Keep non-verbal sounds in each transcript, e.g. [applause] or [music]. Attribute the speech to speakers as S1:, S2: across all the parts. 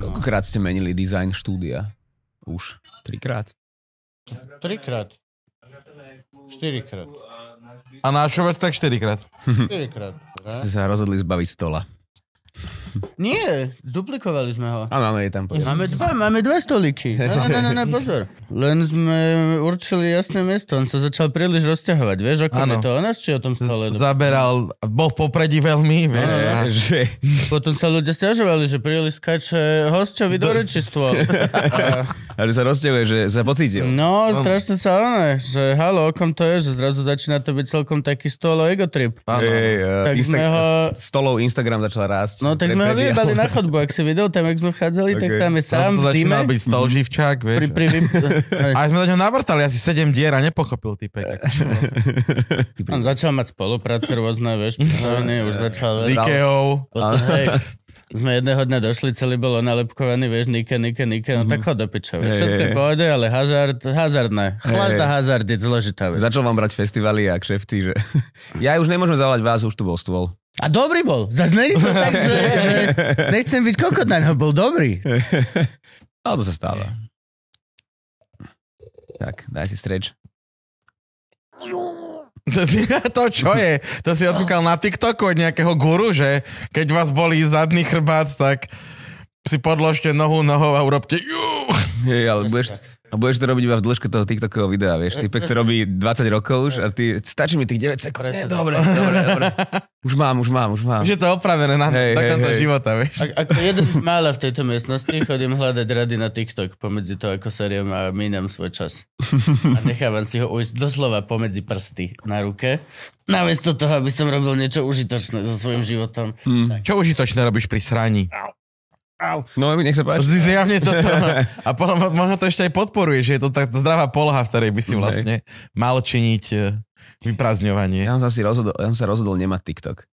S1: No. Koľkokrát
S2: ste menili dizajn štúdia? Už?
S3: Trikrát?
S1: Trikrát. Štyrikrát.
S3: A náš vec tak štyrikrát. Štyrikrát. Ste sa rozhodli zbaviť stola.
S1: Nie, zduplikovali sme ho.
S3: Áno, ale je tam poriadne.
S1: Máme dva, máme dve stoliky. No, no, no, no, pozor. Len sme určili jasné miesto. On sa začal príliš rozťahovať, vieš, ako ano. je to o nás, či o tom stole. Z- zaberal, bol popredí veľmi, vieš. Ano, ja. Že... Potom sa ľudia stiažovali, že príliš skače hostovi do, do reči A...
S2: [laughs] a že sa rozťahuje, že sa pocítil. No,
S1: strašne sa ono, že halo, okom to je, že zrazu začína to byť celkom taký stolo ego trip. Áno. Tak Insta- ho...
S2: Stolov Instagram začal rásť. No tak sme
S1: ho vyjebali na chodbu, ak si videl tam, ak sme vchádzali, okay. tak tam je sám v zime.
S3: byť stolživčák, mhm. vieš. Pri, pri, vy... [laughs] a sme do ňoho navrtali asi 7 dier a nepochopil typek. [laughs]
S1: On začal mať spolupráce rôzne, vieš, [laughs] písoviny, už začal... S Sme jedného dňa došli, celý bol nalepkovaný, vieš, Nike, Nike, Nike, no mhm. tak chod do piča, vieš, všetko je pohode,
S2: ale hazard, hazard ne. Chlast hazard je zložitá Začal vám brať festivaly a kšefty, že ja už nemôžem zavolať vás, už tu bol stôl. A
S1: dobrý bol. Zas není to tak, že, že
S2: nechcem byť kokot na ňo, bol dobrý. Ale [laughs] no, to sa stáva.
S3: Tak, daj si streč. [laughs] To čo je? To si odkúkal na TikToku od nejakého guru, že keď vás bolí zadný chrbát, tak si podložte nohu nohou a urobte ju.
S2: Je, ale budeš, a budeš to robiť iba v dĺžke toho TikTokového videa, vieš. Typek to robí 20 rokov už a ty, stačí mi tých 9 sekúnd.
S4: dobre, dobre, dobre. [laughs]
S2: Už mám, už mám, už mám. Už je to opravené na, hey, na konca hey, života,
S4: vieš.
S1: A, ako jeden z mála v tejto miestnosti chodím hľadať rady na TikTok pomedzi to, ako seriem a míňam svoj čas. A nechávam si ho ujsť doslova pomedzi prsty na ruke. Namiesto toho, aby som robil niečo užitočné so svojím životom. Hmm. Čo užitočné robíš pri
S3: sraní? Au. No, nech sa páči. Zjavne to. [laughs] A potom možno to ešte aj podporuje, že je to tá zdravá poloha, v ktorej by si vlastne mal činiť e, vyprázdňovanie. Ja som sa, si rozhodol, ja som sa rozhodol nemať TikTok.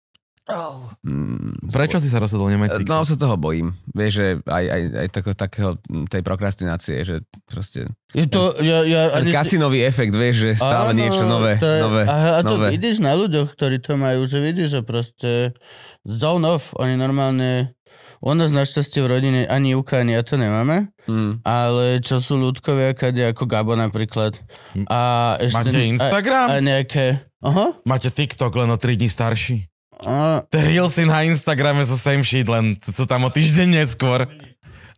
S3: Oh. Mm, Prečo si sa rozhodol nemať
S2: e, TikTok? No sa toho bojím. Vieš, že aj, aj, aj tako, takého, tej prokrastinácie, že proste... Je to, ja, ja, ten ani... kasinový efekt, vieš, že stále áno, niečo nové, to je, nové, aha, a to
S1: vidíš na ľuďoch, ktorí to majú, že vidíš, že proste zone off, oni normálne u nás našťastie v rodine ani Juka, ani ja to nemáme, mm. ale čo sú ľudkovia,
S3: kade ako Gabo napríklad. A ešte, Máte Instagram? A, a nejaké... Aha. Máte TikTok len o 3 dní starší? A... Tie si na Instagrame sú same shit, len sú tam o týždeň neskôr.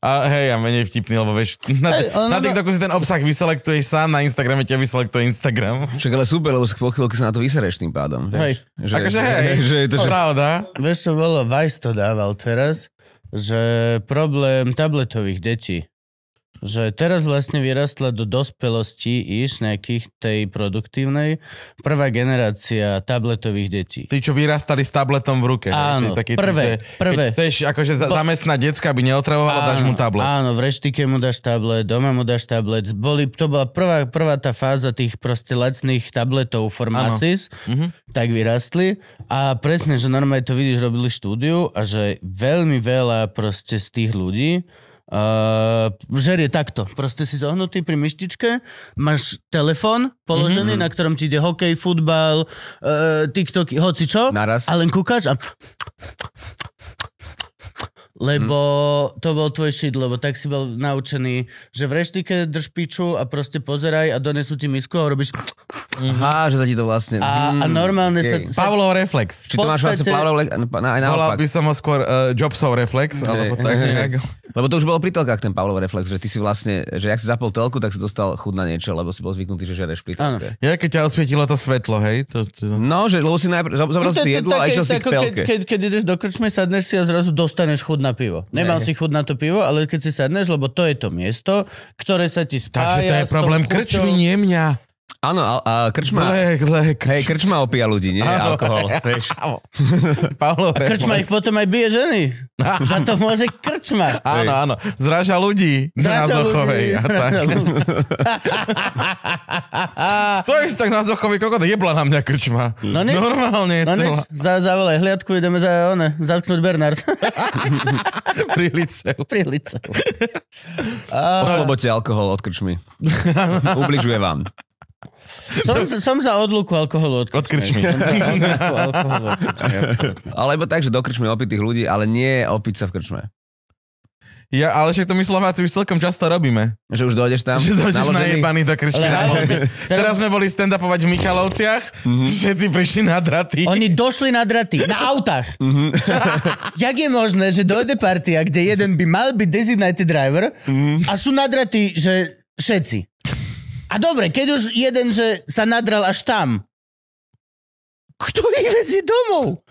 S3: A hej, a menej vtipný, lebo vieš, [laughs] na, hey, na TikToku si ten obsah vyselektuješ sám, na Instagrame ťa vyselektuje Instagram. [laughs] Však ale super, lebo po chvíľke sa na to vysereš tým pádom. Vieš? Hej. Že, akože hej, že, hej, že, je to, že...
S1: Pravda. Vieš čo, bolo Vice to dával teraz že problém tabletových detí že teraz vlastne vyrastla do dospelosti iš nejakých tej produktívnej prvá generácia
S3: tabletových detí. Tí, čo vyrastali s tabletom v ruke. Áno, taký, prvé, že, prvé. Keď chceš akože za, zamestnať decka, aby neotravovalo, dáš mu tablet.
S1: Áno, v reštike mu dáš tablet, doma mu dáš tablet. Boli, to bola prvá, prvá tá fáza tých proste lacných tabletov Formasis, áno. Mhm. tak vyrastli a presne, že normálne to vidíš, robili štúdiu a že veľmi veľa proste z tých ľudí Uh, ehm, žerie takto. Proste si zohnutý pri myštičke, máš telefón položený, mm-hmm. na ktorom ti ide hokej, futbal, uh, eh, TikTok, hoci čo. Naraz. A len kúkaš a lebo hmm. to bol tvoj šit, lebo tak si bol naučený, že v reštike drž piču a proste pozeraj a donesú ti misku a robíš... Aha, že sa ti to vlastne... A, a hmm,
S3: normálne okay. sa, Pavlov reflex.
S2: Či to máš vlastne Pavlov... Le...
S3: Na, Volal by som ho skôr uh, Jobsov reflex, okay. alebo tak [laughs] nejak.
S2: Lebo to už bolo pri telkách ten Pavlov reflex, že ty si vlastne, že ak si zapol telku, tak si dostal chud na niečo, lebo si bol zvyknutý, že žereš pri telke.
S3: Ja, keď ťa osvietilo to svetlo, hej? To, to... No, že lebo si najprv, zobral si jedlo a išiel si k telke.
S1: Keď ideš do krčmy, sadneš si a zrazu dostaneš chud na pivo. Nemám ne. si chud na to pivo, ale keď si sadneš, lebo to je to miesto, ktoré sa ti spája... Takže to je problém krčmi,
S2: nie mňa. Áno, a, a krčma... Lek, lek. Hej, krčma opia
S3: ľudí, nie áno. alkohol, [laughs] vieš.
S2: [laughs]
S1: Pavlo, a krčma ich potom aj bije ženy. Za to môže krčma. Áno, áno.
S3: Zraža ľudí. Zraža na Zochovej. [laughs] Stojíš tak na Zochovej, koľko to jebla na mňa krčma. No nič. Normálne. No nič.
S1: Za, zavolaj hliadku, ideme za one, zatknúť Bernard.
S2: Pri liceu. Pri liceu. Oslobote alkohol od krčmy. Ubližuje vám.
S4: Som,
S1: som, za odluku alkoholu od Od krčmy.
S5: Alebo
S3: tak, že do krčmy opitých
S2: ľudí, ale nie opiť sa v krčme.
S3: Ja, ale však to my Slováci už celkom často robíme. Že už dojdeš tam? Že dojdeš najebaný do krčmy. Ale, [laughs] Teraz sme boli stand-upovať v Michalovciach, mm-hmm. všetci prišli na draty. Oni došli na draty, na autách. Mm-hmm.
S1: [laughs] Jak je možné, že dojde partia, kde jeden by mal byť designated driver mm-hmm. a sú na draty, že všetci. A dobre, keď už jeden, že sa nadral až tam, kto ich vezie domov?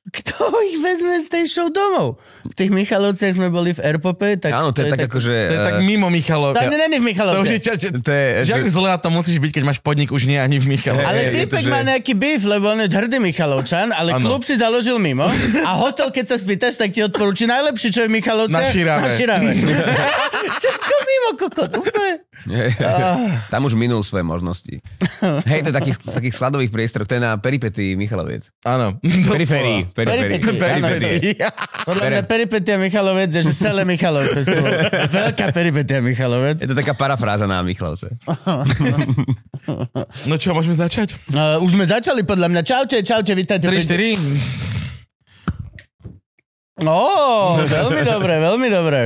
S1: Kto ich vezme z tej show domov? V tých Michalovciach sme boli v Airpope. Tak Áno, to, to je, je tak, tak akože...
S3: To je tak eh, mimo Michalovca. Tak není v Michalovciach. To už je, ča, to je, eh, zle na to musíš byť, keď máš podnik už nie ani v Michalovce. Ale eh, typek že... má
S1: nejaký beef, lebo on je hrdý Michalovčan, ale ano. klub si založil mimo a hotel, keď sa spýtaš, tak ti odporúči najlepší, čo je v Michalovce. Na Širáve. Na Širáve. [laughs] Všetko mimo, kokot. Úplne.
S2: Tam už minul svoje možnosti. Hej, to je takých, takých sladových priestorov, to je na peripety Michalovec. Áno. Periferii.
S1: Podľa mňa peripetia Michalovec je, že celé Michalovec.
S2: [laughs] Veľká peripetia Michalovec. Je to taká parafráza na Michalovce.
S1: [laughs] no čo, môžeme začať? No, už sme začali podľa mňa. Čaute, čaute, vítajte. 3, 4. Ó, oh, veľmi dobre, veľmi dobre.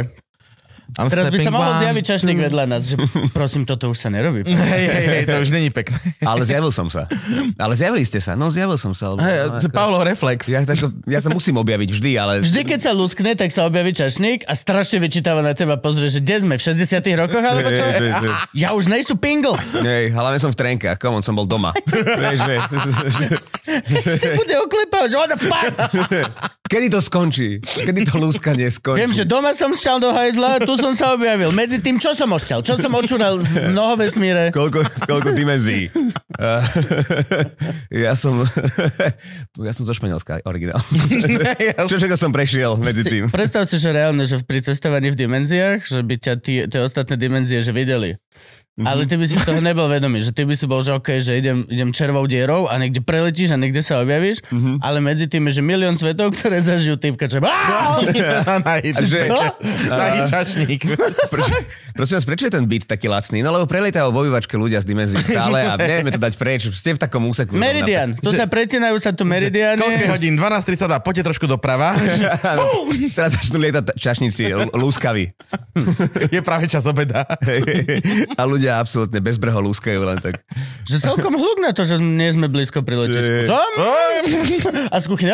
S1: I'm Teraz by sa malo one. zjaviť čašník vedľa nás, že [laughs] prosím,
S2: toto už sa nerobí. hej, hej, hej, to už není pekné. [laughs] Ale zjavil som sa. Ale zjavili ste sa, no zjavil som sa. Lebo, hey, no, ako... reflex. Ja, tako, ja sa musím objaviť vždy, ale...
S1: Vždy, keď sa luskne, tak sa objaví čašník a strašne vyčítava na teba, pozrie, že kde sme, v 60 rokoch, alebo čo? Hey, hey, ja už nejsú pingle.
S2: Hej, hlavne som v trenkách, kom, on som bol doma.
S4: [laughs]
S1: Ešte bude oklipať, že on
S2: Kedy to skončí? Kedy to lúskanie neskončí? Viem, že
S1: doma som šťal do hajzla, tu som sa objavil. Medzi tým, čo som ošťal? Čo som očúral
S2: v mnoho vesmíre? Koľko, koľko dimenzií? Eh, ja som... ja som zo Španielska, originál. [laughs] čo všetko som prešiel medzi tým? Predstav
S1: si, že reálne, že pri cestovaní v dimenziách, že by ťa tie ostatné dimenzie že videli. Mm-hmm. Ale mhm. ty by si toho nebol vedomý, že ty by si bol, že okay, že idem, idem červou dierou a niekde preletíš a niekde sa objavíš, mm-hmm. ale medzi tým je, že milión svetov, ktoré zažijú typka, [laughs] že... [laughs]
S3: Na [laughs]
S2: Prosím vás, prečo je ten byt taký lacný? No lebo preletajú vo vývačke ľudia z dimenzí stále a vieme to dať preč. Ste v takom úseku. Meridian. Tu sa
S1: pretinajú sa tu meridiany. Koľko
S3: hodín? 12.32. Poďte trošku doprava. Teraz začnú lietať čašníci lúskaví. Je práve čas obeda. a
S2: ľudia ľudia absolútne bez brho lúskajú len tak. [laughs] Že celkom hluk na to, že nie sme blízko pri letisku. A z kuchyne.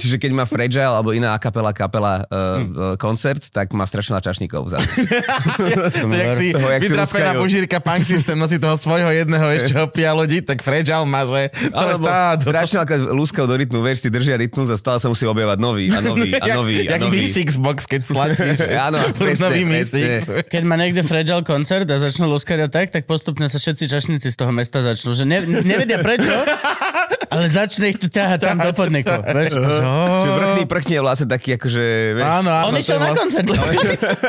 S2: Čiže keď má Fragile alebo iná kapela kapela uh, e, hm. e, koncert, tak má strašne veľa čašníkov vzadu.
S3: [laughs] jak si vydrapená božírka punk system nosí toho svojho jedného ešte [laughs] opia ľudí, tak Fragile
S2: má, že celé stádo. Strašne lúskajú do rytmu, vieš, si držia rytmu, a stále sa musí objavať nový a
S1: nový a nový. Jak, a nový. jak
S3: V6 box, keď stlačíš. Áno, presne, presne.
S1: Keď ma niekto príde Fragile koncert a začnú luskať a tak, tak postupne sa všetci čašníci z toho mesta začnú. Že ne, nevedia prečo, ale začne ich to ťahať tam do podnikov.
S2: Vieš, vrchný prchne je vlastne taký akože... Vieš, áno, áno. On išiel na vlastne- koncert.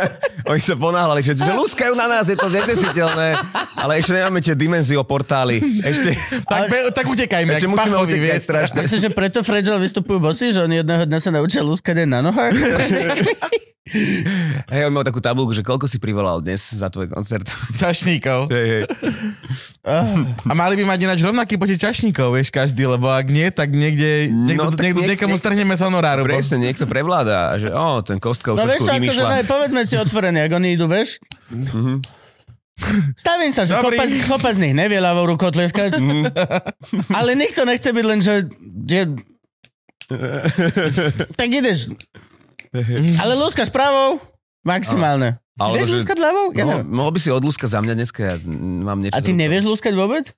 S2: [laughs] Oni sa ponáhľali, že, že lúskajú na nás, je to netesiteľné. Ale ešte nemáme tie dimenzio portály. Ešte... Tak, ale, tak utekajme. Ešte musíme utekať strašne. Myslím, že
S1: preto Fragile vystupujú bosy, že oni jedného dňa sa naučia luskať aj na nohách. [laughs]
S2: Hej, on mal takú tabulku, že koľko si privolal dnes za tvoj koncert.
S3: Čašníkov. Hej, hej. A mali by mať ináč rovnaký počet čašníkov, vieš, každý, lebo ak nie, tak niekde, no, niekto, no, tak niekto, niek- niekomu niek- strhneme sa honoráru. Presne, niekto prevláda, že o, ten Kostka už No vieš, akože, no,
S1: povedzme si otvorené, ak oni idú, vieš,
S4: mm-hmm.
S1: Stavím sa, že Dobrý. kopec, z nich nevie ľavou ruku tleskať. Mm. Ale nikto nechce byť len, že je... [laughs] tak ideš Mhm. Ale lúskaš pravou, maximálne. Ale, vieš lúskať ľavou? Ja no, mohol,
S2: mohol by si odlúskať za mňa dneska, ja mám niečo. A ty nevieš lúskať vôbec?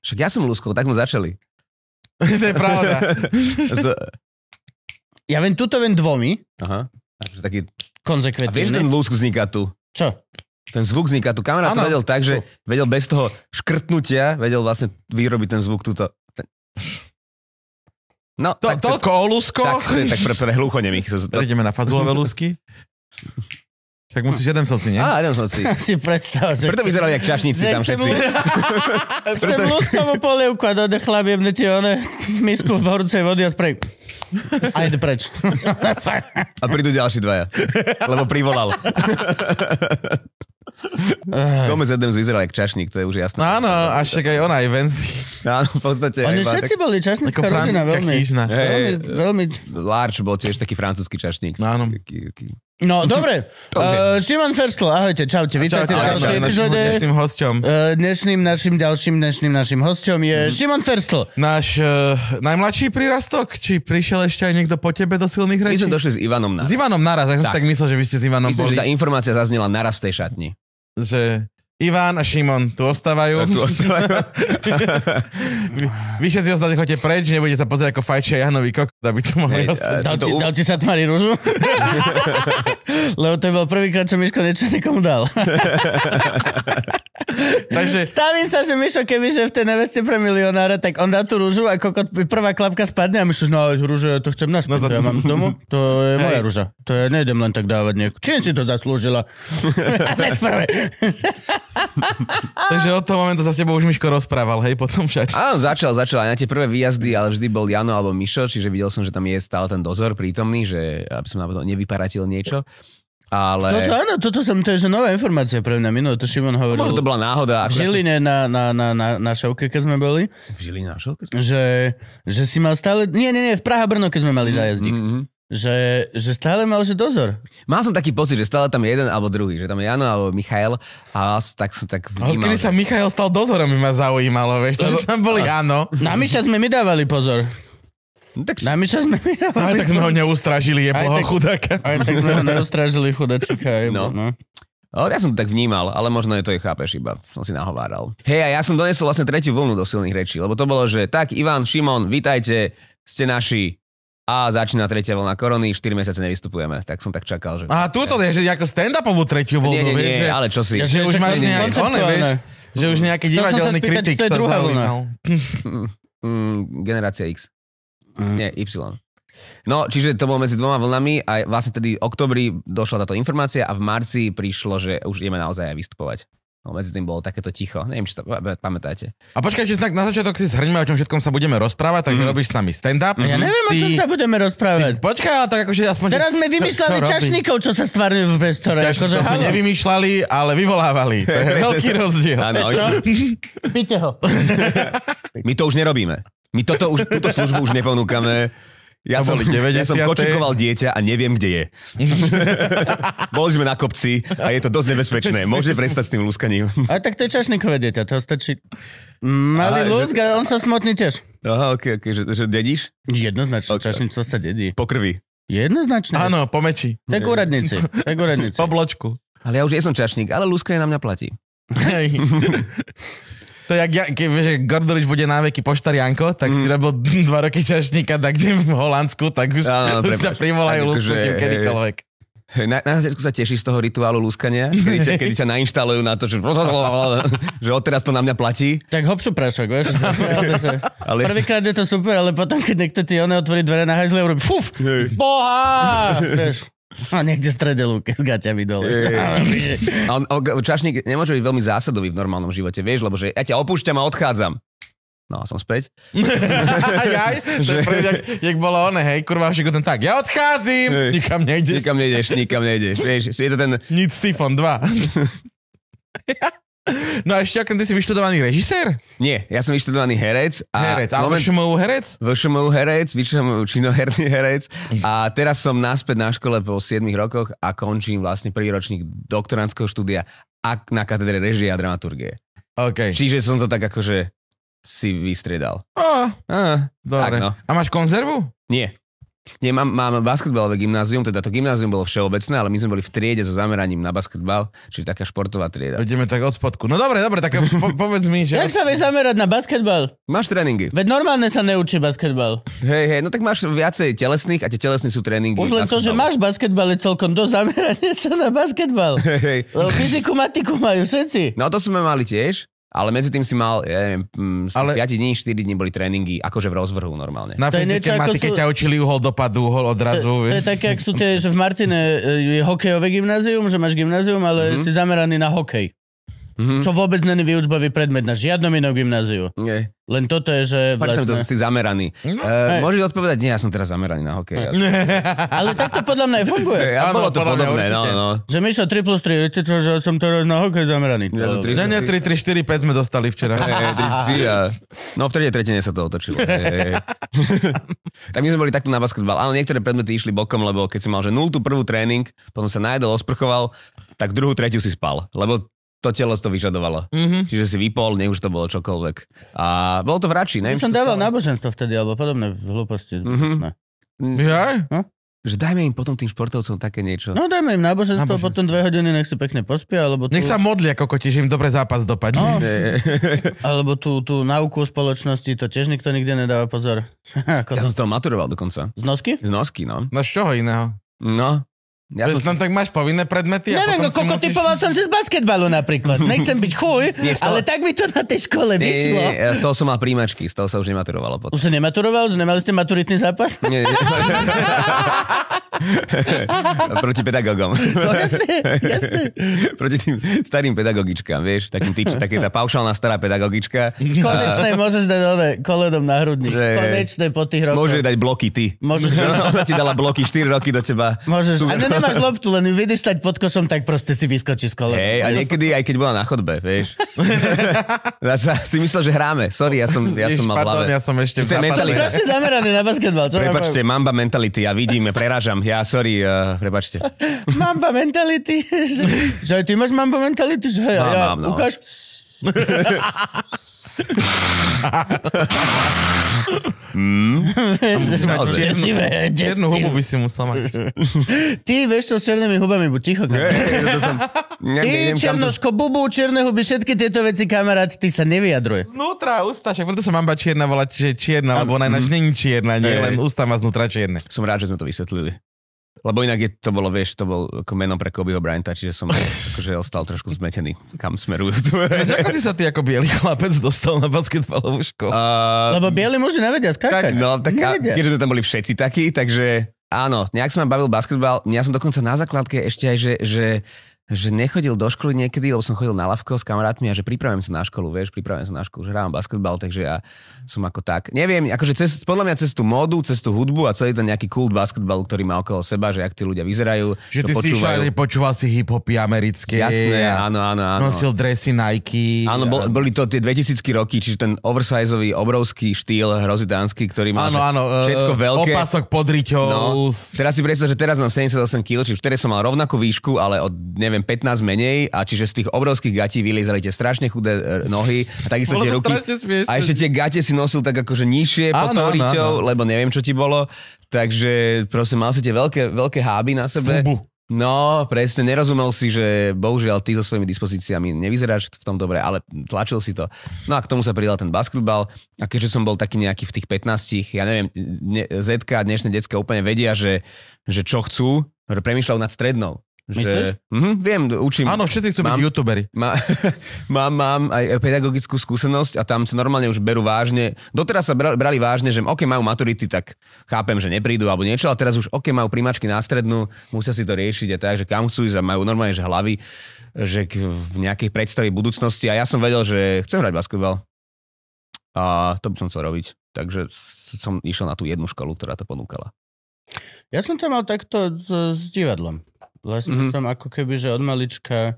S2: Však ja som lúskol, tak sme začali.
S4: [laughs] to je pravda.
S2: [laughs] ja viem, tuto viem dvomi. Aha. Takže taký... Konzekventný. A vieš, ten lúsk vzniká tu. Čo? Ten zvuk vzniká tu. Kamarát to vedel tak, že vedel bez toho škrtnutia, vedel vlastne vyrobiť ten zvuk tuto. No, to, tak, toľko o lúskoch. Tak, tak pre, pre
S3: hluchonemých. Ideme [laughs] na fazulové lúsky. Však musíš jeden soci, nie? Á, jeden soci. [laughs] si
S1: predstav, že... Preto vyzerali jak čašníci tam všetci.
S4: [laughs] Chcem lúskovú
S1: polievku a chlap jemne tie one misku v horúcej vody a sprej. A ide
S2: preč. a prídu ďalší dvaja. Lebo privolal. Gomez Adams vyzeral jak čašník, to je už jasné. Áno, a však aj ona, aj Venzdy. Áno, v podstate. Oni všetci tak... boli čašnícká rodina, veľmi, hey, veľmi, veľmi... Large bol tiež taký francúzsky čašník. Áno. Taký, taký
S1: No, dobre. Uh, [laughs] Šimon Ferstl, ahojte, čaute. Vítajte v ďalšej epizóde. Dnešným hosťom. Uh, dnešným našim ďalším, dnešným našim hosťom je mm.
S3: Šimon Ferstl. Náš uh, najmladší prírastok, či prišiel ešte aj niekto po tebe do silných rečí? My sme došli s Ivanom naraz. S Ivanom naraz, ja som tak. tak myslel, že by ste s Ivanom Myslím, boli. že tá informácia zaznela naraz v tej šatni. Že... Iván a Šimon tu ostávajú. Tu ostávajú. [laughs] Vy všetci ostatní chodíte preč, nebudete sa pozerať ako fajčia Janový kok, aby to mohli hey, ostať. Dal, ti, dal ti sa tmari rúžu? [laughs]
S1: Lebo to bol prvýkrát, čo Miško niečo nikomu dal. [laughs] Takže... Stavím sa, že Mišo, keby že v tej neveste pre milionára, tak on dá tú rúžu a kokot, prvá klapka spadne a Mišo, no rúže, to chcem naspäť, no, to ja mám z domu, to je moja Hej. rúža. To ja nejdem len tak dávať niek. Čím si to zaslúžila?
S4: [laughs]
S2: Takže od toho momentu sa s tebou už Miško rozprával, hej, potom však. Áno, začal, začal. Aj na tie prvé výjazdy, ale vždy bol Jano alebo Mišo, čiže videl som, že tam je stále ten dozor prítomný, že aby som nevyparatil niečo. Ale... Toto, no
S1: áno, toto som, to je že nová informácia pre mňa. Minulé to Šimon hovoril. Možno to bola náhoda. V Žiline na, na, na, na, na šovke, keď sme boli.
S2: V Žiline na šovke?
S1: Že, že si mal stále... Nie, nie, nie, v Praha Brno, keď sme mali mhm, zájazdník. Mm-hmm. Mhm,
S2: že, že stále mal že dozor. Mal som taký pocit, že stále tam je jeden alebo druhý, že tam je Jano alebo Michail a tak som tak vnímal. Odkedy že... sa Michail
S3: stal dozorom, mi ma zaujímalo, vieš, to, [laughs] že tam boli Jano. Na Miša sme my dávali pozor. No tak... Na no, myša sme Aj tak sme ho neustražili, je boho chudáka. Aj tak sme ho neustražili, chudačika. no. no. ja som to tak
S2: vnímal, ale možno je to aj chápeš iba, som si nahováral. Hej, a ja som donesol vlastne tretiu vlnu do silných rečí, lebo to bolo, že tak, Ivan, Šimon, vítajte, ste naši, a začína tretia vlna korony, 4 mesiace nevystupujeme. Tak som tak čakal, že...
S3: A túto je, že ako stand-upovú tretiu vlnu, nie, nie, vieš, že, ale čo si... Ja, že už máš nejaké, vieš, že už nejaký divadelný kritik. To je druhá vlna.
S2: [laughs] Mm, mm, generácia X. Mm. Nie, Y. No, čiže to bolo medzi dvoma vlnami a vlastne tedy v oktobri došla táto informácia a v marci prišlo, že už ideme naozaj aj vystupovať. No medzi tým bolo takéto ticho. Neviem, či to pamätáte.
S3: A počkaj, že tak na začiatok si zhrňme, o čom všetkom sa budeme rozprávať, takže mm. robíš s nami stand-up. mm Ja mhm. neviem, ty, o čom sa budeme rozprávať. Ty, počkaj, ale tak akože aspoň... Teraz sme vymýšľali [laughs] čo, čo čašníkov,
S1: čo sa stvárne v priestore. Čašníkov akože, sme
S3: nevymýšľali, ale vyvolávali. To je [laughs] veľký rozdiel. Áno,
S1: ho.
S2: [laughs] My to už nerobíme. My toto už, túto službu už neponúkame. Ja to som, 90. ja som kočikoval dieťa a neviem, kde je. [laughs] Boli sme na kopci a je to dosť nebezpečné. Môže prestať s tým lúskaním. A tak to je čašníkové dieťa, to stačí. Malý lúsk
S1: a on sa smotný tiež. Aha, ok, ok, že, že dedíš? Jednoznačne, okay. čašnico sa dedí. Po krvi.
S3: Jednoznačne. Áno, po meči. Tak úradníci, tak úradníci. [laughs] Po bločku. Ale ja už nie som čašník, ale lúskanie na mňa platí. [laughs] to je, ja, keď, že Gordolič bude na veky Janko, tak mm. si robil [laughs] dva roky čašníka, tak kde v Holandsku, tak už, no, no, už ťa primolajú lúskutím kedykoľvek.
S2: Na, na začiatku sa tešíš z toho rituálu lúskania, [laughs] kedy sa kedy nainštalujú na to, že, [laughs] že odteraz to na mňa platí. Tak hopšu prešok, vieš. ale...
S1: Prvýkrát je to super, ale potom, keď niekto ti otvorí dvere na hajzle, urobí fuf, boha, vieš. A niekde strede lúke s gaťami dole.
S2: [laughs] On čašník nemôže byť veľmi zásadový v normálnom živote, vieš, lebo že ja ťa opúšťam a odchádzam. No a som
S3: späť.
S4: Jaj,
S3: že... Prvý, jak, jak bolo one, hej, kurva, všetko ten tak, ja odchádzam. nikam nejdeš. Nikam nejdeš, nikam nejdeš, vieš, je to ten... Nic Sifon 2. [laughs]
S2: No a ešte, ako ty si vyštudovaný režisér? Nie, ja som vyštudovaný herec. A herec, ale moment... VŠMU herec? VŠMU herec, VŠMU činoherný herec. Mhm. A teraz som naspäť na škole po 7 rokoch a končím vlastne prvý ročník doktorandského štúdia na katedre režie a dramaturgie. Okay. Čiže som to tak akože si vystriedal.
S3: Oh, ah, dobre. Tak, no. A máš konzervu?
S2: Nie. Nie, mám, mám basketbalové gymnázium, teda to gymnázium bolo všeobecné, ale my sme boli v triede so zameraním na basketbal, čiže taká športová
S3: trieda. Ideme tak od spodku. No dobre, dobre, tak po, povedz mi, že... Jak sa vieš zamerať na basketbal? Máš
S2: tréningy. Veď normálne sa neučí basketbal. Hej, hej, no tak máš viacej telesných a tie telesní sú tréningy. Už len to, že máš
S1: basketbal je celkom dosť zameranie sa na basketbal. Hej, hej. Lebo fyziku,
S2: matiku majú všetci. No to sme mali tiež, ale medzi tým si mal, ja neviem, mm, ale... 5 dní, 4 dní boli tréningy, akože v rozvrhu normálne. Na to fyzike niečo, mati, sú... keď ťa
S3: učili uhol dopadu, uhol odrazu.
S2: To, to je
S1: také, ak sú tie, že v Martine e, je hokejové gymnázium, že máš gymnázium, ale mm-hmm. si zameraný na hokej. Mm-hmm. Čo vôbec není výučbový predmet na žiadnom inom gymnáziu. Nie. Len toto je, že... Vlastne... Fakt som to, že vlastne- si
S2: zameraný. Mm-hmm. Uh, môžeš odpovedať, nie, ja som teraz zameraný na hokej. mm
S4: [laughs]
S1: Ja.
S3: Ale tak to podľa mňa aj
S1: funguje. Ja, [laughs] bolo
S3: to podobné, no, no.
S1: Že Mišo 3 plus 3, viete čo, že som teraz
S3: na hokej
S2: zameraný. Ja to 3, 3,
S3: 3, 3, 4, 5 sme dostali včera. [laughs] no v tretej
S2: tretine sa to otočilo. tak my sme boli takto na basketbal. Áno, niektoré predmety išli bokom, lebo keď si mal, že 0 tú prvú tréning, potom sa najedol, osprchoval, tak druhú, tretiu si spal. Lebo to telo to vyžadovalo. Mm-hmm. Čiže si vypol, nech už to bolo čokoľvek. A bolo to vračí, neviem. Ja som dával náboženstvo vtedy,
S1: alebo podobné
S2: hlúposti mhm. zbytočné.
S1: Mm-hmm. Ja? No? Že
S3: dajme im potom tým športovcom také niečo. No
S1: dajme im náboženstvo, náboženstvo. potom dve hodiny nech si pekne pospia, alebo tu... Nech sa
S3: modli ako tiež im dobre zápas dopadne. No, [laughs] alebo tú, tú nauku spoločnosti, to tiež nikto nikde nedáva pozor. [laughs] ako ja to... som z toho maturoval dokonca. Z nosky? Z nosky, no. Na no z čoho iného? No, ja Bez, som... tak máš povinné predmety. Neviem, no koľko musíš... typoval som
S1: si z basketbalu napríklad. Nechcem byť chuj, [laughs] Nie, toho... ale tak mi to na tej škole Nie, vyšlo. Nie,
S3: ja z toho som mal príjmačky,
S2: z toho sa už nematurovalo. Potom.
S1: Už sa nematuroval? Už nemali ste maturitný zápas?
S2: Nie, nie. [laughs] Proti pedagogom. No jasne, jasne. Proti tým starým pedagogičkám, vieš, takým tyč, také tá paušálna stará pedagogička. Konečne a... môžeš
S1: dať one, kolenom na hrudník. Že... Konečne po tých rokoch. Môžeš dať bloky
S2: ty. Môžeš. Ona ti dala bloky 4 roky do teba. Môžeš. A ne, nemáš loptu,
S1: len ju vidíš stať pod košom, tak proste si vyskočí z kolena. Hej, a
S2: niekedy aj keď bola na chodbe, vieš. [laughs] ja si myslel, že hráme. Sorry, ja som, ja som mal v hlave. ja som ešte v Si strašne
S1: zameraný na basketbal. Čo prepačte,
S2: mamba mentality, ja vidím, preražam, Ja, sorry, uh, prepačte.
S1: [laughs] mamba mentality.
S2: že ty máš mamba mentality? Že ja,
S3: mám, mám, no. Ukáž, Mm. Desivé, Jednu hubu by si musel
S1: mať. Ty vieš čo s černými hubami, buď ticho. Ne, to som, ne, ty neviem, černoško, to... bubu, černé huby, všetky tieto veci, kamarát, ty sa nevyjadruje.
S3: Znútra, ústa, však preto sa mamba čierna volať, že čierna, lebo ona ináč mm. není čierna, nie, len ústa má znútra čierne. Som rád, že sme to vysvetlili.
S2: Lebo inak je, to bolo, vieš, to bol ako meno pre Kobeho Bryanta, čiže som [laughs] akože ostal trošku zmetený, kam smerujú. ako si sa ty ako bielý chlapec dostal na basketbalovú školu? Uh, Lebo bieli muži nevedia skákať. Tak, no, tak, nevedia. keďže sme tam boli všetci takí, takže áno, nejak som ma bavil basketbal. Ja som dokonca na základke ešte aj, že, že že nechodil do školy niekedy, lebo som chodil na lavko s kamarátmi a že pripravujem sa na školu, vieš, pripravujem sa na školu, že hrávam basketbal, takže ja som ako tak. Neviem, akože cez, podľa mňa cez tú módu, cez tú hudbu a celý ten nejaký kult basketbal, ktorý má okolo seba, že ak tí ľudia vyzerajú, že ty počúvajú. Si
S3: počúval si hip-hopy americké. Jasné, áno,
S2: áno, áno. Nosil
S3: dresy Nike. Áno, bol,
S2: boli to tie 2000 roky, čiže ten oversizeový, obrovský štýl hrozidánsky, ktorý má áno, áno, e, všetko veľké. Opasok
S3: pod riťou. No, teraz si
S2: predstav, že teraz mám 78 kg, čiže vtedy som mal rovnakú výšku, ale od neviem neviem, 15 menej a čiže z tých obrovských gatí vylizali tie strašne chudé e, nohy a takisto tie ruky. A ešte tie gate si nosil tak akože nižšie pod toriťou, lebo neviem, čo ti bolo. Takže proste mal si tie veľké, veľké háby na sebe. Fubu. No, presne, nerozumel si, že bohužiaľ ty so svojimi dispozíciami nevyzeráš v tom dobre, ale tlačil si to. No a k tomu sa pridal ten basketbal a keďže som bol taký nejaký v tých 15, ja neviem, ZK a dnešné decka úplne vedia, že, že čo chcú, premyšľajú nad strednou. Myslíš? Že... Mhm, viem, učím. Áno, všetci chcú mám, byť youtuberi. [laughs] Má, mám, mám aj pedagogickú skúsenosť a tam sa normálne už berú vážne. Doteraz sa brali vážne, že OK, majú maturity, tak chápem, že neprídu alebo niečo, ale teraz už OK, majú príjmačky na strednú, musia si to riešiť a tak, že kam chcú ísť a majú normálne, že hlavy, že v nejakej predstave budúcnosti a ja som vedel, že chcem hrať basketbal. A to by som chcel robiť. Takže som išiel na tú jednu školu, ktorá to ponúkala.
S1: Ja som to mal takto s, s divadlom. Vlastne mm-hmm. som ako keby, že od malička,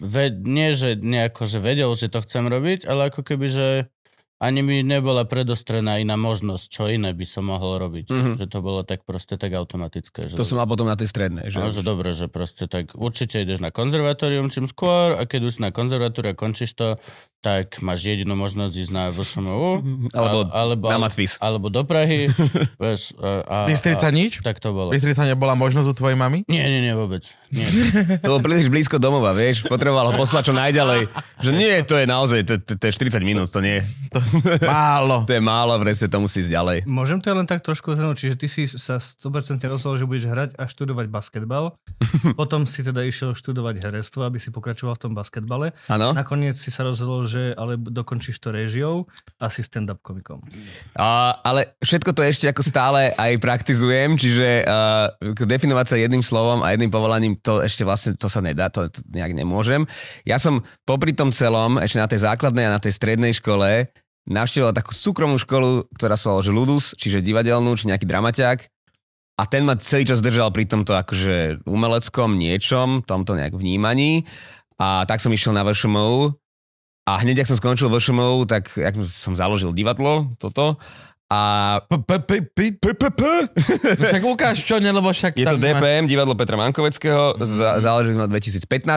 S1: ve, nie že nejako, že vedel, že to chcem robiť, ale ako keby, že ani mi nebola predostrená iná možnosť, čo iné by som mohol robiť. Mm-hmm. Že to bolo tak proste tak automatické. Že... To som mal potom na tej strednej. Že... No, že dobre, že proste tak určite ideš na konzervatórium čím skôr a keď už na konzervatóriu končíš to, tak máš jedinú možnosť ísť na VŠMU. Mhm. Alebo, alebo na Matvis. Alebo do Prahy. [laughs] vieš, a, a, a, Bystrica nič? Tak to bolo.
S3: Bystrica nebola možnosť u tvojej mamy? Nie, nie, nie, vôbec. Nie.
S2: To bolo príliš blízko domova, vieš. Potreboval ho poslať čo najďalej. Že nie, to je naozaj, to, to, to je 40 minút, to nie. To, málo. [laughs] To je málo, presne, to musí ísť ďalej.
S5: Môžem to len tak trošku zhrnúť, čiže ty si sa 100% rozhodol, že budeš hrať a študovať basketbal. [laughs] Potom si teda išiel študovať herectvo, aby si pokračoval v tom basketbale. Áno. Nakoniec si sa rozhodol, že ale dokončíš to režiou a si stand-up komikom.
S2: A, ale všetko to ešte ako stále aj praktizujem, čiže uh, definovať sa jedným slovom a jedným povolaním to ešte vlastne to sa nedá, to, to nejak nemôžem. Ja som popri tom celom, ešte na tej základnej a na tej strednej škole, navštívil takú súkromnú školu, ktorá sa volala, Ludus, čiže divadelnú, či nejaký dramaťák. A ten ma celý čas držal pri tomto akože umeleckom niečom, tomto nejak vnímaní. A tak som išiel na VŠMU. A hneď, ak som skončil VŠMU, tak jak som založil divadlo, toto. A... Tak no ukáž čo, ne, lebo však... Je to DPM, divadlo Petra Mankoveckého, Záležili sme na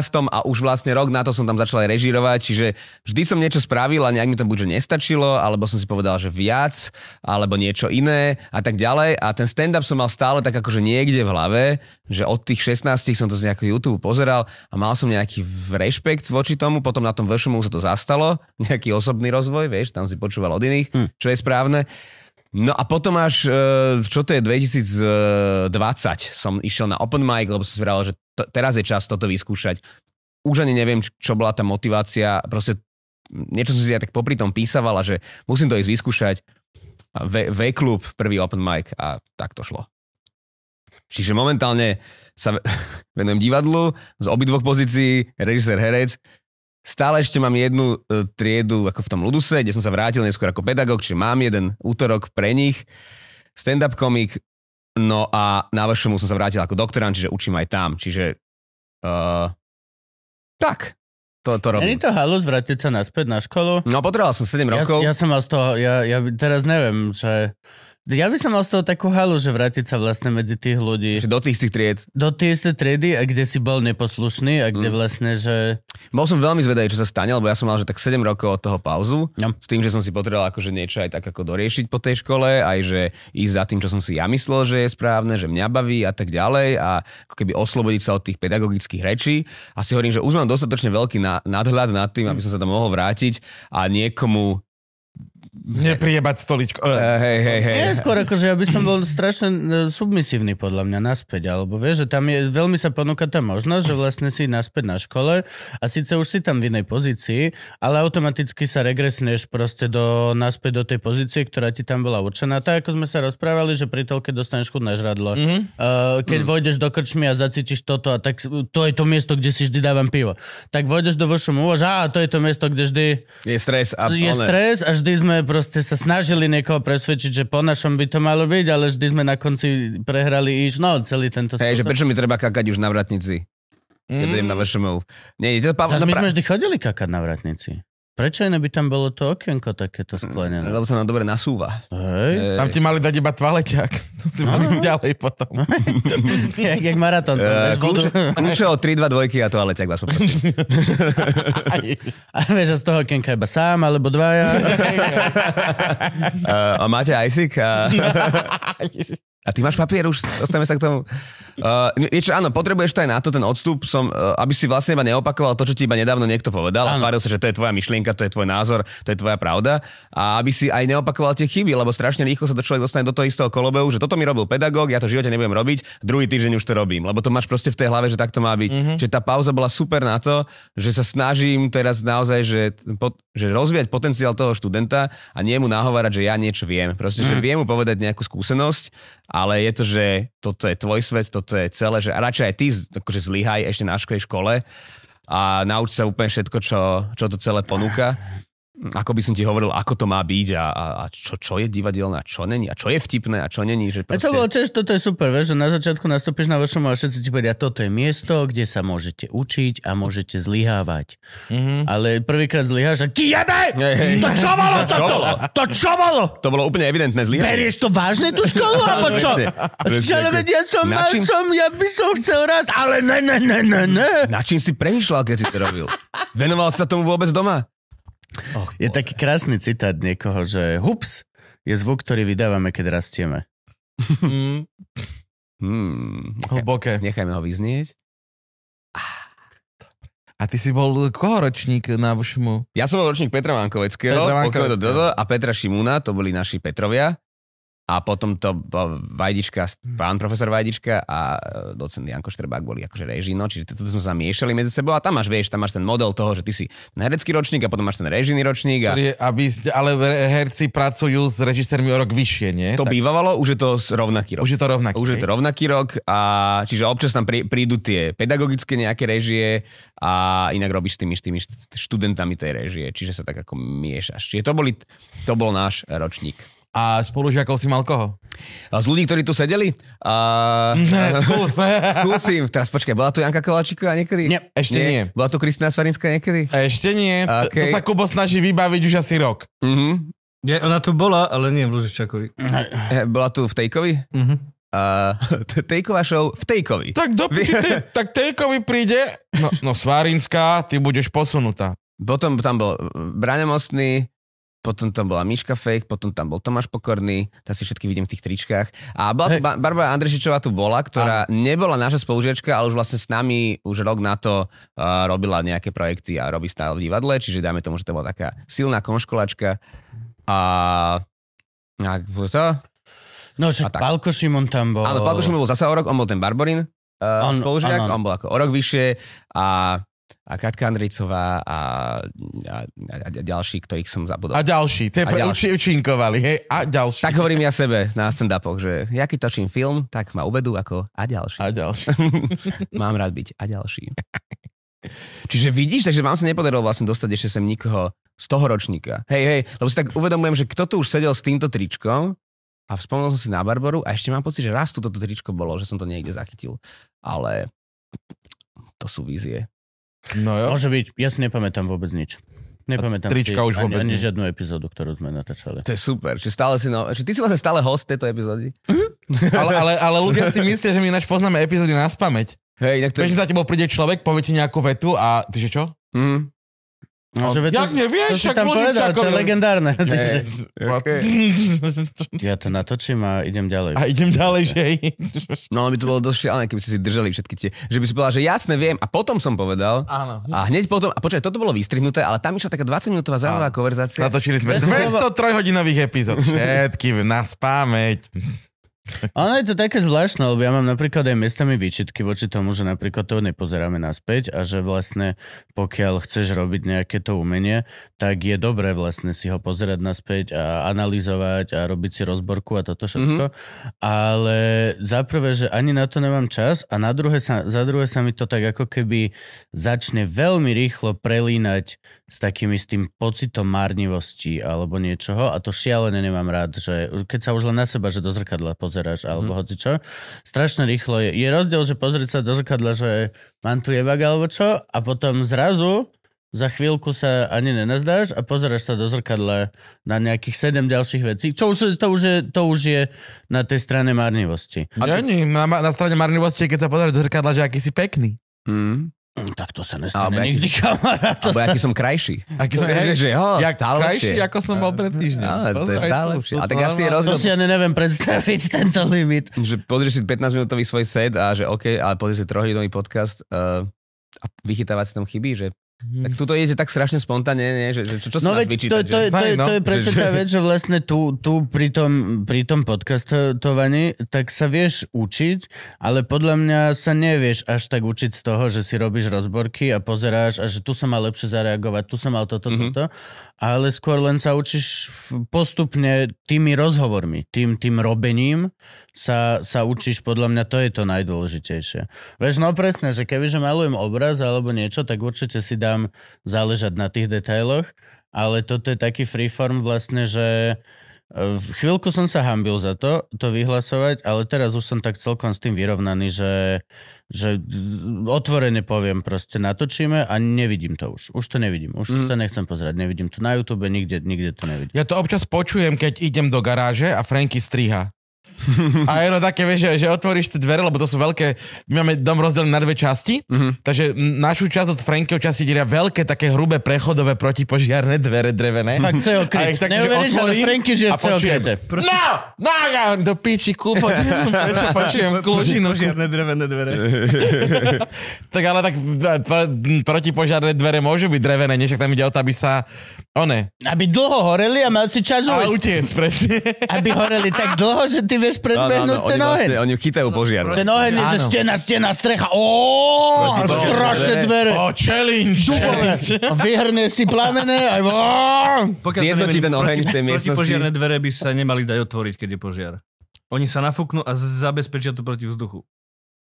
S2: 2015 a už vlastne rok na to som tam začal aj režírovať, čiže vždy som niečo spravil a nejak mi to buďže nestačilo, alebo som si povedal, že viac, alebo niečo iné a tak ďalej. A ten stand-up som mal stále tak akože niekde v hlave, že od tých 16 som to z nejakého YouTube pozeral a mal som nejaký rešpekt voči tomu, potom na tom vršomu sa to zastalo, nejaký osobný rozvoj, vieš, tam si počúval od iných, hm. čo je správne. No a potom až, e, čo to je, 2020 som išiel na open mic, lebo som si vral, že to, teraz je čas toto vyskúšať. Už ani neviem, čo bola tá motivácia, proste niečo som si ja tak popri tom písavala, že musím to ísť vyskúšať. V, v klub, prvý open mic a tak to šlo. Čiže momentálne sa [laughs] venujem divadlu z obidvoch pozícií, režisér, herec, Stále ešte mám jednu e, triedu ako v tom Luduse, kde som sa vrátil neskôr ako pedagóg, čiže mám jeden útorok pre nich. Stand-up komik, no a na vašomu som sa vrátil ako doktorant, čiže učím aj tam. Čiže e, tak, to, to robím. Není to halus vrátiť sa naspäť na školu? No potreboval som 7 rokov. Ja, ja
S1: som mal z toho, ja, ja teraz neviem, že... Ja by som mal z toho takú halu, že vrátiť sa vlastne medzi tých ľudí. Že
S2: do tých istých tried. Do tej istej triedy, a kde si bol neposlušný a kde mm. vlastne, že... Bol som veľmi zvedavý, čo sa stane, lebo ja som mal, že tak 7 rokov od toho pauzu, no. s tým, že som si potreboval akože niečo aj tak ako doriešiť po tej škole, aj že ísť za tým, čo som si ja myslel, že je správne, že mňa baví a tak ďalej a ako keby oslobodiť sa od tých pedagogických rečí. A si hovorím, že už mám dostatočne veľký nadhľad nad tým, aby som sa tam mohol vrátiť a niekomu nepriebať stoličko. Uh, hej, hej, hej. Nie, skôr
S1: akože ja by som bol strašne e, submisívny podľa mňa naspäť, alebo vieš, že tam je, veľmi sa ponúka tá možnosť, že vlastne si naspäť na škole a síce už si tam v inej pozícii, ale automaticky sa regresneš proste do, naspäť do tej pozície, ktorá ti tam bola určená. Tak ako sme sa rozprávali, že pri toľke dostaneš chudné na žradlo. Mm-hmm. Uh, keď mm. vojdeš do krčmy a zacítiš toto, a tak to je to miesto, kde si vždy dávam pivo. Tak vojdeš do vošom a to je to miesto, kde vždy je stres a, je stres a vždy sme proste sa snažili niekoho presvedčiť, že po našom by to malo byť, ale vždy sme na konci prehrali iš, no celý
S2: tento spôsob. Hej, že prečo mi treba kakať už na vratnici? Keď idem na mm. VŠMU. Nie, to Pavel, Zas my sme vždy
S1: chodili kakať na vratnici. Prečo iné by tam bolo to okienko takéto sklenené? Lebo sa nám dobre
S3: nasúva. Hej. Hej. Tam ti mali dať iba tvaleťák. To si mali ísť no. ďalej potom. [laughs]
S1: jak, jak maratón. kľúče,
S3: [laughs] o 3, 2, 2 a tvaleťák vás poprosím.
S1: a [laughs] vieš, z toho okienka iba sám, alebo dvaja.
S2: a máte ISIC? A... No. A ty máš papier už, dostaneme sa k tomu. Uh, niečo, áno, potrebuješ to aj na to, ten odstup, som, uh, aby si vlastne iba neopakoval to, čo ti iba nedávno niekto povedal áno. a tváril sa, že to je tvoja myšlienka, to je tvoj názor, to je tvoja pravda. A aby si aj neopakoval tie chyby, lebo strašne rýchlo sa to človek dostane do toho istého kolobehu, že toto mi robil pedagóg, ja to v živote nebudem robiť, druhý týždeň už to robím, lebo to máš proste v tej hlave, že tak to má byť. Mm-hmm. Čiže tá pauza bola super na to, že sa snažím teraz naozaj, že, po, že rozvíjať potenciál toho študenta a nie mu nahovárať, že ja niečo viem. Proste, mm že mhm. viem mu povedať nejakú skúsenosť ale je to, že toto je tvoj svet, toto je celé, že radšej aj ty akože zlyhaj ešte na škole, škole a nauč sa úplne všetko, čo, čo to celé ponúka ako by som ti hovoril, ako to má byť a, a, a čo, čo je divadelné a čo není a čo je vtipné a čo není. Že proste... A to
S1: bolo tiež, toto je super, vieš, že na začiatku nastúpiš na vašom a všetci ti povedia, toto je miesto, kde sa môžete učiť a môžete zlyhávať. Mm-hmm. Ale prvýkrát zlyháš a ti jebe! Hey, hey. To čo bolo toto? To, to, to čo bolo?
S2: To bolo úplne evidentné zlyhanie. Berieš to vážne tú školu, [laughs] alebo čo? ja som, na čím... som, ja by som chcel raz, ale ne, ne, ne, ne, ne. Na čím si premyšľal, keď si to robil? Venoval sa tomu vôbec doma?
S1: Oh, je bože. taký krásny citát niekoho, že hups je zvuk, ktorý vydávame, keď rastieme. Mm. Mm.
S3: Hlboké. Nechajme ho vyznieť. Ah, a ty si bol koho ročník na Všmu?
S2: Ja som bol ročník Petra Vankoveckého, Petra Vankoveckého. a Petra Šimúna, to boli naši Petrovia. A potom to Vajdička, pán profesor Vajdička a e, docent Janko Štrbák boli akože režino, čiže toto sme sa miešali medzi sebou a tam máš, vieš, tam máš ten model toho, že ty si ten herecký ročník a potom máš ten režijný ročník. A...
S3: Aby, ale herci pracujú
S2: s režisérmi o rok vyššie, nie? To tak... bývalo, už je to rovnaký rok. Už je to rovnaký. Už je to rovnaký rok a čiže občas tam prídu tie pedagogické nejaké režie a inak robíš s tými, tými študentami tej režie, čiže sa tak ako miešaš. Čiže to, boli, to bol náš ročník. A spolužiakov si mal koho? A z ľudí, ktorí tu sedeli? A... Ne, [laughs] skús. Skúsim. Teraz počkaj, bola tu Janka Kolačíková niekedy? Nie, ešte nie. nie. Bola tu Kristina Svarinská niekedy?
S3: Ešte nie. Okay. To sa Kubo snaží vybaviť už asi rok. Uh-huh. Je, ona tu bola,
S2: ale nie v Lužičakovi. Eh, bola tu v Tejkovi? Uh-huh. [laughs] Uh, Tejková show v Tejkovi. Tak do te,
S3: [laughs] tak Tejkovi príde,
S2: no, no Svárinská, ty budeš posunutá. Potom tam bol Braňa Mostný, potom tam bola Miška Fake, potom tam bol Tomáš Pokorný, tak si všetky vidím v tých tričkách. A bola tu ba- Barbara Andrešičová tu bola, ktorá a... nebola naša spolužiačka, ale už vlastne s nami už rok na to uh, robila nejaké projekty a robí stále v divadle, čiže dáme tomu, že to bola taká silná konškolačka. A... a to... No, že Palko Šimon tam bol. Ale Palko Šimon bol zase o rok, on bol ten Barborin uh, e, on, spolužiak, on, on. on bol ako o rok vyššie a a Katka Andricová a, a, a, a ďalší, ktorých som zabudol. A ďalší, tie pr- ďalší. učinkovali, hej, a ďalší. Tak hovorím ja sebe na stand-upoch, že ja keď točím film, tak ma uvedú ako a ďalší. A ďalší. [laughs] Mám rád byť a ďalší. Čiže vidíš, takže vám sa nepodarilo vlastne dostať ešte sem nikoho z toho ročníka. Hej, hej, lebo si tak uvedomujem, že kto tu už sedel s týmto tričkom a spomenul som si na Barboru a ešte mám pocit, že raz tu toto tričko bolo, že som to niekde zachytil. Ale to sú vízie. No jo. Môže byť, ja si nepamätám vôbec nič.
S1: Nepamätám trička si, už vôbec ani, ani
S2: žiadnu epizódu, ktorú sme natáčali. To je super. Či,
S3: stále si, no, či ty si vlastne stále host tejto epizódy? Mhm. ale, ale, ale ľudia si myslia, že my ináč poznáme epizódy na spameť. Hej, tak to... Keď za tebou príde človek, povie ti nejakú vetu a ty že čo? Mm. No, že veď, jak nevieš, tak tam povedal, to je legendárne. [laughs] okay.
S1: [laughs]
S2: Ja to natočím a idem ďalej. A idem ďalej, že... No ale by to bolo dosť šialené, keby ste si držali všetky tie... Že by si povedal, že jasne viem a potom som povedal. Áno. A hneď potom... A počkaj, toto bolo vystrihnuté, ale tam išla taká 20-minútová zaujímavá konverzácia. Natočili sme 203
S3: hodinových epizód.
S1: Všetky na
S2: spameť.
S1: Ono je to také zvláštne, lebo ja mám napríklad aj miestami výčitky voči tomu, že napríklad to nepozeráme naspäť a že vlastne pokiaľ chceš robiť nejaké to umenie, tak je dobré vlastne si ho pozerať naspäť a analyzovať a robiť si rozborku a toto mhm. všetko. Mm-hmm. Ale za prvé, že ani na to nemám čas a na druhé sa, za druhé sa mi to tak ako keby začne veľmi rýchlo prelínať s takým istým pocitom márnivosti alebo niečoho a to šialene nemám rád, že keď sa už len na seba, že do zrkadla pozeráš alebo mm. hoci čo, strašne rýchlo je. Je rozdiel, že pozrieť sa do zrkadla, že mám tu jebak alebo čo a potom zrazu za chvíľku sa ani nenazdáš a pozeráš sa do zrkadla na nejakých sedem ďalších vecí, čo už, to, už je, to už je na tej strane marnivosti. A ty... nie, na, na strane marnivosti
S3: keď sa pozeráš do zrkadla, že aký si pekný. Mm. Hm, tak to sa nestane Alebo nikdy, aký, kamarát. Alebo aký som krajší. Aký som, krajší, že jo, jak stále krajší, lepšie. ako som bol pred týždňom. No, to je stále lepšie. A tak asi je rozdiel. To si ani neviem predstaviť,
S2: [laughs] tento limit. Že pozrieš si 15-minútový svoj set a že OK, ale pozrieš si trojhodinový podcast uh, a vychytávať si tam chyby, že Hmm. Tak to ide tak strašne spontánne, nie? Že, že, čo, čo no veď vyčítať, to, to, je, to, je, no. to je presne tá vec, že
S1: vlastne tu, tu pri, tom, pri tom podcastovaní tak sa vieš učiť, ale podľa mňa sa nevieš až tak učiť z toho, že si robíš rozborky a pozeráš a že tu sa mal lepšie zareagovať, tu sa mal toto, mm-hmm. toto, ale skôr len sa učíš postupne tými rozhovormi, tým, tým robením sa, sa učíš, podľa mňa to je to najdôležitejšie. Vieš, no presne, že kebyže malujem obraz alebo niečo, tak určite si dám záležať na tých detailoch, ale toto je taký freeform vlastne, že e, v chvíľku som sa hambil za to, to vyhlasovať, ale teraz už som tak celkom s tým vyrovnaný, že, že otvorene poviem proste natočíme a nevidím to už. Už to
S3: nevidím, už mm. sa nechcem pozerať, nevidím to na YouTube, nikde, nikde to nevidím. Ja to občas počujem, keď idem do garáže a Franky striha. [laughs] A je to také, vieš, že, že otvoríš tie dvere, lebo to sú veľké, my máme dom rozdelený na dve časti, mm-hmm. takže našu časť od Frankyho časti delia veľké také hrubé prechodové protipožiarne dvere drevené. Tak celkryt. Tak, Neuveríš, ale Franky žije v celkryte. No! No! Ja on do piči kúpo, [laughs] prečo počujem [laughs] kľúčinu. Požiarne drevené dvere. tak ale tak e, protipožiarne dvere môžu byť drevené, než tam ide o to, aby sa... One.
S1: Aby dlho horeli a mal si čas A
S3: utiec, presne.
S1: Aby horeli tak dlho, že ty vieš, vieš predbehnúť no, no, no, ten oni oheň.
S3: Vlastne, oni chytajú požiar. Ten oheň je, že
S1: stena, stena, strecha. Ó, strašné dvere. Ó, challenge. Vyhrne si plamené. Aj, Zjednotí ten oheň
S5: v tej miestnosti. Protipožiarné dvere by sa nemali dať otvoriť, keď je požiar. Oni sa nafúknú a zabezpečia to proti vzduchu.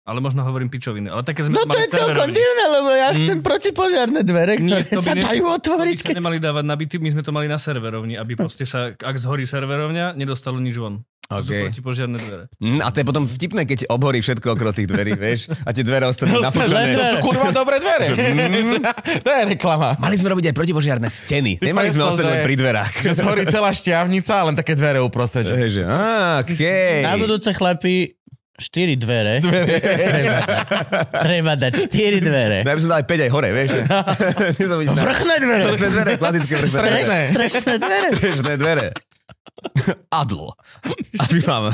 S5: Ale možno hovorím pičoviny. Ale také sme no to je celkom divné,
S1: lebo ja hmm. chcem hm. protipožiarné dvere, ktoré Nie, to sa
S5: ne... dajú otvoriť. To by keď... nemali dávať nabitý, my sme to mali na serverovni, aby proste sa, ak zhorí serverovňa, nedostalo nič von. Okay. protipožiarne dvere.
S2: Mm, a to je potom vtipné, keď obhorí všetko okolo tých dverí, vieš? A tie dvere ostanú na To sú kurva dobré dvere. Mm. [laughs] to je reklama. Mali sme robiť aj protipožiarné steny. Ty Nemali sme ostať pri dverách. Že zhorí celá
S3: šťavnica len také dvere uprostred. Že, á, okay. Na budúce chlapi, Štyri dvere. dvere.
S1: Treba,
S2: dať. treba dať štyri dvere. No ja by som dal aj 5 aj hore, vieš. [laughs] Vrchné dvere. Vrchné dvere, klasické vrchné dvere.
S3: Strešné dvere. Strešné dvere. [laughs] Adlo. Aby [laughs] vám...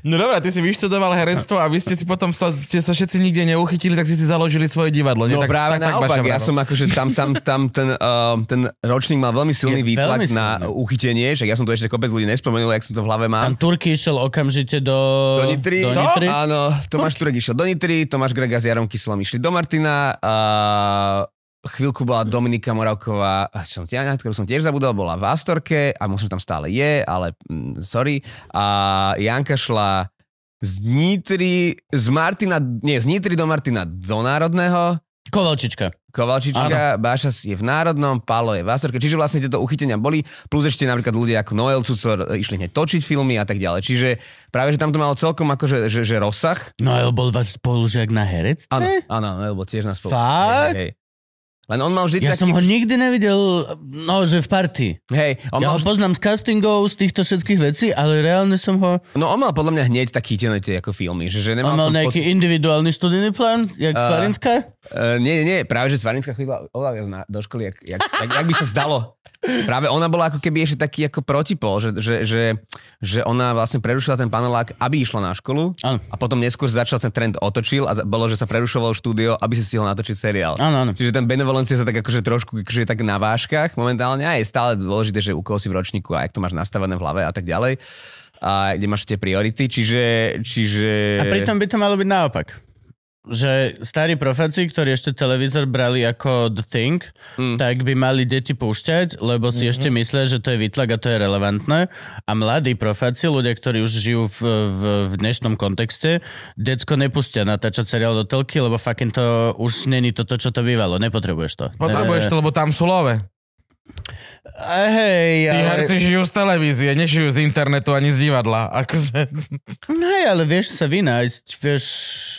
S3: No dobrá, ty si vyštudoval herectvo a vy ste si potom sa, ste sa všetci nikde neuchytili, tak ste si založili svoje divadlo. Nie? No tak, práve tak, naopak, tak, ja som
S2: akože tam, tam, tam ten, uh, [laughs] ten ročník mal veľmi silný je výtlak veľmi na silný. uchytenie, že ja som to ešte kopec ľudí nespomenul, jak som to v hlave mal. Tam Turky išiel okamžite do... Do Nitry. Do no, Nitry. No? Áno, Tomáš Turek išiel do Nitry, Tomáš Grega s Jarom Kyslom išli do Martina, uh, chvíľku bola Dominika Moravková, som, ja, ktorú som tiež zabudol, bola v Astorke a možno tam stále je, ale mm, sorry. A Janka šla z Nitry, z Martina, nie, z Nitry do Martina do Národného. Kovalčička. Kovalčička, Báša je v Národnom, Palo je v Astorke, čiže vlastne tieto uchytenia boli, plus ešte napríklad ľudia ako Noel Cucor e, išli hneď točiť filmy a tak ďalej. Čiže práve, že tam to malo celkom akože že, že rozsah. Noel bol vás spolužiak na herec? Áno, áno, Noel bol tiež na spolu. Fakt? Hej, hej.
S1: Len on mal vždy ja taký... som ho nikdy nevidel, no, že v party. Hej, on ja mal... ho poznám z castingov, z týchto všetkých vecí, ale reálne som ho... No on mal podľa mňa hneď taký tie ako filmy, že,
S2: že nemal On mal nejaký pod... individuálny študijný plán, jak uh, eh, Svarinská? Uh, eh, nie, nie, práve že Svarinská chodila oveľa viac na, do školy, jak, jak, jak, jak, by sa zdalo. Práve ona bola ako keby ešte taký ako protipol, že, že, že, že ona vlastne prerušila ten panelák, aby išla na školu ano. a potom neskôr začal ten trend otočil a bolo, že sa prerušovalo štúdio, aby si stihol natočiť seriál. Ano, ano. Čiže ten benevolencia sa tak akože trošku akože tak na váškach momentálne a je stále dôležité, že u koho si v ročníku a jak to máš nastavené v hlave a tak ďalej a kde máš tie priority, čiže, čiže... A pritom by
S1: to malo byť naopak
S2: že starí profáci, ktorí ešte televízor brali ako
S1: The Thing, mm. tak by mali deti púšťať, lebo si mm-hmm. ešte myslia, že to je výtlak a to je relevantné. A mladí profáci, ľudia, ktorí už žijú v, v, v dnešnom kontexte, decko nepustia natáčať seriál do telky, lebo fucking to už není toto, čo to bývalo. Nepotrebuješ
S3: to. Potrebuješ to, lebo tam sú love. Eh, hej, Tí ale... herci žijú z televízie, nežijú z internetu ani z divadla. Akože...
S1: No Hej, ale vieš sa vynájsť,
S3: vieš...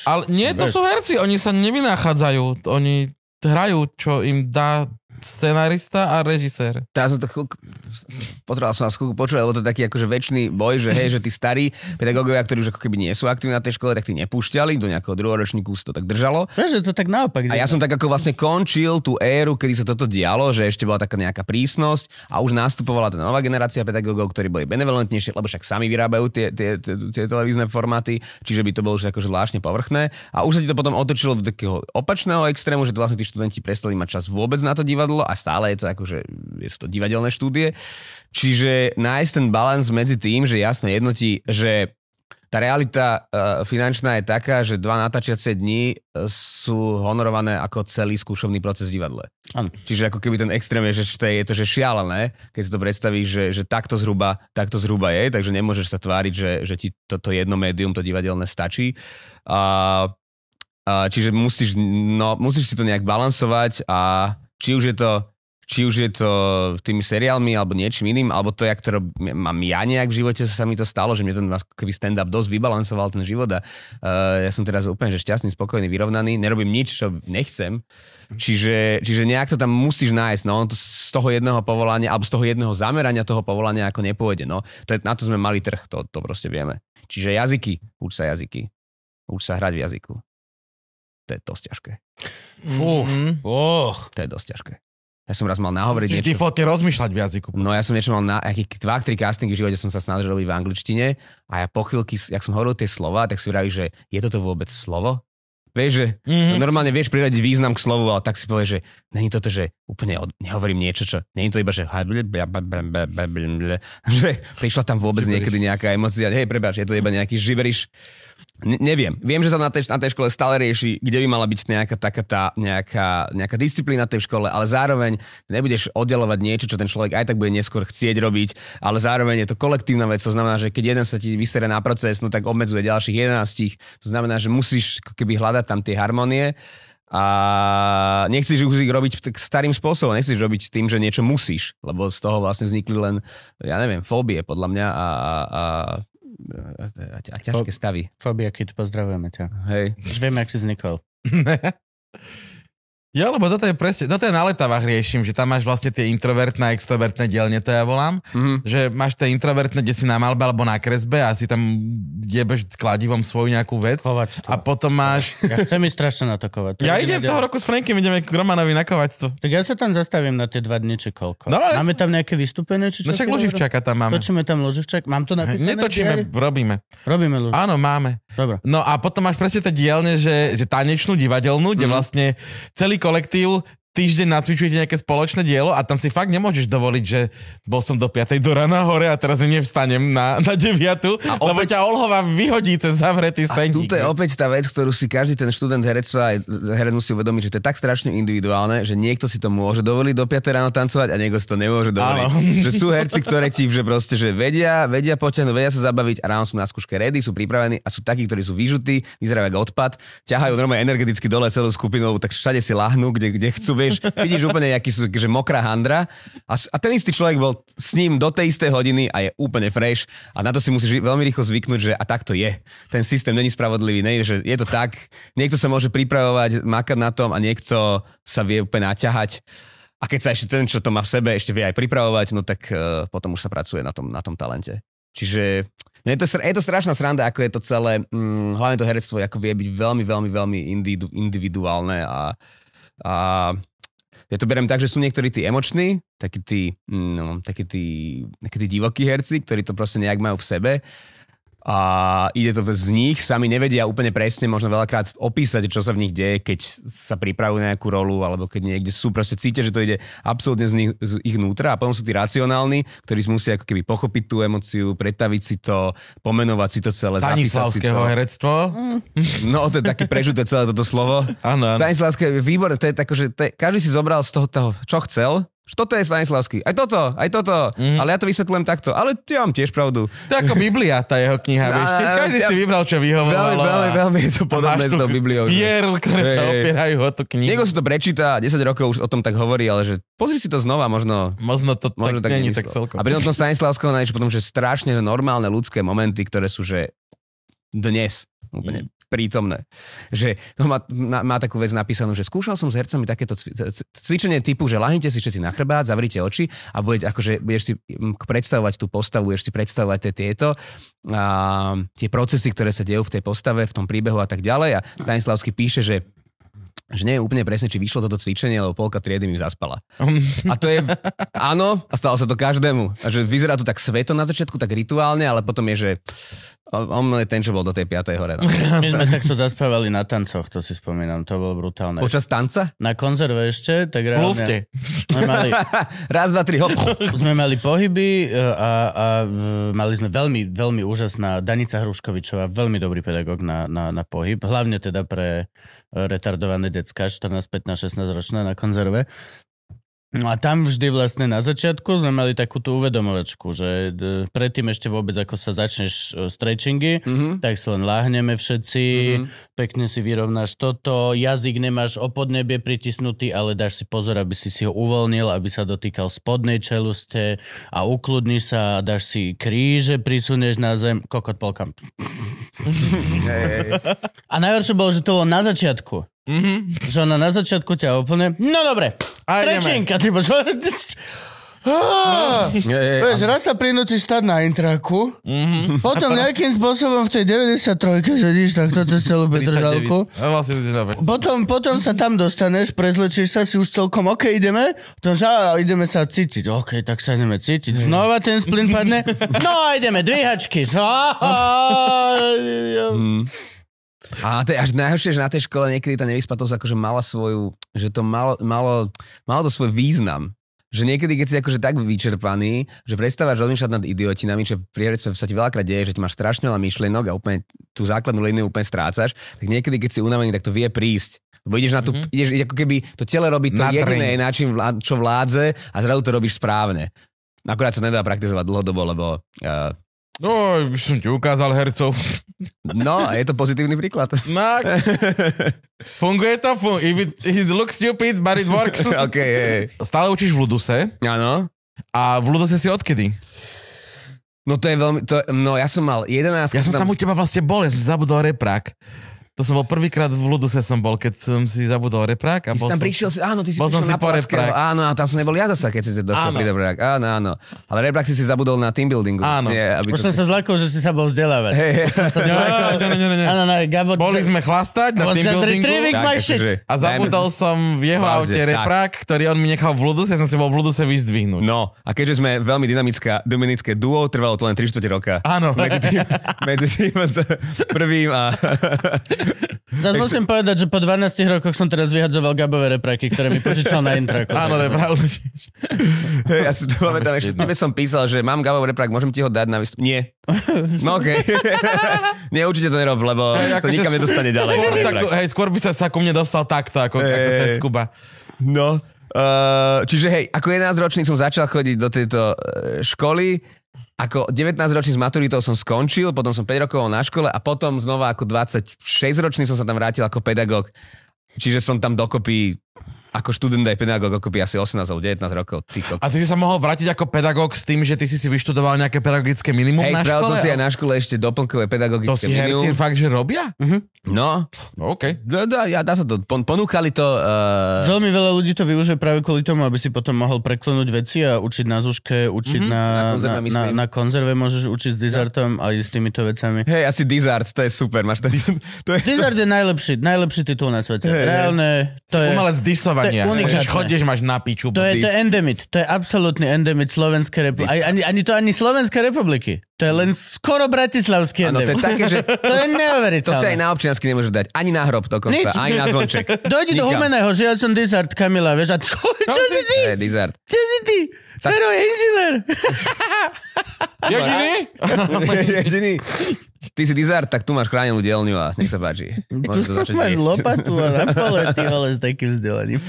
S3: Ale nie, to vieš. sú herci, oni sa nevynachádzajú, oni hrajú, čo im dá scenárista a režisér. Tá som to chvíľku, potreboval som vás
S2: chvíľku počuť, lebo to je taký akože väčší boj, že hej, že tí starí pedagógovia, ktorí už ako keby nie sú aktívni na tej škole, tak tí nepúšťali, do nejakého druhého ročníku si to tak držalo.
S1: Takže to tak naopak. A ja som
S2: tak ako vlastne končil tú éru, kedy sa toto dialo, že ešte bola taká nejaká prísnosť a už nastupovala tá nová generácia pedagógov, ktorí boli benevolentnejšie, lebo však sami vyrábajú tie, tie, tie, tie televízne formáty, čiže by to bolo už akože zvláštne povrchné. A už sa ti to potom otočilo do takého opačného extrému, že to vlastne tí študenti prestali mať čas vôbec na to divadlo divadlo a stále je to akože, je to divadelné štúdie. Čiže nájsť ten balans medzi tým, že jasné jednotí, že tá realita uh, finančná je taká, že dva natáčiace dni e, sú honorované ako celý skúšovný proces v divadle. Ano. Čiže ako keby ten extrém je, že to je, je to, že šialené, keď si to predstavíš, že, že takto zhruba, takto zhruba je, takže nemôžeš sa tváriť, že, že ti toto jedno médium, to divadelné stačí. Uh, uh, čiže musíš, no, musíš si to nejak balansovať a či už je to či už je to tými seriálmi alebo niečím iným, alebo to, jak to mám ja nejak v živote, sa mi to stalo, že mi ten keby stand-up dosť vybalansoval ten život a uh, ja som teraz úplne že šťastný, spokojný, vyrovnaný, nerobím nič, čo nechcem, čiže, čiže nejak to tam musíš nájsť, no, to z toho jedného povolania alebo z toho jedného zamerania toho povolania ako nepôjde, no, to je, na to sme mali trh, to, to proste vieme. Čiže jazyky, uč sa jazyky, uč sa hrať v jazyku. To je dosť ťažké.
S3: Uf, mm
S2: oh. To je dosť ťažké. Ja som raz mal nahovoriť Musíš niečo.
S3: Ty rozmýšľať v jazyku.
S2: No ja som niečo mal na, aký, dva, tri castingy v živote som sa snažil robiť v angličtine a ja po chvíľky, jak som hovoril tie slova, tak si vravíš, že je toto vôbec slovo? Vieš, že mm-hmm. normálne vieš priradiť význam k slovu, ale tak si povieš, že není toto, že úplne od, nehovorím niečo, čo, není to iba, že že prišla tam vôbec niekedy nejaká emocia, hej, prebáč, je to iba nejaký živeriš, Ne- neviem. Viem, že sa na tej, na tej škole stále rieši, kde by mala byť nejaká taká tá, nejaká, nejaká disciplína tej škole, ale zároveň nebudeš oddelovať niečo, čo ten človek aj tak bude neskôr chcieť robiť, ale zároveň je to kolektívna vec, to znamená, že keď jeden sa ti vysere na proces, no tak obmedzuje ďalších 11, to znamená, že musíš keby hľadať tam tie harmonie a nechceš už ich robiť starým spôsobom, nechceš robiť tým, že niečo musíš, lebo z toho vlastne vznikli len, ja neviem, fóbie podľa mňa a, a, a, a ťažké stavy. Fobia, keď pozdravujeme
S3: ťa. Hej. Už vieme, ak si vznikol. [laughs] Ja, lebo toto je presne, toto je na letavách riešim, že tam máš vlastne tie introvertné a extrovertné dielne, to ja volám, mm-hmm. že máš tie introvertné, kde si na malbe alebo na kresbe a si tam jebeš kladivom svoju nejakú vec. Kovačstvo. A potom máš... Ja chcem ísť strašne na to kovačstvo. Ja idem toho roku s Frankiem, ideme k Romanovi na kovačstvo. Tak ja sa tam zastavím na tie dva dni či koľko. No,
S1: máme tam nejaké vystúpenie
S3: či no čo? No však Loživčaka tam
S1: máme. Točíme tam Loživčak, mám to napísané? Netočíme,
S3: robíme. Robíme Loživčak. Áno, máme. Dobre. No a potom máš presne tie dielne, že, že tanečnú divadelnú, kde mm-hmm. vlastne celý colectivo týždeň nacvičujete nejaké spoločné dielo a tam si fakt nemôžeš dovoliť, že bol som do 5. do rana hore a teraz nevstanem na, na 9. A opäť, lebo ťa Olhova vyhodí cez zavretý sen. Tu je
S2: opäť tá vec, ktorú si každý ten študent herectva aj herec musí uvedomiť, že to je tak strašne individuálne, že niekto si to môže dovoliť do 5. ráno tancovať a niekto si to nemôže dovoliť. Áno. Že sú herci, ktoré ti že proste, že vedia, vedia potiahnuť, vedia sa zabaviť a ráno sú na skúške ready, sú pripravení a sú takí, ktorí sú vyžutí, vyzerajú ako odpad, ťahajú normálne energeticky dole celú skupinu, tak všade si lahnú, kde, kde chcú, vie, pozrieš, vidíš úplne, nejaký sú, že mokrá handra a, a ten istý človek bol s ním do tej istej hodiny a je úplne fresh a na to si musíš veľmi rýchlo zvyknúť, že a tak to je. Ten systém není spravodlivý, ne? že je to tak, niekto sa môže pripravovať, makať na tom a niekto sa vie úplne naťahať. A keď sa ešte ten, čo to má v sebe, ešte vie aj pripravovať, no tak uh, potom už sa pracuje na tom, na tom talente. Čiže no je, to, je to strašná sranda, ako je to celé, hm, hlavne to herectvo, ako vie byť veľmi, veľmi, veľmi individu, individuálne a, a ja to beriem tak, že sú niektorí tí emoční, takí tí, mm, no, takí tí, takí tí divokí herci, ktorí to proste nejak majú v sebe a ide to z nich, sami nevedia úplne presne, možno veľakrát opísať, čo sa v nich deje, keď sa pripravujú na nejakú rolu, alebo keď niekde sú, proste cítia, že to ide absolútne z, nich, z ich vnútra a potom sú tí racionálni, ktorí musia ako keby pochopiť tú emociu, predstaviť si to, pomenovať si to celé, zapísať si to. herectvo? Mm. No, to je také prežuté celé toto slovo. Áno. Stanislavské, výbor, to je tak. že to je, každý si zobral z toho, toho, čo chcel toto je Stanislavský, aj toto, aj toto. Mm. Ale ja to vysvetľujem takto. Ale ty mám tiež pravdu. To je ako Biblia, tá jeho kniha. [laughs] No, vieš, no, no, každý ja, si vybral, čo vyhovovalo. Veľmi, veľmi, veľmi je to podobné s tou Bibliou. Vieru, ktoré sa opierajú o tú knihu. Niekto si to prečíta, 10 rokov už o tom tak hovorí, ale že pozri si to znova, možno... Možno to možno tak, tak není tak celkom. A pri tom Stanislavského nájdeš potom, že strašne normálne ľudské momenty, ktoré sú, že dnes úplne mm. prítomné. Že to má, má, má takú vec napísanú, že skúšal som s hercami takéto cvi, cvičenie typu, že lahnite si všetci na chrbát, zavrite oči a bude, akože, budeš si mm, predstavovať tú postavu, budeš si predstavovať tie, tieto a, tie procesy, ktoré sa dejú v tej postave, v tom príbehu a tak ďalej. A Stanislavský píše, že že nie je úplne presne, či vyšlo toto cvičenie, lebo polka triedy mi zaspala. A to je, áno, a stalo sa to každému. A že vyzerá to tak sveto na začiatku, tak rituálne, ale potom je, že on je ten, čo bol do tej 5. hore. No. [laughs] My sme
S1: takto zaspávali na tancoch, to si spomínam, to bolo brutálne.
S2: Počas tanca? Na konzerve ešte, tak
S1: reálne... Sme mali, [laughs] Raz, dva, tri, hop. Sme mali pohyby e, a, a mali sme veľmi, veľmi úžasná Danica Hruškovičová, veľmi dobrý pedagóg na, na, na pohyb, hlavne teda pre retardované decka, 14, 15, 16 ročné na konzerve. No a tam vždy vlastne na začiatku sme mali takúto uvedomovačku, že predtým ešte vôbec ako sa začneš e, stretchingy, mm-hmm. tak sa len láhneme všetci, mm-hmm. pekne si vyrovnáš toto, jazyk nemáš o podnebie pritisnutý, ale dáš si pozor, aby si si ho uvoľnil, aby sa dotýkal spodnej čeluste a ukludni sa a dáš si kríže, prisunieš na zem, kokot polkam. hey. A najhoršie bolo, že to bolo na začiatku. Mm-hmm. Že ona na začiatku ťa úplne... No dobre, trečinka, ty bože. Ah, [laughs] je, je, vieš, raz sa prinútiš stať na intraku, mm-hmm. potom nejakým spôsobom v tej 93-ke sedíš takto cez celú bedržalku. Potom, potom sa tam dostaneš, prezlečíš sa si už celkom, OK, ideme, to žá, ideme sa cítiť. OK, tak sa ideme cítiť. Mhm. Znova ten splín padne. No a
S2: ideme, dvíhačky. [laughs] Mm. [laughs] A to je až najhoršie, že na tej škole niekedy tá nevyspatosť akože mala svoju, že to malo, malo, malo to svoj význam. Že niekedy, keď si akože tak vyčerpaný, že prestávaš rozmýšľať nad idiotinami, čo v prierectve sa ti veľakrát deje, že ti máš strašne veľa myšlienok a úplne tú základnú líniu úplne strácaš, tak niekedy, keď si unavený, tak to vie prísť. Lebo ideš na tú, mm-hmm. ideš, ako keby to tele robí to na jediné, na čím, čo vládze a zrazu to robíš správne. Akurát sa nedá praktizovať dlhodobo, lebo
S3: uh, No, by som ti ukázal hercov. No, je to pozitívny príklad. No, [laughs] funguje to, fun- if it, it looks stupid, but it works. [laughs] okay, hey. Stále učíš v Luduse. Áno. A v Luduse si odkedy? No to je veľmi, to, no ja som mal 11. Ja som tam, tam u teba vlastne bol, ja som zabudol reprák. To som bol prvýkrát v Luduse som bol, keď som si zabudol reprák. A ty bol tam som, prišiel,
S2: áno, ty si bol prišiel som si na po reprák.
S3: Áno, a tam som nebol ja zasa, keď si došiel áno. pri reprák. Áno, áno. Ale reprák si si zabudol na team buildingu. Áno. Nie, aby Už to... som sa zľakol, že si sa bol vzdelávať. Hey, hey. Nie, nie, nie, nie. Áno, ne, no, Gabo, Boli sme chlastať na team buildingu. Tak, akože, a zabudol som v jeho aute reprák, ktorý on mi nechal v Luduse, ja som si bol v Luduse vyzdvihnúť. No, a keďže sme veľmi dynamická, dominické duo,
S2: trvalo to len 3 roka. Áno. Medzi tým, [laughs] medzi tým prvým a [laughs] Zase musím
S1: si... povedať, že po 12 rokoch som teraz vyhadzoval Gabové repráky, ktoré mi požičal na intraku.
S2: Áno, to je no. pravda. Hej, ja si to pamätám, ešte tebe som písal, že mám Gabov reprák, môžem ti ho dať na výstup? Nie. No okej. Okay. [laughs] Nie, určite to nerob, lebo hey, to nikam nedostane ďalej. Skôr, sa, hej,
S3: skôr by sa, sa ku mne dostal takto, ako, hey, ako cez skuba. No,
S2: Uh, čiže hej, ako 11 ročný som začal chodiť do tejto eh, školy ako 19-ročný s maturitou som skončil, potom som 5 rokov na škole a potom znova ako 26-ročný som sa tam vrátil ako pedagóg. Čiže som tam dokopy ako študent aj pedagóg by asi 18 alebo 19 rokov. Ty kok. A
S3: ty si sa mohol vrátiť ako pedagóg s tým, že ty si si vyštudoval nejaké pedagogické minimum hey, na škole? som si aj
S2: na škole ešte doplnkové pedagogické minimum. To si herci fakt, že robia? Uh-huh. No. No okej. Okay. Dá, no, no, ja, dá sa to, pon, ponúkali to. Uh...
S1: Veľmi veľa ľudí to využije práve kvôli tomu, aby si potom mohol preklenúť veci a učiť na zúške, učiť uh-huh. na, na, konzerve, na, na, na, konzerve môžeš učiť s dizartom ja. aj s týmito vecami. Hej, asi dizart, to je super. Máš to, [laughs] to je... Dizart je najlepší, najlepší titul na svete. Hey, Reálne, to je disovania. To je Chodíš,
S3: máš na piču. To je, to je
S1: endemit. To je absolútny endemit Slovenskej republiky. Ani, ani to ani Slovenskej republiky. To je len skoro bratislavský endemit. Ano, to je také, že... [laughs] to je neuveriteľné. To sa aj na
S2: občiansky nemôže dať. Ani na hrob to konca, Ani na zvonček. [laughs] Dojdi do humeného,
S1: že ja som dizard Kamila, vieš. A čo, no, [laughs] čo si ty? je dizard. Čo si ty? Tak... Fero je inžinier. Jediný?
S2: Jediný ty si dizár, tak tu máš chránenú dielňu a nech sa páči. [laughs] Môžeš to máš ísť. lopatu a na pole, ty
S1: vole, s takým vzdelaním.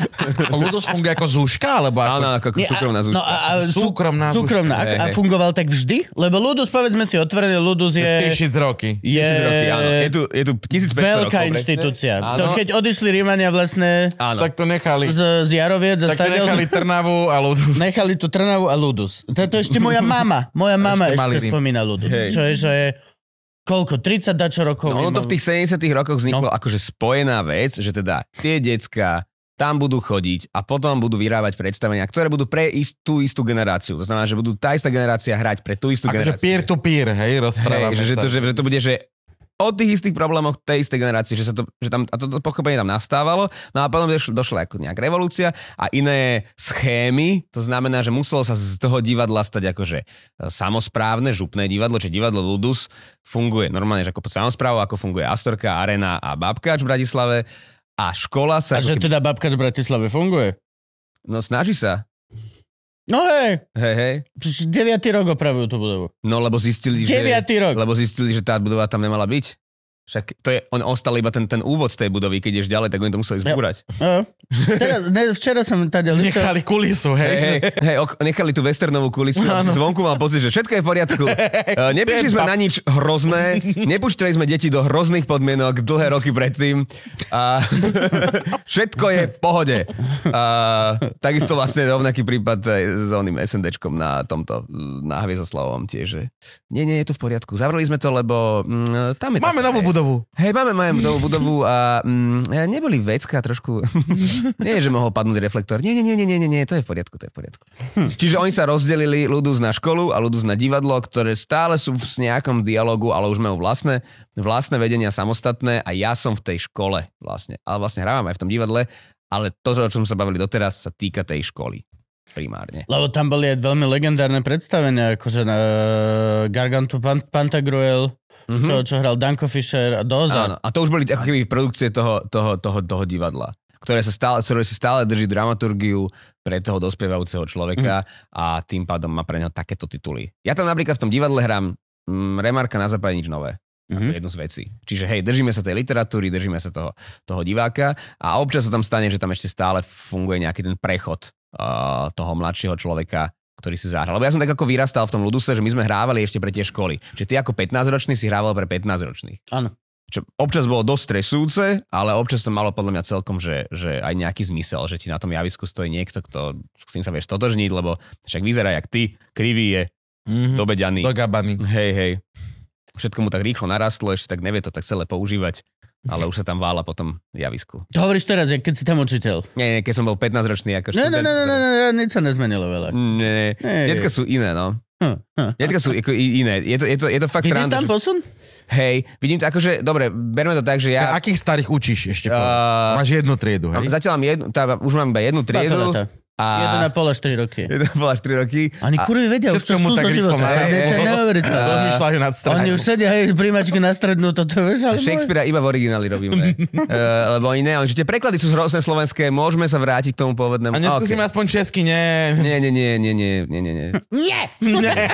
S1: Ludus funguje ako
S3: zúška, alebo ako... Áno, ako ako súkromná zúška. No, a, a,
S1: súkromná, súkromná zúška. A, a fungoval tak vždy? Lebo Ludus, povedzme si otvorene, Ludus je... Tisíc roky. Je, tisíc roky, áno. Je tu,
S3: je tu 1500
S1: Veľká rokov, inštitúcia. To, keď odišli Rímania vlastne... Áno. Tak to nechali. Z, z Jaroviec. Tak to nechali Trnavu a Ludus. Nechali tu Trnavu a Ludus. To, je ešte moja mama. Moja mama ešte, ešte spomína Ludus. Čo je, že... je koľko, 30 dačo rokov. No ono to v tých
S2: 70 rokoch vzniklo no. akože spojená vec, že teda tie decka tam budú chodiť a potom budú vyrábať predstavenia, ktoré budú pre istú istú generáciu. To znamená, že budú tá istá generácia hrať pre tú istú Ako generáciu.
S3: peer to peer, hej, rozprávame. Hej, že, to, že, že
S2: to bude, že o tých istých problémoch tej istej generácie, že, sa to, že tam, a toto to pochopenie tam nastávalo, no a potom došla ako nejaká revolúcia a iné schémy, to znamená, že muselo sa z toho divadla stať akože e, samozprávne, župné divadlo, čiže divadlo Ludus funguje normálne, že ako pod samozprávou, ako funguje Astorka, Arena a Babkač v Bratislave a škola sa... A že keby... teda Babkač v Bratislave funguje? No snaží sa. No hej. Hej, hej. 9. rok opravujú tú budovu. No lebo zistili, že... 9. rok. Lebo zistili, že tá budova tam nemala byť. Však to je, on ostal iba ten, ten úvod z tej budovy, keď ideš ďalej, tak oni to museli zbúrať. Ja.
S1: No. Teraz, ne, včera som tady
S3: [laughs] Nechali kulisu, hej. Hey,
S2: hey, ok, nechali tú westernovú kulisu. Áno. Zvonku mal pocit, že všetko je v poriadku. Uh, [laughs] Neprišli sme na nič hrozné, nepúšťali sme deti do hrozných podmienok dlhé roky predtým. A [laughs] všetko je v pohode. A, takisto vlastne rovnaký prípad s oným SNDčkom na tomto, na Hviezdoslavovom tiež. Nie, nie, je to v poriadku. Zavrali sme to, lebo mm, tam je... Máme novú budovu budovu. Hej, máme majetkovú budovu a mm, neboli vecka trošku. [laughs] nie, že mohol padnúť reflektor. Nie, nie, nie, nie, nie, nie, to je v poriadku, to je v poriadku. Hm. Čiže oni sa rozdelili Ludus na školu a ľudus na divadlo, ktoré stále sú v nejakom dialogu, ale už majú vlastné, vlastné vedenia samostatné a ja som v tej škole vlastne. Ale vlastne hrávam aj v tom divadle, ale to, o čom sa bavili doteraz, sa týka tej školy primárne.
S1: Lebo tam boli aj veľmi legendárne predstavenia, akože na eh, Gargantu Pant- Pantagruel, mm-hmm. čo, čo hral Danko Fischer a Dozar. Áno, a
S2: to už boli ako keby produkcie toho, toho, toho, toho divadla ktoré sa stále, ktoré si stále drží dramaturgiu pre toho dospievajúceho človeka mm. a tým pádom má pre neho takéto tituly. Ja tam napríklad v tom divadle hrám mm, Remarka na západe nič nové. Mm-hmm. jednu z vecí. Čiže hej, držíme sa tej literatúry, držíme sa toho, toho diváka a občas sa tam stane, že tam ešte stále funguje nejaký ten prechod uh, toho mladšieho človeka, ktorý si zahral. Lebo ja som tak ako vyrastal v tom ľuduse, že my sme hrávali ešte pre tie školy. Čiže ty ako 15-ročný si hrával pre 15-ročných. Áno. Čo občas bolo dosť stresujúce, ale občas to malo podľa mňa celkom, že, že aj nejaký zmysel, že ti na tom javisku stojí niekto, kto, s tým sa vieš totožniť, lebo však vyzerá jak ty, krivý je, mm-hmm. dobeďaný. Dogabaný. Hej, hej. Všetko mu tak rýchlo narastlo, ešte tak nevie to tak celé používať ale už sa tam vála potom javisku. To hovoríš teraz, keď si tam učiteľ. Nie, nie, keď som bol 15-ročný ako študent. ne, no, no, no, no, nič sa nezmenilo veľa. Nie, nie, detská sú iné, no. Hm, hm. sú ako iné. Je to, je to, je to fakt Vidíš tam že... posun? Hej, vidím to akože, dobre, berme to tak, že ja... Akých starých učíš ešte? Uh, Máš jednu triedu, hej? Zatiaľ mám jednu, tá, už mám iba jednu triedu. Tá, tá, tá. A... 1,5 až 4 roky. 1,5 až 4 roky. Ani kurvy vedia, už čo chcú zo života. Ne, to je neuveriteľné. [laughs] Rozmýšľajú nad stranu. Oni už
S1: sedia, hej, príjmačky na strednú, toto vieš, ale... Shakespearea
S2: iba v origináli robíme. uh, [laughs] lebo iné, že tie preklady sú hrozné slovenské, môžeme sa vrátiť k tomu pôvodnému. A neskúsim okay. aspoň česky, nie. Nie, nie, nie, nie, nie, nie, nie.
S4: [laughs] Nie! Nie!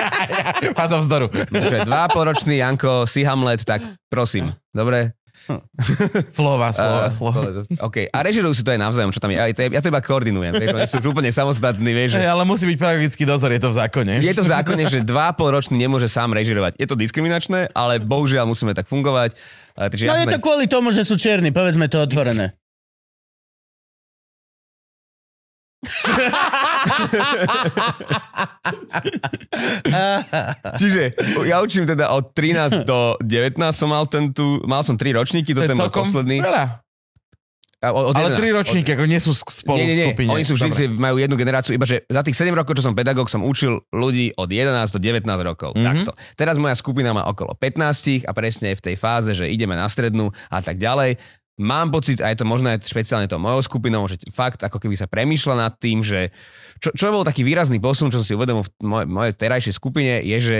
S2: Fáza vzdoru. Dva poročný Janko, si Hamlet, tak prosím. Dobre? Hm.
S3: [laughs] Slova, slova, uh, slova.
S2: OK, a režirujú si to aj navzájom, čo tam je. Ja to, ja to iba koordinujem, vieš, oni sú úplne samostatní, vieš. Že... Hey, ale musí byť
S3: pedagogický dozor, je to v zákone. Je to v zákone, že
S2: dva polročný nemôže sám režirovať. Je to diskriminačné, ale bohužiaľ musíme tak fungovať. Takže no ja je sme... to
S1: kvôli tomu, že sú čierni, povedzme to otvorené.
S2: Čiže ja učím teda od 13 [laughs] do 19 som mal ten tu, mal som 3 ročníky, to, ten bol posledný. Veľa. Od, od ale tri ročníky,
S3: od... ako nie sú spolu nie, nie, nie. v Oni sú vždy, Dobre.
S2: majú jednu generáciu, iba že za tých 7 rokov, čo som pedagóg, som učil ľudí od 11 do 19 rokov. Mm-hmm. Takto. Teraz moja skupina má okolo 15 a presne je v tej fáze, že ideme na strednú a tak ďalej. Mám pocit, aj to možno aj špeciálne to mojou skupinou, že fakt ako keby sa premýšľa nad tým, že čo, čo bol taký výrazný posun, čo som si uvedomil v mojej, mojej terajšej skupine, je, že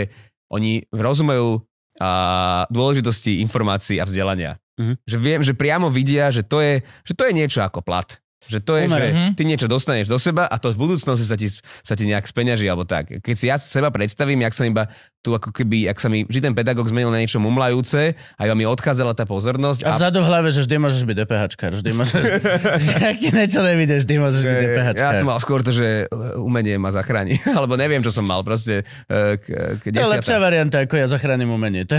S2: oni rozumejú a, dôležitosti informácií a vzdelania. Mm-hmm. Že viem, že priamo vidia, že to je, že to je niečo ako plat. Že to je, Umer, že mhm. ty niečo dostaneš do seba a to v budúcnosti sa ti, sa ti nejak speňaží alebo tak. Keď si ja seba predstavím, jak som iba tu ako keby, ak sa mi vždy ten pedagóg zmenil na niečo mumlajúce, aj mi odchádzala tá pozornosť. A vzadu v hlave, že vždy môžeš byť DPH. vždy môžeš, [laughs]
S1: [laughs] že ak ti niečo nevidíš, vždy môžeš že, byť DPH. Ja som mal skôr
S2: to, že e, umenie ma zachráni, [laughs] alebo neviem, čo som mal, proste e, k, k To je lepšia varianta, ako ja zachránim umenie. To...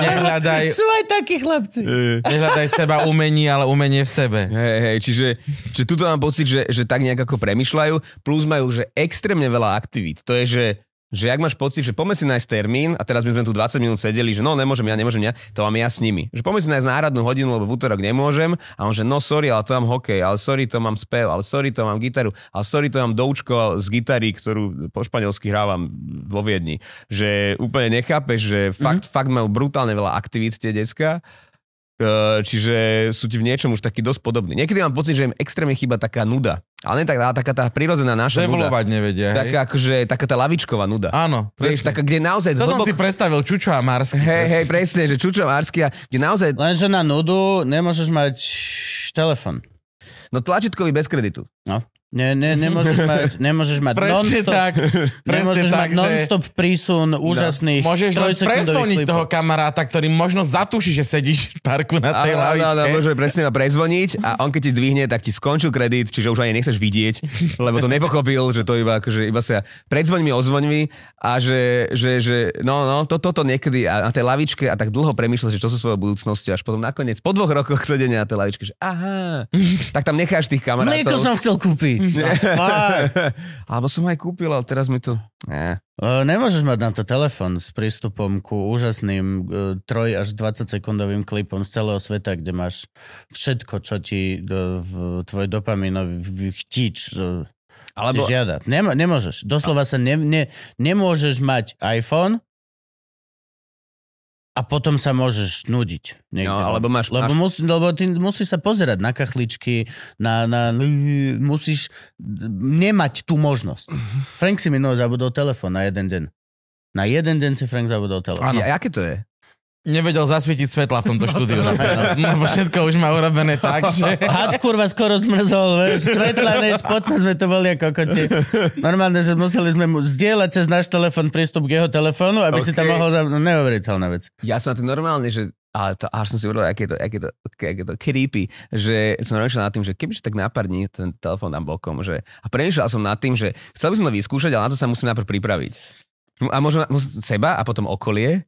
S3: Nehľadaj... Sú
S1: aj takí chlapci.
S3: E. Nehľadaj seba umení, ale umenie v sebe. Hej, hej, čiže, čiže tuto mám pocit, že, že tak
S2: nejak ako premyšľajú, plus majú, že extrémne veľa aktivít. To je, že že ak máš pocit, že poďme si nájsť termín, a teraz my sme tu 20 minút sedeli, že no nemôžem ja, nemôžem ja, to mám ja s nimi. Že poďme si nájsť náhradnú hodinu, lebo v útorok nemôžem, a on že no sorry, ale to mám hokej, ale sorry, to mám spev, ale sorry, to mám gitaru, ale sorry, to mám doučko z gitary, ktorú po španielsky hrávam vo Viedni. Že úplne nechápeš, že mhm. fakt, mm-hmm. fakt majú brutálne veľa aktivít tie decka, ehm, čiže sú ti v niečom už taký dosť podobný. Niekedy mám pocit, že im extrémne chýba taká nuda ale nie tak, ale taká tá prirodzená naša Devolovať nuda. nevedia, hej? Taká, akože, taká tá lavičková nuda. Áno, presne. Vieš, taká, kde naozaj... To hlbok... som si predstavil, Čučo a Marsky. Hej, presne. hej, presne, že Čučo a Marsky, a kde naozaj... Lenže na nudu nemôžeš mať telefon. No tlačítkový bez kreditu. No.
S1: Ne, ne, nemôžeš mať, [laughs] nemôžeš mať presne non-stop, tak, nemôžeš tak, mať non-stop prísun
S2: no. úžasných no. Môžeš presvoniť prezvoniť
S3: toho kamaráta, ktorý možno zatúši, že sedíš v parku na tej lavičke. Áno, môže
S2: presne ma prezvoniť a on keď ti dvihne, tak ti skončil kredit, čiže už ani nechceš vidieť, lebo to nepochopil, že to iba, akože iba sa predzvoň mi, ozvoň mi a že, že, že no, no, to, toto niekedy a na tej lavičke a tak dlho premýšľaš, že čo sú svojou budúcnosti až potom nakoniec po dvoch rokoch sedenia na tej lavičke, že
S4: aha,
S2: tak tam necháš tých kamarátov. Mlieko som chcel kúpiť. Hm.
S1: Hm.
S2: [laughs] Alebo som aj kúpil, ale teraz mi to... Nie. Eh, nemôžeš mať na to
S1: telefon s prístupom ku úžasným 3 eh, až 20 sekundovým klipom z celého sveta, kde máš všetko, čo ti eh, v tvoj dopaminový chtič alebo... žiada. nemôžeš. Doslova sa ne- ne- nemôžeš mať iPhone a potom sa môžeš nudiť.
S2: Niekde. No, no, alebo máš,
S1: lebo, máš... Musí, lebo ty musíš sa pozerať na kachličky, na, na, musíš nemať tú možnosť. [laughs] Frank si minulý zabudol telefon na jeden deň. Na
S3: jeden deň si Frank zabudol telefon. Áno, aké to je? nevedel zasvietiť svetla v tomto no štúdiu. No, no, všetko už má urobené tak, že... Had
S1: kurva skoro zmrzol, veš, svetla neč, potom sme to boli ako koti. Normálne, že museli sme mu zdieľať cez náš telefón prístup k jeho telefónu, aby okay. si tam mohol...
S2: Za... No, neuveriteľná vec. Ja som na to normálne, že ale to, až som si uvedol, aké to, aké to, aké to creepy, že som rozmýšľal nad tým, že kebyže tak na pár dní ten telefón tam bokom, že a premýšľal som nad tým, že chcel by som to vyskúšať, ale na to sa musím najprv pripraviť. A možno seba a potom okolie,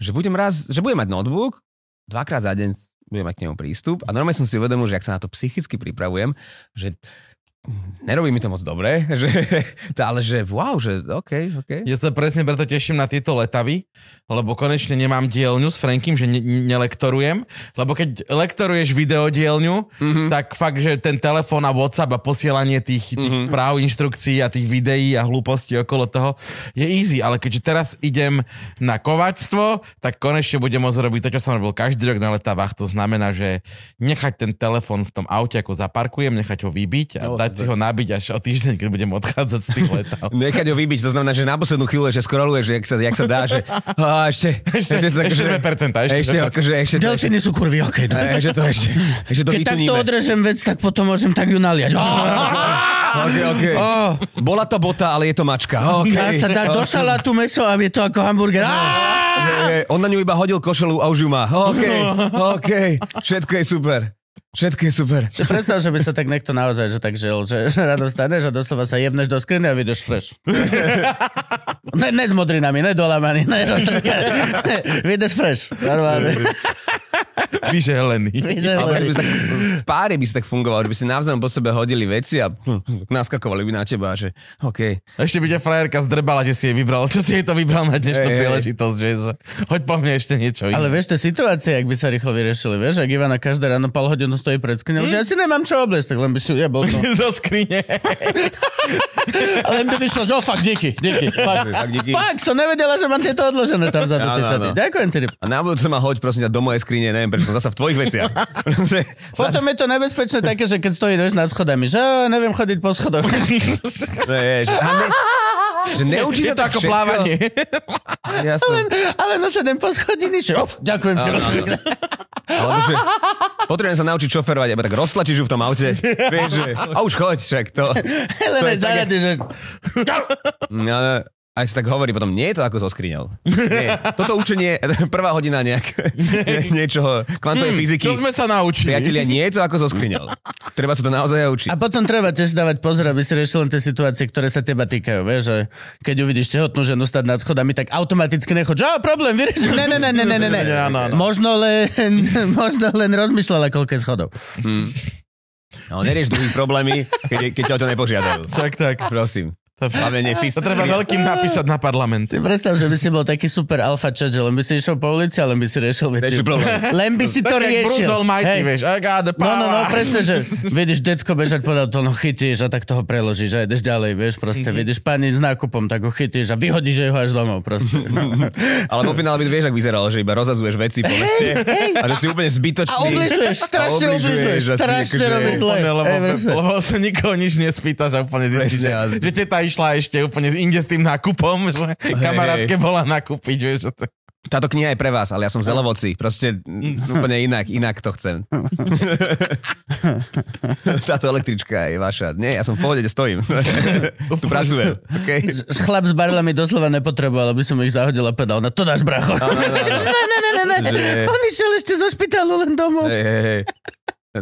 S2: že budem raz, že budem mať notebook, dvakrát za deň budem mať k nemu prístup a normálne som si uvedomil, že ak sa na to psychicky pripravujem, že
S3: nerobí mi to moc dobre, [laughs] že, ale že wow, že OK, OK. Ja sa presne preto teším na tieto letavy, lebo konečne nemám dielňu s Frankim, že ne- nelektorujem, lebo keď lektoruješ videodielňu, mm-hmm. tak fakt, že ten telefón a WhatsApp a posielanie tých, tých mm-hmm. správ, inštrukcií a tých videí a hlúpostí okolo toho je easy, ale keďže teraz idem na kovačstvo, tak konečne budem môcť robiť to, čo som robil každý rok na letavách, to znamená, že nechať ten telefón v tom aute, ako zaparkujem, nechať ho vybiť a no, dať si ho nabiť až o týždeň, keď budem odchádzať z tých letov. [laughs] Nechať ho vybiť, to znamená, že na poslednú chvíľu ešte že jak sa, jak
S2: sa dá, že a, [laughs] ešte, ešte, ešte, ešte, ešte, percenta, ešte, ešte, ešte, ešte, Delfíny sú kurvy, Okay, no. Ešte to ešte, ešte to Keď takto odrežem
S1: vec, tak potom môžem tak ju naliať. [laughs]
S4: Okay, okay. Oh.
S2: Bola to bota, ale je to mačka. Okay. Ja sa dá do šalátu
S1: meso a je to ako
S2: hamburger. Ah! On na ňu iba hodil košelu a už ju má. OK, OK, všetko je super. Všetko je super.
S1: predstav, že by sa tak niekto naozaj že tak žil, že, že ráno a doslova sa jebneš do skrny a vyjdeš fresh. ne, ne s modrinami, ne dolamaný, ne, ne Vyjdeš fresh. Normálne.
S2: Vyželený. [laughs] Vyžehlený. Tak, v páre by si tak fungoval, že by si navzájom po sebe hodili veci a hm,
S3: naskakovali by na teba, že OK. Ešte by ťa frajerka zdrbala, že si jej vybral, čo si jej to vybral na dnešnú hey, príležitosť, vieš, že hoď po mne ešte niečo iné. Ale
S1: vieš, tie situácie, ak by sa rýchlo vyriešili, vieš, ak Ivana každé ráno pol hodinu stojí pred skrinou, hm? že ja si nemám čo obliecť, tak len by si ju jebol. to. [laughs] Do skrine. Ale len by vyšlo, že oh, fakt, díky, díky. Fakt, fakt, díky. fakt som nevedela, že mám tieto odložené tam za no, no, no.
S2: Ďakujem ti. A na budúce ma hoď, prosím ťa, do mojej skrine nie, neviem, prečo som zasa v tvojich veciach.
S1: [laughs] Potom je to nebezpečné také, že keď stojí vieš, nad schodami, že neviem chodiť po schodoch. To
S4: je, že, a ne, že neučí sa to ako plávanie.
S1: Jasné. Ale no sedem po schodiny, že of, ďakujem ti.
S2: Alebo že potrebujem sa naučiť šoferovať, aby tak roztlačíš ju v tom aute. Vieš, že, a už choď, však to.
S1: Len aj také- že...
S2: No, a si tak hovorí potom, nie je to ako zo skriňou. Nie. Toto učenie, [laughs] prvá hodina nejak, [laughs] nie, niečoho, kvantovej hmm, fyziky. To sme sa naučili. Priatelia, nie je to ako zo skriňou. Treba sa to naozaj učiť.
S1: A potom treba tiež dávať pozor, aby si riešil len tie situácie, ktoré sa teba týkajú. Vieš, že keď uvidíš tehotnú ženu stať nad schodami, tak automaticky nechoď, že problém, vyriešil. Ne, ne, ne, ne, ne, ne. ne. [laughs] No, no. Možno, len, možno len rozmýšľala, koľko je schodov.
S2: Hmm. No, nerieš druhý problémy, keď, keď ťa o to nepožiadajú. Tak, tak. Prosím. To práve si To treba veľkým napísať na parlament.
S1: Si predstav, že by si bol taký super alfa čat, že len by si išiel po ulici a len by si riešil veci.
S3: Len by si to tak riešil. Tak Mighty, hey. vieš. I No, no, no, presne, že
S1: vidíš decko bežať podľa to, no chytíš a tak toho preložíš a ideš ďalej, vieš, proste. Mm-hmm. Vidíš pani s nákupom, tak ho chytíš a vyhodíš jeho až domov, proste. [laughs]
S2: Ale po finále by vieš, ak vyzeralo, že iba rozazuješ veci po meste hey, hey. a že si úplne zbytočný. A obližuješ, strašne obližuješ, strašne akože- robíš zle.
S3: Lebo, sa nikoho nič nespýtaš a úplne zistíš, že, že išla ešte úplne inde s tým nákupom, že hey, kamarátke hey. bola
S2: nakúpiť, vieš. Že to... Táto kniha je pre vás, ale ja som zelovoci. Proste mm. úplne inak, inak to chcem. [laughs] Táto električka je vaša. Nie, ja som v pohode, stojím. [laughs] tu pracujem. Okay?
S1: [laughs] Chlap s barlami doslova nepotreboval, aby som ich zahodil
S2: a pedal. na no to dáš, bracho. No,
S1: no, no, Že... On išiel ešte zo špitalu len domov.
S2: Hey, hey, hey.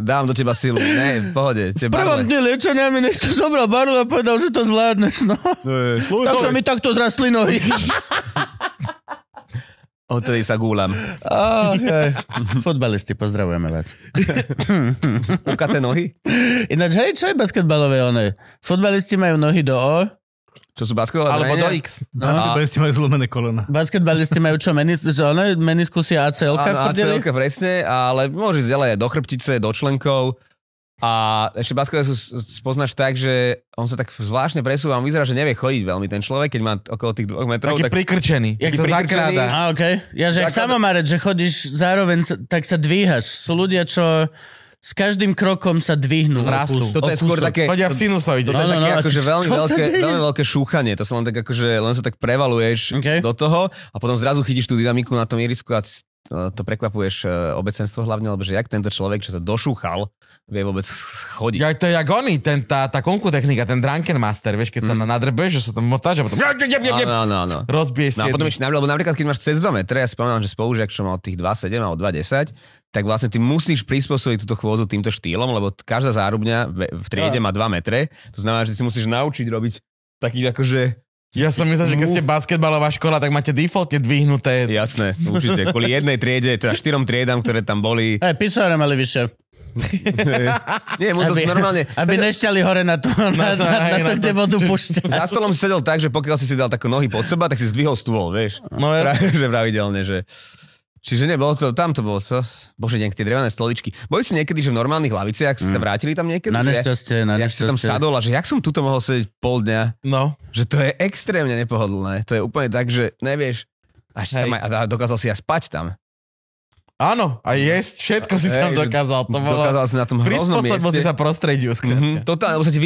S2: Dám do teba silu. Ne, v pohode. [laughs] Te v prvom dne
S1: liečenia mi niekto zobral barlu a povedal, že to zvládneš. No.
S2: no Je, tak sa mi
S1: takto zrastli nohy. [laughs] Odtedy sa gúlam. Okay. Futbalisti, pozdravujeme vás. [laughs] Ukáte nohy? Ináč, hej, čo je basketbalové one? Futbalisti majú nohy do O,
S2: čo sú basketbalové Alebo do X. No. Basketbalisti
S1: majú zlomené kolena. Basketbalisti majú čo? Menis, ono, meniskusy ACL? Áno, ACL,
S2: presne, ale môžeš ďalej do chrbtice, do členkov. A ešte basketbal spoznáš tak, že on sa tak zvláštne presúva, on vyzerá, že nevie chodiť veľmi ten človek, keď má okolo tých dvoch metrov. Taký tak... prikrčený, jak
S1: sa zakráda. A, okay. Ja, že ak samomarec, že chodíš zároveň, tak sa dvíhaš. Sú ľudia, čo s každým krokom sa dvihnú. Rastú. Toto je skôr také... Chodia v sinusa ide. To no, je no, no, no, také no, akože veľmi veľké, veľmi
S2: veľké šúchanie. To sa len tak akože, len sa tak prevaluješ okay. do toho a potom zrazu chytíš tú dynamiku na tom irisku a to prekvapuješ e, obecenstvo hlavne, lebo že jak tento
S3: človek, čo sa došúchal, vie vôbec chodiť. Ja, to je jak oni, ten, tá, tá konkutechnika, ten Drunken Master, vieš, keď sa mm. nadrbeš, že sa tam motáš a potom no, no, no. rozbiješ no, si. potom ešte,
S2: lebo napríklad, keď máš cez 2 metre, ja spomínam, že spolužiak, čo mal tých 2,7 alebo 2,10, tak vlastne ty musíš prispôsobiť túto chôdzu týmto štýlom, lebo každá zárubňa v triede má 2 metre, to znamená, že si musíš naučiť robiť taký akože ja som myslel, že keď ste basketbalová škola, tak máte defaultne dvihnuté. Jasné, určite. Kvôli jednej triede, teda štyrom triedam, ktoré tam boli. Aj pisoare mali vyššie. [laughs]
S1: Nie, musel aby, si normálne... Aby nešťali hore na to, na, na, to, na, na, na to, kde vodu pušťať. Za stolom si
S2: sedel tak, že pokiaľ si si dal takú nohy pod seba, tak si zdvihol stôl, vieš. No ja... [laughs] že pravidelne, že... Čiže nebolo to, tam to bolo, co? bože, nejaké tie drevené stoličky. Boli si niekedy, že v normálnych laviciach mm. sa vrátili tam niekedy? Na nešťastie, na nešťastie. som tam sadol a že jak som tuto mohol sedieť pol dňa. No. Že to je extrémne nepohodlné. To je úplne tak, že nevieš, až tam aj, a dokázal si aj spať tam. Áno, a jesť, všetko si tam dokázal. To bolo, dokázal si na tom hroznom mieste. si sa prostrediu skrátka. Mm-hmm, totálne, lebo sa ti [laughs]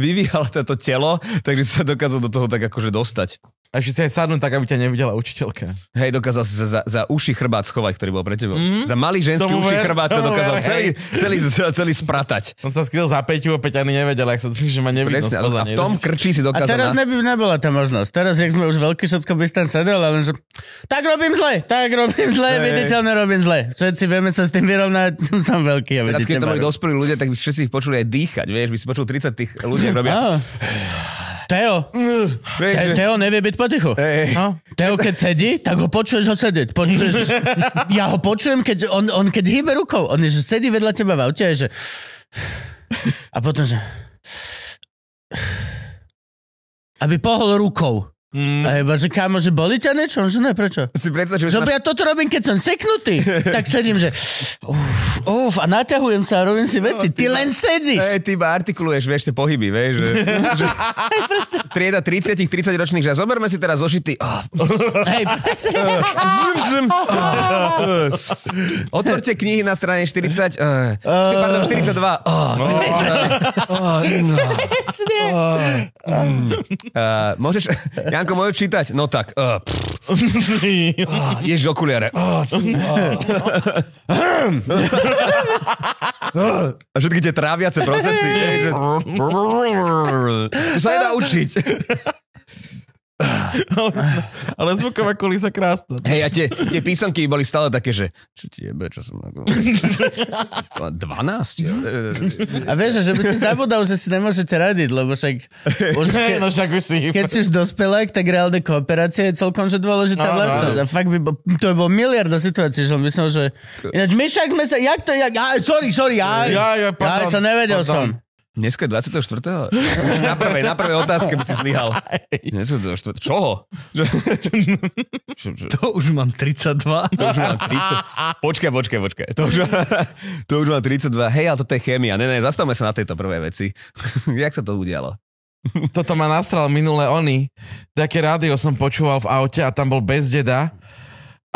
S2: vyvíjalo, toto telo, takže sa dokázal do toho tak akože dostať.
S3: A si aj sadnúť tak, aby ťa nevidela učiteľka.
S2: Hej, dokázal si sa za, za uši chrbát schovať, ktorý bol pre teba. Mm-hmm. Za malý ženský tomu uši ver, chrbát sa dokázal celý,
S3: celý, celý, celý, spratať. Som sa skryl za Peťu a Peťa ani nevedel, ak sa tým, [laughs] že ma nevidno. Presne, a v tom krčí si dokázal... A teraz na...
S1: neby, nebola tá možnosť. Teraz, jak sme už veľký všetko by tam sedel, ale že... Tak robím zle, tak robím zle, hey. viditeľne robím zle. Všetci vieme sa s tým vyrovnať, [laughs] som veľký a Teraz, keď to boli
S2: dospelí ľudia, tak by všetci ich počuli aj dýchať, vieš, by si počul 30 tých ľudí, robia...
S1: [laughs] Teo, te, Teo nevie byť potichu. Hey. No? Teo, keď sedí, tak ho počuješ ho sedieť. Počuješ, [laughs] ja ho počujem, keď on, on keď hýbe rukou. On je, že sedí vedľa teba v aute, že... A potom, že... Aby pohol rukou. Mm. A iba, že kámo, že boli ťa niečo? Že ne, prečo? Si predstav, že, že máš... ja toto robím, keď som seknutý. [laughs] tak sedím, že uf,
S2: uf, a naťahujem sa a robím si no, veci. No, ty, ty len ma... sedíš. Hey, ty iba artikuluješ, vieš, tie pohyby, vieš. Že, [laughs] že... Trieda 30-30 ročných, že zoberme si teraz zošity. Hej,
S4: zim, zim.
S2: Otvorte knihy na strane 40, uh, e, e. pardon, 42. Oh, oh, oh,
S4: no. oh,
S2: mm. uh, môžeš, Janko, môžeš čítať? No tak. Uh, oh, [laughs] ježiš, okuliare. Eh, eh. A všetky tie tráviace procesy. [laughs] sa nedá učiť. [laughs]
S3: ale, ale
S2: zvuková kulisa krásna. Hej, a tie, tie písomky boli stále také, že čo ti jebe, čo som...
S1: 12?
S2: A vieš, že by si
S1: zabudol, že si nemôžete radiť, lebo však... Už [laughs] ke, no však už si... Keď si už dospelák, tak reálne kooperácia je celkom že dôležitá no, no vlastnosť. No, no. A fakt by bol, to by bol miliarda situácií, že on myslel, že... Ináč my však sme sa... Jak to... Jak, á, sorry, sorry, aj. Ja, ja, pardon, ja, som nevedel pardon. som.
S2: Dneska je 24. Už na prvej, na prvej otázke by si zlyhal. Dnes je 24. Čoho?
S5: To už mám 32. To už mám
S2: 30. Počkaj, počkaj, počkaj. To už, to už mám 32. Hej, ale toto je chémia. Ne, ne, zastavme sa na tejto prvej veci. [laughs] Jak sa to
S3: udialo? Toto ma nastral minule oni. Také rádio som počúval v aute a tam bol bez deda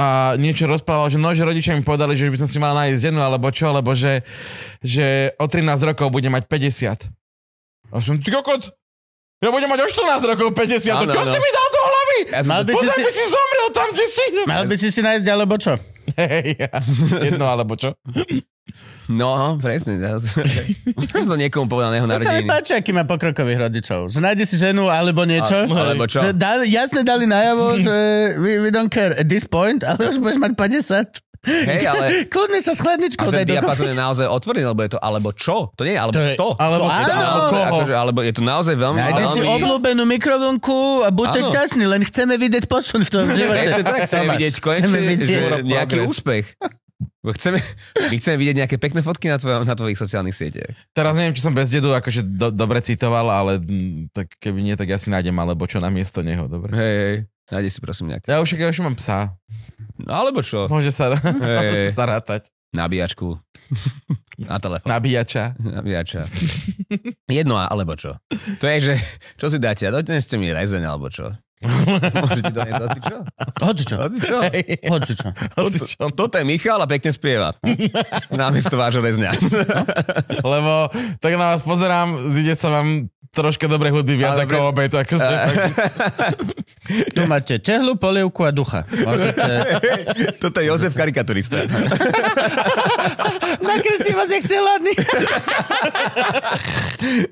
S3: a niečo rozprával, že no, že rodičia mi povedali, že by som si mal nájsť jednu alebo čo, alebo že, že o 13 rokov bude mať 50. A som, ty kokot, ja budem mať o 14 rokov 50, ano, čo no. si mi dal do hlavy? Ja mal by Pozaj si... by si zomrel tam, kde si. Mal by si
S1: si nájsť, alebo čo? Hej,
S2: jedno alebo čo? No, presne. Možno niekomu povedal na jeho narodeniny. To sa mi
S1: páči, aký má pokrokových rodičov. Že nájde si ženu alebo niečo. A, alebo čo? Že dali, jasne dali najavo, že we, we don't care at this point, ale už budeš mať 50. Hej, ale... [laughs] Kľudne sa s chladničkou daj do diapazon je
S2: naozaj otvorený, lebo je to alebo čo? To nie je alebo to. Je, to. Alebo, to, to, alebo, akože, alebo je to naozaj veľmi... Nájde veľmi... si obľúbenú
S1: mikrovlnku a buďte šťastní, len chceme vidieť posun v tom
S2: živote. Hej, tak chceme vidieť konečne chceme vidieť. nejaký úspech. Chceme, my chceme vidieť nejaké pekné fotky na, tvoj, na tvojich sociálnych sieťach.
S3: Teraz neviem, či som bez dedu akože do, dobre citoval, ale tak keby nie, tak ja si nájdem alebo čo na miesto neho, dobre? Hej, hej, nájde si prosím nejaké. Ja už, ja už mám psa. No alebo čo? Môže sa, hey. [laughs] môže sa rátať. Nabíjačku. [laughs] Na telefón. Nabíjača. Nabíjača. Jedno alebo čo.
S2: To je, že čo si dáte? Doteneste mi rezeň alebo čo? Môžete to doniesť asi čo?
S3: Hoci čo. čo. Toto je Michal a pekne spieva. Namiesto vášho väzňa. Lebo tak na vás pozerám, zide sa vám troška dobre hudby viac ako obej. Akože, [laughs]
S1: tu máte tehlu, polievku a ducha.
S3: Môžete... Vlastne- Toto je Jozef karikaturista.
S1: [laughs] Nakreslím vás, jak ste hladný.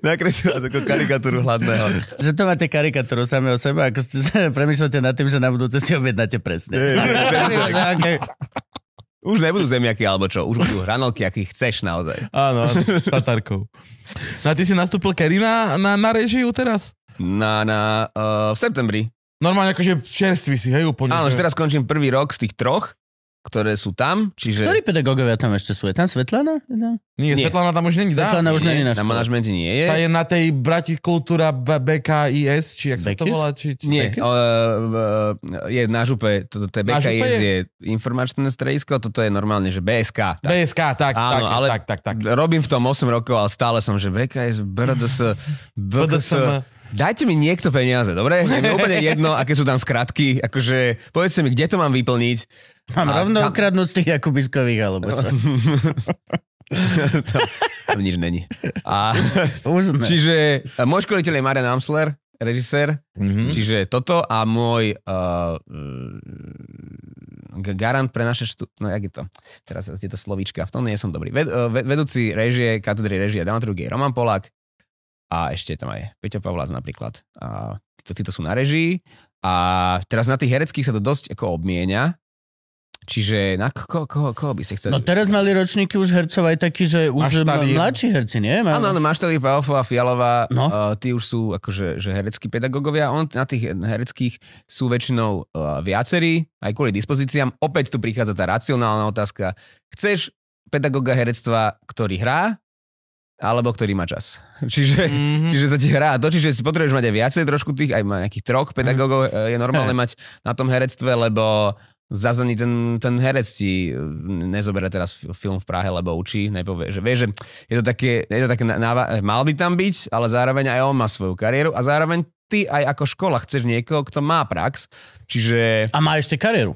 S2: Nakreslím vás ako karikatúru hladného.
S1: Že to máte karikatúru samého seba, ako ste premýšľate nad tým, že na budúce si
S2: objednáte presne. Už nebudú zemiaky alebo čo, už budú hranolky, akých chceš naozaj. Áno, s
S3: tatarkou. No a ty si nastúpil kedy na, na, na režiu teraz? Na,
S2: na, uh, v septembri.
S3: Normálne akože čerstvý si, hej,
S2: úplne. Áno, že teraz končím prvý rok z tých troch ktoré sú tam, čiže... Ktorí
S1: pedagógovia tam ešte sú? Je tam Svetlana? No.
S2: Nie,
S3: nie, Svetlana tam už není. Svetlana už není na, škole. na manažmente nie je. Tá je na tej Bratikultúra BKIS, či jak Bekis? sa to volá? Či, či nie, o, e, je
S2: na župe, toto to, to, BKIS je... je informačné stredisko, toto je normálne, že BSK. Tak. BSK, tak, Áno, tak, ale tak, tak, tak. Robím v tom 8 rokov, ale stále som, že BKIS, BRDS, BDS. Dajte mi niekto peniaze, dobre? Je mi úplne [laughs] jedno, aké sú tam skratky. Akože, povedzte mi, kde to mám vyplniť. Mám a, rovno tam...
S1: ukradnúť z tých Jakubiskových, alebo čo? tam,
S2: [laughs] tam nič není. A, [laughs] Už ne. Čiže môj školiteľ je Marian Amsler, režisér. Mm-hmm. Čiže toto a môj uh, garant pre naše štú... No, jak je to? Teraz tieto slovíčka, v tom nie som dobrý. Ved, uh, vedúci režie, katedry režie dramaturgie Roman Polák, a ešte tam aj Peťo Pavlás napríklad. A títo, títo sú na režii a teraz na tých hereckých sa to dosť ako obmienia, Čiže na koho, koho, koho by si chcel... No
S1: teraz mali ročníky už hercov aj takí, že už Maštali... mladší herci,
S2: nie? Áno, áno, Maštali, no. a Fialová, no. uh, tí už sú akože že hereckí pedagógovia, on na tých hereckých sú väčšinou uh, viacerí, aj kvôli dispozíciám. Opäť tu prichádza tá racionálna otázka. Chceš pedagóga herectva, ktorý hrá, alebo ktorý má čas. [laughs] Čiže, mm-hmm. čiže sa ti hrá to, čiže si potrebuješ mať aj viacej trošku tých, aj nejakých troch pedagógov mm-hmm. je normálne mať na tom herectve, lebo zase ani ten, ten herec ti mm, nezoberie teraz film v Prahe, lebo učí, nepovie, že vieš, že je to také, je to také náva- mal by tam byť, ale zároveň aj on má svoju kariéru a zároveň ty aj ako škola chceš niekoho, kto má prax, čiže... A má ešte kariéru.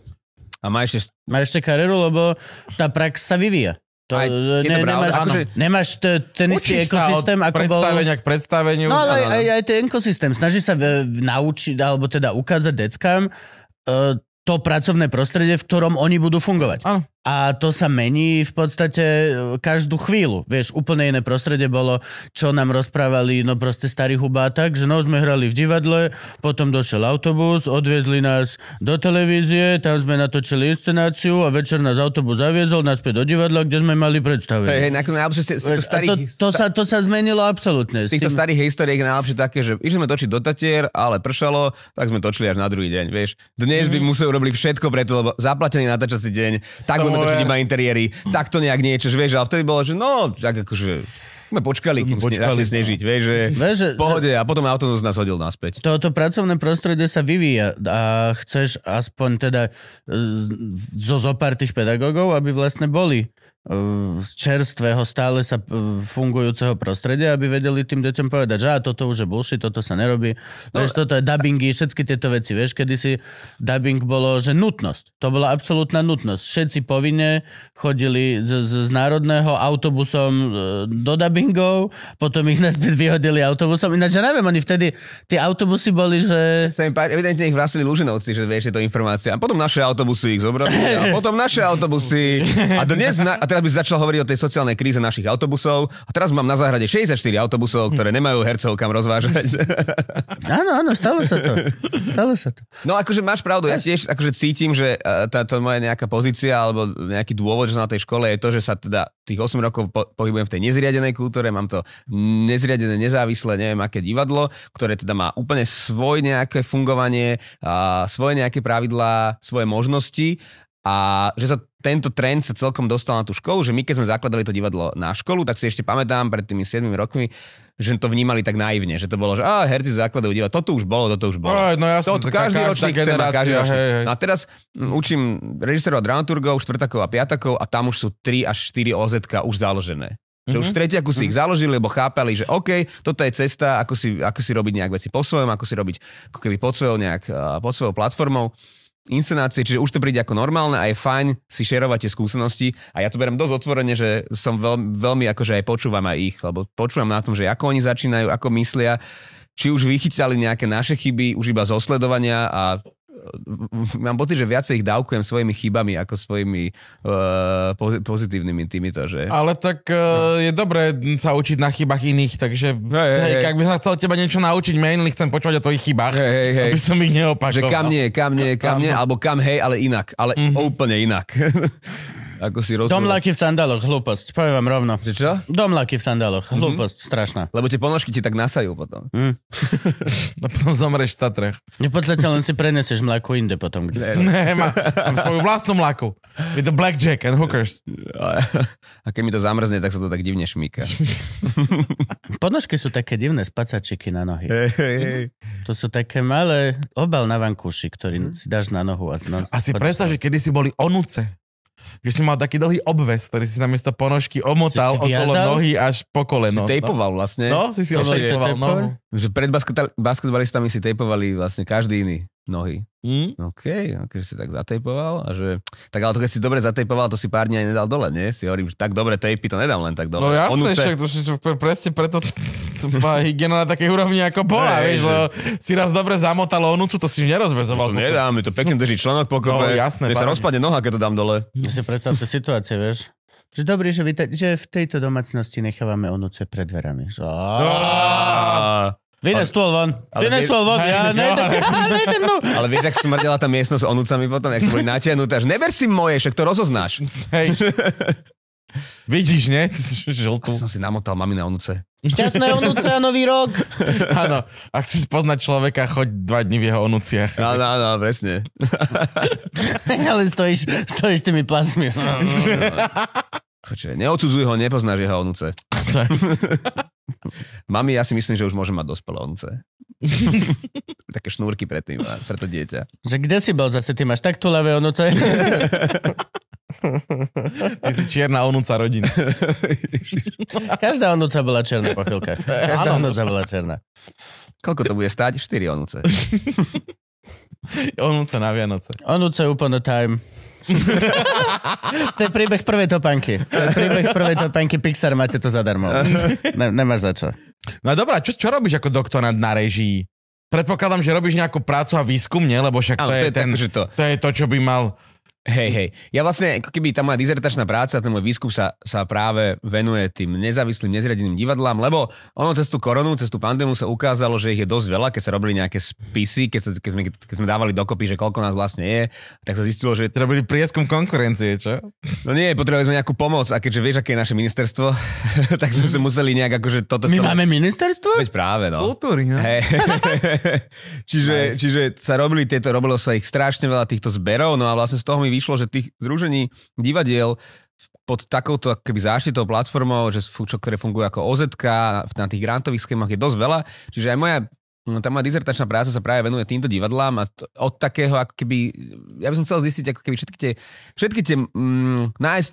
S2: A má ešte... Má ešte kariéru, lebo tá prax sa vyvíja.
S1: To, aj, ne, nemáš, akože, nemáš t- ten istý ekosystém, ako bol... Predstavenia k predstaveniu. No ale aj, aj, aj ten ekosystém. Snaží sa v, v, naučiť, alebo teda ukázať deckám uh, to pracovné prostredie, v ktorom oni budú fungovať. Áno a to sa mení v podstate e, každú chvíľu. Vieš, úplne iné prostredie bolo, čo nám rozprávali, no proste starí hubá tak, že no sme hrali v divadle, potom došiel autobus, odviezli nás do televízie, tam sme natočili inscenáciu a večer nás autobus zaviezol naspäť do divadla, kde sme mali
S2: predstavenie. Hej, najlepšie To, to, sa, to sa zmenilo absolútne. Z týchto tým... starých historiek je najlepšie také, že išli sme točiť do Tatier, ale pršalo, tak sme točili až na druhý deň, vieš. Dnes mm-hmm. by mhm. museli urobiť všetko preto, lebo zaplatený natáčací deň, tak budeme točiť iba interiéry, tak to nejak niečo, že vieš, ale vtedy bolo, že no, tak akože sme počkali, kým počkali. Sne, snežiť, no. vieš, že, vieš, že pohode a potom z nás hodil naspäť.
S1: Toto pracovné prostredie sa vyvíja a chceš aspoň teda zo zopár tých pedagógov, aby vlastne boli čerstvého, stále sa fungujúceho prostredia, aby vedeli tým deťom povedať, že á, toto už je bullshit, toto sa nerobí. No, vieš, toto je dubbingy, všetky tieto veci. Vieš, si dubbing bolo, že nutnosť. To bola absolútna nutnosť. Všetci povinne chodili z, z, z národného autobusom e, do dubbingov, potom ich naspäť vyhodili autobusom. Ináč,
S2: ja neviem, oni vtedy, tie autobusy boli, že... Sa im páči, evidentne ich vrasili Lužinovci, že vieš, je to informácia. A potom naše autobusy ich zobrali, a potom naše autobusy. A dnes, na, a teraz by si začal hovoriť o tej sociálnej kríze našich autobusov. A teraz mám na záhrade 64 autobusov, ktoré hm. nemajú hercov kam rozvážať. [laughs]
S1: Áno, áno, stalo sa to. Stalo sa to.
S2: No akože máš pravdu, ja tiež akože cítim, že e, táto moja nejaká pozícia alebo nejaký dôvod, že na tej škole je to, že sa teda tých 8 rokov po- pohybujem v tej nezriadenej kultúre, mám to nezriadené, nezávislé, neviem aké divadlo, ktoré teda má úplne svoje nejaké fungovanie, a svoje nejaké pravidlá, svoje možnosti a že sa tento trend sa celkom dostal na tú školu, že my keď sme zakladali to divadlo na školu, tak si ešte pamätám pred tými 7 rokmi, že to vnímali tak naivne, že to bolo, že á, herci zakladajú divadlo, toto už bolo, toto už bolo.
S3: Aj, no jasný, toto, to každý ročník chce každý ročník. Hej, hej. No
S2: a teraz učím režisérov dramaturgov, štvrtakov a piatakov a tam už sú 3 až 4 OZ už založené. Že mm-hmm. už v mhm. tretiaku si mm-hmm. ich mhm. založili, lebo chápali, že OK, toto je cesta, ako si, ako si robiť nejak veci po svojom, ako si robiť ako keby pod svojou, nejak, pod svojou platformou inscenácie, čiže už to príde ako normálne a je fajn si šerovať tie skúsenosti a ja to berem dosť otvorene, že som veľmi, veľmi akože aj počúvam aj ich, lebo počúvam na tom, že ako oni začínajú, ako myslia, či už vychytali nejaké naše chyby už iba z osledovania a mám pocit, že viacej ich dávkujem svojimi chybami ako svojimi uh, pozitívnymi týmito,
S4: že?
S3: Ale tak uh, je dobré sa učiť na chybách iných, takže hej, hej, hej. ak by som chcel teba niečo naučiť, mainly chcem počúvať o tvojich chybách, hej, hej, hej. aby som ich neopakoval. Že kam nie, kam nie, kam, kam nie, alebo
S2: kam hej, ale inak, ale mm-hmm. úplne inak. [laughs] ako si rozhodol. laky v sandáloch, hlúposť, poviem vám rovno. Že čo? laky v sandáloch, mhm. hlúposť, mm-hmm. strašná. Lebo tie ponožky ti tak nasajú potom.
S4: Mm.
S3: a [laughs] no potom zomreš v Tatrech. V podstate len si prenesieš mlaku inde potom. Kde ne, ne, má, mám svoju vlastnú mlaku. With the blackjack and hookers. A
S2: keď mi to zamrzne, tak sa to tak divne šmíka. [laughs] Ponožky sú také divné spacačiky
S1: na nohy. Hey, hey, hey. To sú také malé obal na vankúši, ktorý mhm. si dáš na nohu.
S3: A, non- a si predstav, že kedy si boli onuce že si mal taký dlhý obvez, ktorý si namiesto ponožky omotal si okolo viazal? nohy až po koleno. Si tejpoval vlastne. No, si si otejpoval nohu.
S2: Že pred basketbalistami si tejpovali vlastne každý iný nohy. Mm? OK, keď si tak zatejpoval a že... Tak ale to keď si dobre zatejpoval, to si pár dní aj nedal dole, nie? Si hovorím, že tak dobre tejpy to nedám len tak dole. No jasné, Onuce... však
S3: to, to presne preto má [laughs] hygiena na takej úrovni ako bola, vieš, že... si raz dobre zamotal onúcu, to si už nerozvezoval. To nedám, to pekne drží členok pokope. No jasné. Mne sa rozpadne noha, keď to dám dole. Ja no si tú situáciu, vieš. Že dobrý, že,
S1: že v tejto domácnosti nechávame onúce pred dverami. Že... No.
S3: Vynes stôl von. Vynes stôl von. [laughs] Ja [laughs] nejdem, no. Ale
S2: vieš, ak smrdela tá miestnosť onúcami potom, ak boli natiahnuté, až neber si moje, však to rozoznáš. Hej. [laughs]
S3: Vidíš, ne? Žltú. Som si namotal mami na onúce. Šťastné onúce
S1: a nový rok.
S3: Áno, ak chceš poznať človeka, choď dva dní v jeho onúciach. Áno, áno, no, presne.
S1: Ale stojíš, stojíš tými plasmi.
S3: Počkaj,
S2: neodsudzuj ho, nepoznáš jeho onúce. Mami, ja si myslím, že už môžem mať dospelonce. [laughs] Také šnúrky pre, tým, pre to dieťa. Že kde si bol zase? Ty
S1: máš takto ľavé onoce?
S2: Ty si čierna onúca rodina.
S1: [laughs] Každá onúca bola černá po chvíľkach. [laughs] Každá ano. onúca bola černá.
S2: Koľko to bude stáť? 4 onúce. onúce na Vianoce.
S1: Onúce úplne time. [laughs] to je príbeh prvej topánky. To je príbeh prvej topánky Pixar, máte to zadarmo. [laughs] Ne, nemáš za čo.
S3: No dobrá, čo, čo robíš ako doktorant na režii? Predpokladám, že robíš nejakú prácu a výskum, nie? Lebo však to, Ale, je, to je ten, tak, to... to je to, čo by mal Hej, hej. Ja vlastne, ako keby tá moja dizertačná práca, ten môj výskum sa, sa
S2: práve venuje tým nezávislým, nezriadeným divadlám, lebo ono cez tú koronu, cez tú pandému sa ukázalo, že ich je dosť veľa, keď sa robili nejaké spisy, keď, sa, keď, sme, keď sme dávali dokopy, že koľko nás vlastne je, tak sa zistilo, že... Robili prieskum konkurencie, čo? No nie, potrebovali sme nejakú pomoc a keďže vieš, aké je naše ministerstvo, [laughs] tak sme sa museli nejak akože toto... My celé... máme ministerstvo? Veď práve, no. Kultúry, no. Hey. [laughs] čiže, nice. čiže sa robili tieto, robilo sa ich strašne veľa týchto zberov, no a vlastne z toho mi vyšlo, že tých združení divadiel pod takouto keby záštitou platformou, že čo, ktoré fungujú ako OZK, na tých grantových schémach je dosť veľa. Čiže aj moja No, tá moja dizertačná práca sa práve venuje týmto divadlám a to, od takého, ako keby, ja by som chcel zistiť, ako keby všetky tie, všetky tie mm, nájsť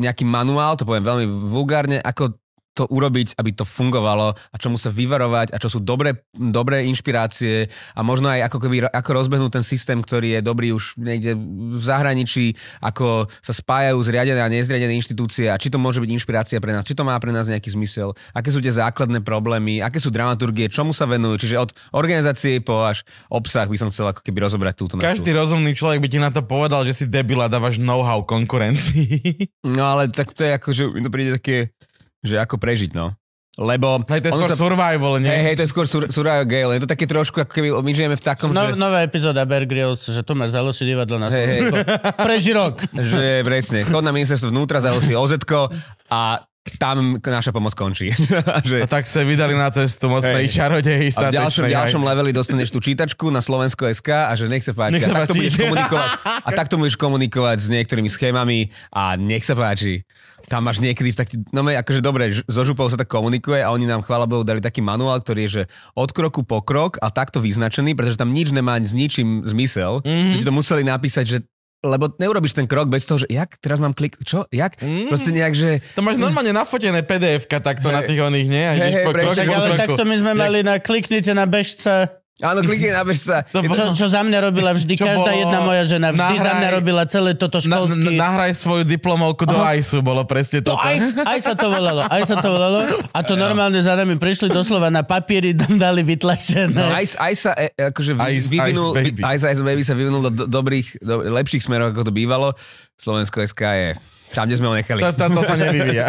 S2: nejaký manuál, to poviem veľmi vulgárne, ako to urobiť, aby to fungovalo a čomu sa vyvarovať a čo sú dobré, dobré inšpirácie a možno aj ako keby ako rozbehnúť ten systém, ktorý je dobrý už niekde v zahraničí, ako sa spájajú zriadené a nezriadené inštitúcie a či to môže byť inšpirácia pre nás, či to má pre nás nejaký zmysel, aké sú tie základné problémy, aké sú dramaturgie, čomu sa venujú, čiže od organizácie po až obsah by som chcel ako keby rozobrať túto. Každý
S3: našu. rozumný človek by ti na to povedal, že si debila dávaš know-how konkurencii. No ale tak to je ako, že mi to príde také že ako prežiť, no. Lebo... Hej, to je skôr sa... survival, nie? Hej, hey, to je
S2: skôr sur- survival game, je to také trošku, ako keby my žijeme v takom... No, že... Nová epizóda Bear Grylls, že tu máš založiť divadlo na hey, hey. Preži rok. Že presne, chod na ministerstvo vnútra, založí ozetko a tam naša pomoc končí.
S3: [laughs] že... A tak sa vydali na cestu mocnej hey. čarodej. A v ďalšom, ďalšom
S2: leveli dostaneš tú čítačku na Slovensko SK a že nech sa páči. Nech sa a, takto budeš [laughs] komunikovať, a takto budeš komunikovať s niektorými schémami a nech sa páči. Tam máš niekedy tak, no akože dobre, so župou sa tak komunikuje a oni nám, chvála Bohu, dali taký manuál, ktorý je, že od kroku po krok a takto vyznačený, pretože tam nič nemá s ničím zmysel. Mm-hmm. Že to museli napísať, že lebo neurobiš ten krok bez toho, že jak, teraz mám klik, čo, jak, mm. proste nejak, že...
S3: To máš mm. normálne nafotené pdf takto hey. na tých oných, nie? A hey, ideš hey, po kroku, ale takto my sme mali
S1: na kliknite na bežce Áno, klikne na bežca. Čo, čo za mňa robila vždy, čo každá bolo... jedna moja žena, vždy nahraj, za mňa robila
S3: celé toto školské. Na, na, nahraj svoju diplomovku do Aha. bolo presne to. Aj,
S1: aj sa to volalo, aj sa to volalo. A to ja. normálne za nami prišli doslova na papieri, tam
S2: dali vytlačené. No, ICE, ICE sa e, e, akože ice, vyvinul, ice baby. ICE, ICE baby sa vyvinul do, do dobrých, do lepších smerov, ako to bývalo. Slovensko SK je tam, kde sme ho nechali. To, to, to sa nevyvíja.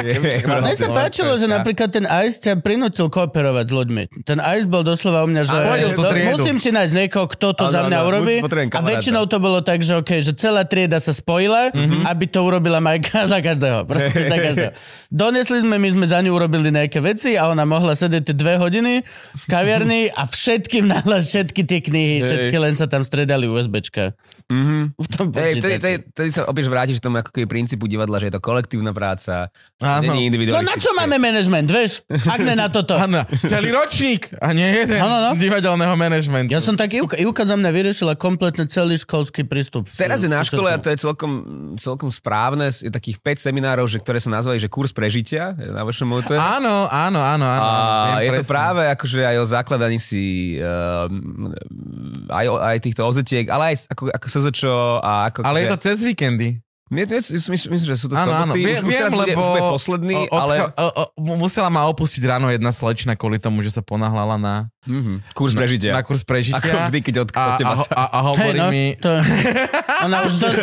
S3: [laughs] Mne sa páčilo, že napríklad
S1: ten Ice ťa prinútil kooperovať s ľuďmi. Ten Ice bol doslova u mňa, že do, no, musím si nájsť niekoho, kto to ano, za mňa ano, urobí. A väčšinou to bolo tak, že, okay, že celá trieda sa spojila, mm-hmm. aby to urobila Majka [laughs] za každého. za každého. Donesli sme, my sme za ňu urobili nejaké veci a ona mohla sedieť tie dve hodiny v kaviarni a všetkým [laughs] nahlas všetky tie knihy, všetky
S2: len sa tam stredali USBčka. Mm-hmm. V tom počítači. Tej, sa opäť vrátiš tomu ako keby princípu divadla, že je to kolektívna
S3: práca, Áno. No na
S1: čo máme management, vieš? Ak ne na toto. [laughs] Áno, celý ročník
S3: a nie jeden ano, no. divadelného manažmentu.
S1: Ja som taký, Ivka, Ivka za mňa vyriešila kompletne celý
S2: školský prístup. Teraz je na škole a to je celkom, celkom správne, je takých 5 seminárov, že, ktoré sa nazvali, že kurz prežitia na vašom motor. Áno, áno, áno, áno. A je presne. to práve akože aj o zakladaní si uh, aj, aj týchto ozetiek, ale aj
S3: ako, ako začo, a ako... Ale je to cez víkendy.
S2: Nie, nie, myslím, myslím, že sú to áno, soboty. Áno, viem, už, viem, už lebo bude, už bude posledný, o, ale...
S3: O, o, musela ma opustiť ráno jedna slečna kvôli tomu, že sa ponahlala na... Mm-hmm. Kurs prežitia. Na, na kurs prežitia. Ako vždy, keď od, a, od teba a, a, a hovorí hey, no, mi...
S1: To, ona už dosť,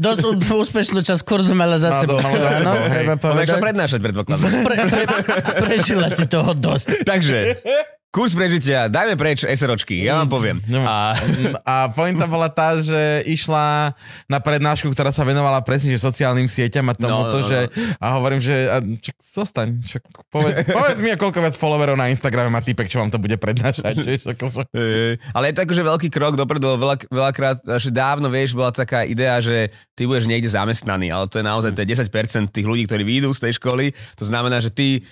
S1: dosť úspešnú časť kurzu mala za sebou. No, no, no, treba povedať. Ona išla
S2: prednášať, Pre, Pre, pre, prežila si toho dosť. Takže,
S3: Kurs prežitia, dajme preč SROčky, ja vám mm. poviem. No. A... a pointa bola tá, že išla na prednášku, ktorá sa venovala presne že sociálnym sieťam a no, tomu no, to, no, že no. a hovorím, že a, čak, zostaň, čak, povedz, [laughs] povedz mi, koľko viac followerov na Instagrame má týpek, čo vám to bude prednášať. Čiže, ako...
S2: Ale je to akože veľký krok dopredu, veľa, veľakrát, že dávno, vieš, bola taká idea, že ty budeš niekde zamestnaný, ale to je naozaj to je 10% tých ľudí, ktorí výjdú z tej školy, to znamená, že ty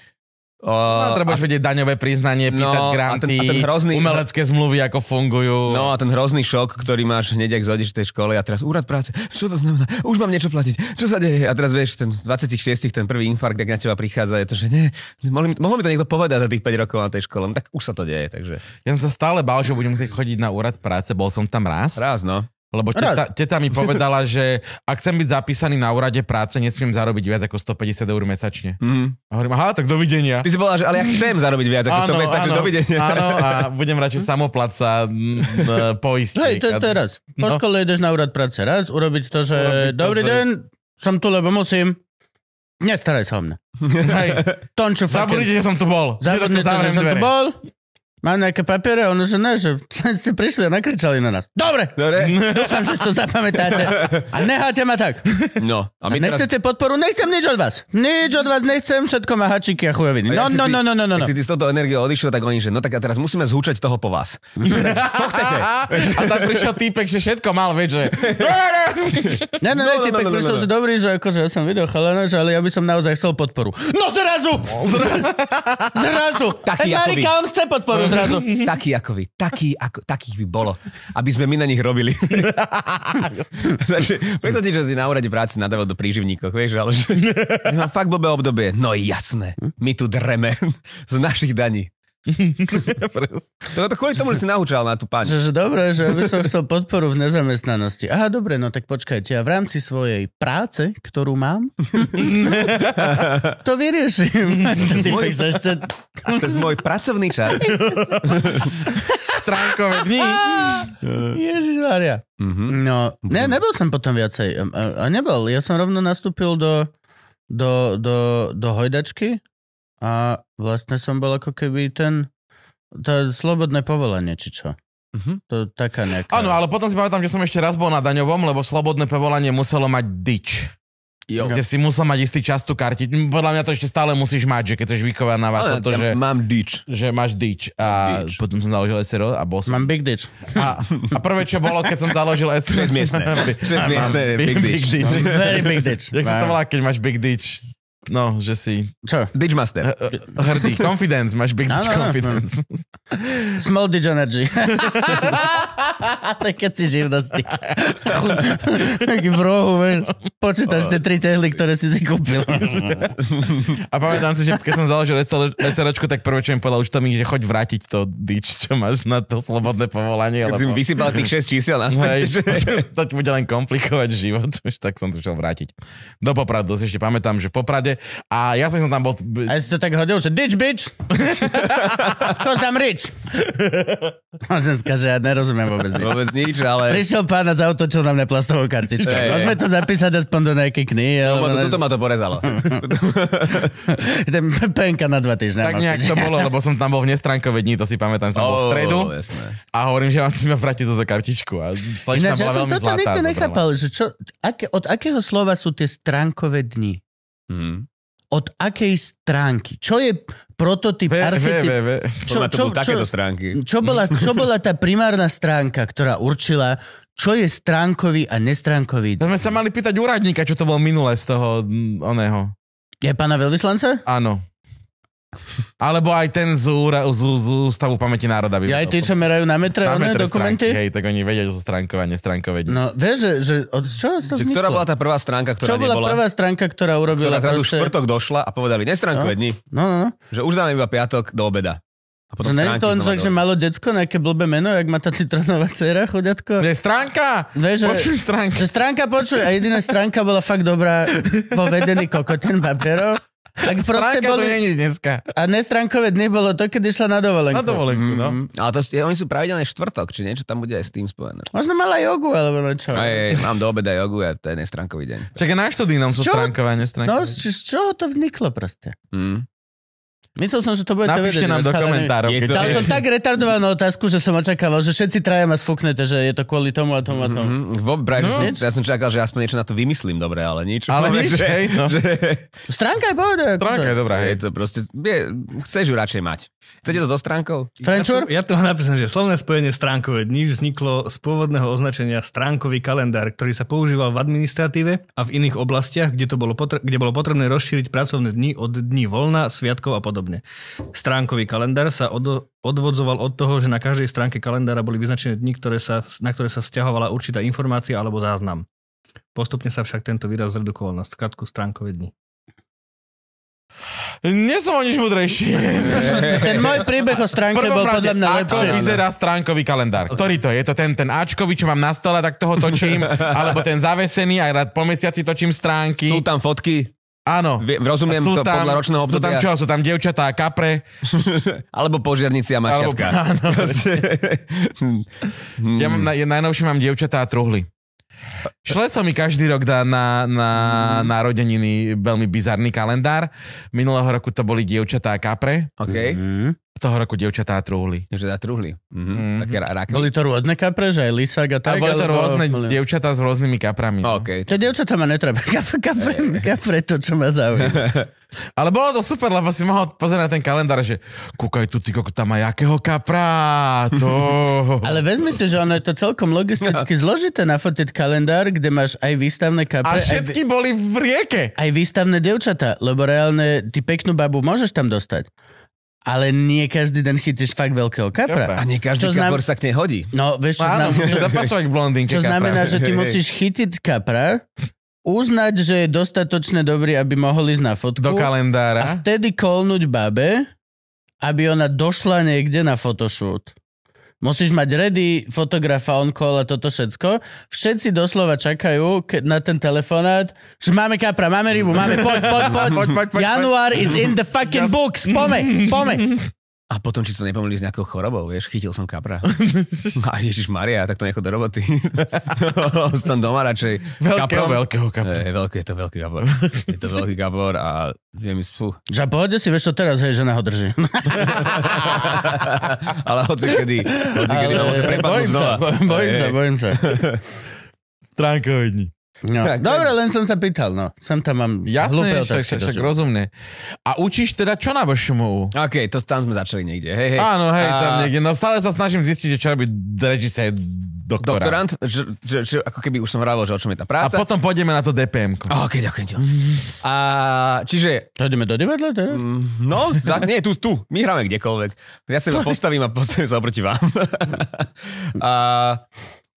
S2: Uh, no,
S3: vedieť daňové priznanie, no, pýtať no, granty, a ten, a ten
S2: hrozný, umelecké zmluvy, ako fungujú. No a ten hrozný šok, ktorý máš hneď, ak zodíš tej školy a teraz úrad práce, čo to znamená? Už mám niečo platiť, čo sa deje? A teraz vieš, ten 26. ten prvý infarkt, ak na teba prichádza, je to, že nie, mohol mi, mohol mi to niekto povedať za tých 5 rokov na tej
S3: škole, no, tak už sa to deje. Takže. Ja som sa stále bál, že budem musieť chodiť na úrad práce, bol som tam raz. Raz, no. Lebo teta, teta mi [laughs] povedala, že ak chcem byť zapísaný na úrade práce, nesmiem zarobiť viac ako 150 eur mesačne. Mm. A hovorím, aha, tak dovidenia. Ty si povedala, že ale ja chcem zarobiť viac ako 150 mesačne, áno, dovidenia. Áno, a [laughs] budem radšej samoplaca poistiek. Hej, to, je teraz.
S1: No. Po no. škole ideš na úrad práce raz, urobiť to, že urobiť dobrý to, deň, som tu, lebo musím. Nestaraj sa o mňa. Zabudnite, že som tu bol. Zabudnite, že som tu bol. Mám nejaké papiere, ono, že ne, že [laughs] ste prišli a nakričali na nás.
S2: Dobre! Dobre. Dúfam, že to zapamätáte. A neháte ma tak. No. A, my a nechcete
S1: teraz... podporu? Nechcem nič od vás. Nič od vás nechcem, všetko má hačiky a chujoviny. No no, no, no, no, no, no, no. no. si
S2: ty s touto energiou odišiel, tak oni, že no tak a teraz musíme zhúčať toho po vás. Čo chcete. A tam prišiel
S3: týpek, že všetko mal, veď, že...
S2: ne, ne, ne, no, týpek prišiel, že
S1: dobrý, že akože ja som video chalene,
S2: že ale ja by som naozaj chcel podporu.
S1: No zrazu! Zrazu! Taký Marika, on chce podporu zrazu. Mhm. Taký
S2: ako vy, taký ako, takých by bolo, aby sme my na nich robili. [laughs] Takže, preto ti, že si na úrade práce nadával do príživníkov, vieš, ale že [laughs] fakt blbé obdobie. No jasné, my tu dreme z našich daní. [laughs] no to kvôli tomu, že si naučal na tú pani. Že, že dobre, že by som chcel
S1: podporu v nezamestnanosti. Aha, dobre, no tak počkajte, ja v rámci svojej práce, ktorú mám,
S2: [laughs]
S1: to vyrieším. [laughs] Môj...
S2: A cez môj pracovný čas.
S1: Stránkové dní. Ježišmaria. Mm-hmm. No, ne, nebol som potom viacej. A nebol, ja som rovno nastúpil do, do, do, do hojdačky a vlastne som bol ako keby ten, to slobodné povolanie, či čo. Uh-huh.
S3: To taká nejaká... Áno, ale potom si pamätám, že som ešte raz bol na daňovom, lebo slobodné povolanie muselo mať dič. Jo. Kde si musel mať istý čas tú karti. Podľa mňa to ešte stále musíš mať, že keď to chceš na vás. ja že... Mám dič. Že máš dič. A dič. potom som založil SRO a bol som... Mám big dič. A, a prvé, čo bolo, keď som založil SRO... Šesť miestne. Šesť miestne big, big dič. Very big dič. Jak sa to volá, keď máš big dič? No, že si... Čo? Ditchmaster. Hrdý. Confidence. Máš big ditch confidence. No. Small ditch energy. to je keď si živnosti. Taký
S1: v rohu, vieš. Počítaš tie tri tehly, ktoré si si kúpil.
S3: A pamätám si, že keď som založil SROčku, tak prvé, čo mi povedal mi, že choď vrátiť to ditch, čo máš na to slobodné povolanie. Keď lebo... si vysypal tých 6 čísel na že... [laughs] To ti bude len komplikovať život. Už tak som to chcel vrátiť. Do Popradu. Ešte pamätám, že v Poprade a ja som tam bol... A si to tak hodil, že ditch, bitch!
S1: Cause [laughs] tam rič.
S3: No, a ženská, že ja nerozumiem vôbec nič. Vôbec nič, ale... Prišiel
S1: pán a zautočil na mňa plastovou kartičku. Hey. Môžeme no, to zapísať aspoň do nejakej knihy. No, ale... Toto
S3: ma to porezalo.
S1: Penka [laughs] na dva týždne. Tak no, nejak to bolo, lebo
S3: som tam bol v nestránkovej dni, to si pamätám, že tam bol v stredu. A hovorím, že mám vrátiť túto kartičku. A Ináč, ja som toto zlatá. nechápal,
S1: že čo, od akého slova sú tie stránkové dni? Mm. Od akej stránky? Čo je prototyp v, archetyp? V, v, v. Čo, to čo, takéto stránky.
S4: Čo bola, mhm. čo bola
S1: tá primárna stránka, ktorá určila, čo
S3: je stránkový a nestránkový? To no sme sa mali pýtať úradníka, čo to bol minulé z toho oného. Je pána veľvyslanca? Áno. Alebo aj ten z, úra, z, z Ústavu pamäti národa. By ja aj tie, čo merajú na metre, na metre dokumenty? Stránky, hej, tak oni vedia, že sú stránkové a nestránkové. No, vieš, že, že od čoho to vzniklo? Ktorá bola tá prvá stránka, ktorá Čo bola nebola, prvá
S1: stránka, ktorá urobila? Ktorá proste... už štvrtok
S2: došla a povedali nestránkové no, dni. No, no, no. Že už dáme iba piatok do obeda. A potom že to on tak, že
S1: malo decko nejaké blbé meno, jak má tá citronová dcera, chodiatko. Že stránka! Vieš, že, počuj stránka. Že stránka počuj. A jediná stránka bola fakt dobrá vo vedení kokoten papierov. Tak proste boli... to je dneska. A nestránkové dny bolo to, keď išla na
S3: dovolenku. Na dovolenku,
S2: no. Mm-hmm. Ale to, oni sú pravidelne štvrtok, či niečo tam bude aj s tým spojené.
S3: Možno mala jogu, alebo no čo. Aj, aj,
S2: mám do obeda jogu a to je nestránkový deň.
S3: Čakaj, na študínom sú stránkové a nestránkové. No,
S2: z,
S1: z čoho to vzniklo proste? Mm. Myslel som, že to budete Napíšte vedieť. nám do komentárov. Keď... Dal som tak retardovanú otázku, že som očakával, že všetci traja ma
S2: sfúknete, že je to kvôli tomu a tomu a tomu. Mm-hmm. Mhm. Vo, braj, no. som, ja som čakal, že aspoň niečo na to vymyslím dobre, ale nič. Ale nič, že, hej, no. že... Stránka je pohode. Stránka je dobrá, hej. Je to proste, je, chceš ju radšej mať. Chcete to so stránkou?
S5: Ja tu, ja tu napísam, že slovné spojenie stránkové dní vzniklo z pôvodného označenia stránkový kalendár, ktorý sa používal v administratíve a v iných oblastiach, kde, to bolo, potre- kde bolo potrebné rozšíriť pracovné dni od dní voľna, sviatkov a podobne podobne. Stránkový kalendár sa od, odvodzoval od toho, že na každej stránke kalendára boli vyznačené dni, ktoré sa, na ktoré sa vzťahovala určitá informácia alebo záznam. Postupne sa však tento výraz zredukoval na skratku stránkové dni. Nie som o nič múdrejší. [laughs] Ten môj
S1: príbeh o stránke bol podľa mňa lepší. Ako vyzerá
S3: stránkový kalendár? Okay. Ktorý to je? Je to ten, ten Ačkový, čo mám na stole, tak toho točím? [laughs] alebo ten zavesený aj rád po mesiaci točím stránky? Sú tam fotky? Áno. V, rozumiem sú to tam, podľa ročného obdobia. Sú tam čo? Sú tam dievčatá a kapre. [laughs] Alebo požiarníci a mašiatka. Alebo, [laughs] áno, [laughs] ja mám, hmm. ja najnovšie mám dievčatá a truhly. Šle som mi každý rok na, na, na hmm. narodeniny veľmi bizarný kalendár. Minulého roku to boli dievčatá a kapre. Okay. Mm-hmm toho roku dievčatá trúhli. Dievčatá trúhli. Mhm. Mm. Také Boli to rôzne kapre, že aj lisák a tak? A boli to rôzne alebo... dievčatá s rôznymi kaprami. No. Okay. Čo dievčatá ma netreba. Kapre,
S1: kapre, kapre to, čo ma
S3: zaujíma. [laughs] Ale bolo to super, lebo si mohol pozerať ten kalendár, že kúkaj tu, ty koko, tam má jakého kapra, to... [laughs] Ale vezmi si, že ono je to celkom logisticky no.
S1: zložité nafotiť kalendár, kde máš aj výstavné kapre. A všetky aj... boli v rieke. Aj výstavné devčata, lebo reálne ty peknú babu môžeš tam dostať ale nie každý den chytíš fakt veľkého kapra. A nie každý znam... kapor sa k nej hodí. No, vieš, čo, znam... blondinke čo znamená, že ty musíš chytiť kapra, uznať, že je dostatočne dobrý, aby mohol ísť na fotku. Do kalendára. A vtedy kolnúť babe, aby ona došla niekde na photoshoot. Musíš mať ready fotografa, on call a toto všetko. Všetci doslova čakajú ke- na ten telefonát, že máme kapra, máme rybu, máme, poď, poď, poď. [laughs] Január is in the fucking books, pome, pome.
S2: A potom, či to nepomýli s nejakou chorobou, vieš, chytil som kapra. [laughs] a Ježiš Maria, tak to nechod do roboty. [laughs] Ostan doma radšej. Veľkého, kaprom. veľkého kapra. Je, veľký, je to veľký kapor. Je to veľký kapor a je mi fú.
S1: Že pohode si, vieš to teraz, hej, žena ho drží.
S2: [laughs] Ale hoci kedy, hoci kedy Ale, ma môže prepadnúť Bojím znova. sa, bojím sa, bojím
S1: sa. Stránkovi dní. No. Tak, Dobre, tak. len som sa pýtal, no. Som tam mám Jasné, hlúpe otázky. Však, však, rozumne.
S3: A učíš teda čo na VŠMU? OK, to tam sme začali niekde, hej, hej. Áno, hej, a... tam niekde. No stále sa snažím zistiť, že čo robí režisér doktorant. Doktorant, že, že, že, ako keby už som hovoril, že o čom je tá práca. A potom pôjdeme na to DPM.
S2: OK, ďakujem ti. A čiže... Ideme do divadla teraz? Mm, no, za, nie, tu, tu. My hráme kdekoľvek. Ja sa postavím a postavím sa oproti vám. [laughs] a,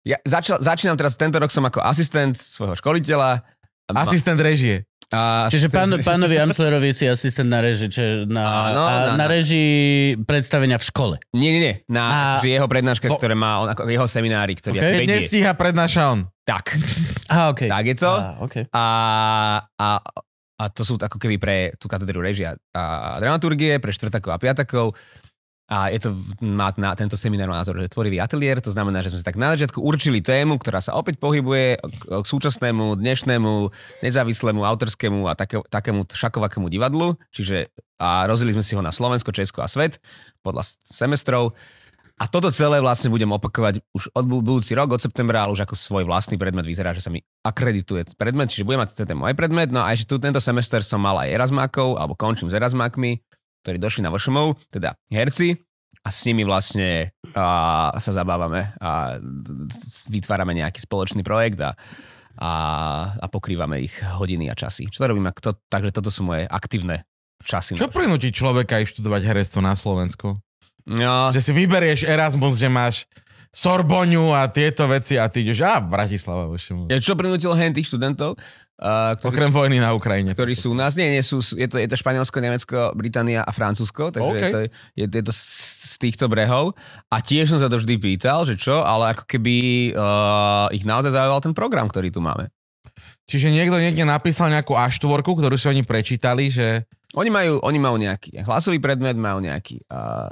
S2: ja začal, začínam teraz, tento rok som ako asistent svojho školiteľa. Asistent režie. A Čiže pán, pánovi
S1: Amslerovi si asistent na režii, čiže na, no, a, na, no. režii predstavenia v
S2: škole. Nie, nie, nie. Na a... jeho prednáška, ktoré má on, ako jeho seminári, ktorý okay. vedie. Nestíha
S3: prednáša on. Tak.
S2: A, okay. Tak je to. A, okay. a, a, a to sú ako keby pre tú katedru režia a dramaturgie, pre štvrtakov a piatakov. A je to, má na, tento seminár názor, že tvorivý ateliér, to znamená, že sme si tak na začiatku určili tému, ktorá sa opäť pohybuje k, k súčasnému, dnešnému, nezávislému, autorskému a také, takému šakovakému divadlu, čiže a rozdelili sme si ho na Slovensko, Česko a svet podľa semestrov. A toto celé vlastne budem opakovať už od budúci rok, od septembra, ale už ako svoj vlastný predmet vyzerá, že sa mi akredituje predmet, čiže budem mať ten môj predmet. No a ešte tu tento semester som mal aj Erasmákov, alebo končím s Erasmákmi, ktorí došli na Vošomov, teda herci, a s nimi vlastne a, sa zabávame a vytvárame nejaký spoločný projekt a, a, a pokrývame ich hodiny a časy. Čo to robím? To, takže
S3: toto sú moje aktívne časy. Čo prinúti človeka ísť študovať herectvo na Slovensku? No. Že si vyberieš Erasmus, že máš Sorboňu a tieto veci a ty ideš, a Bratislava Ja čo prinútil hen tých študentov? Uh, Okrem vojny na Ukrajine. Ktorí sú u
S2: nás. Nie, nie sú. Je to, je to Španielsko, Nemecko, Británia a Francúzsko. Takže okay. je, to, je, je to z týchto brehov. A tiež som sa to vždy pýtal, že čo, ale ako keby uh, ich naozaj zaujal ten program, ktorý tu máme.
S3: Čiže niekto niekde napísal nejakú a ktorú si oni
S2: prečítali, že... Oni majú, oni majú nejaký hlasový predmet, majú nejaký uh,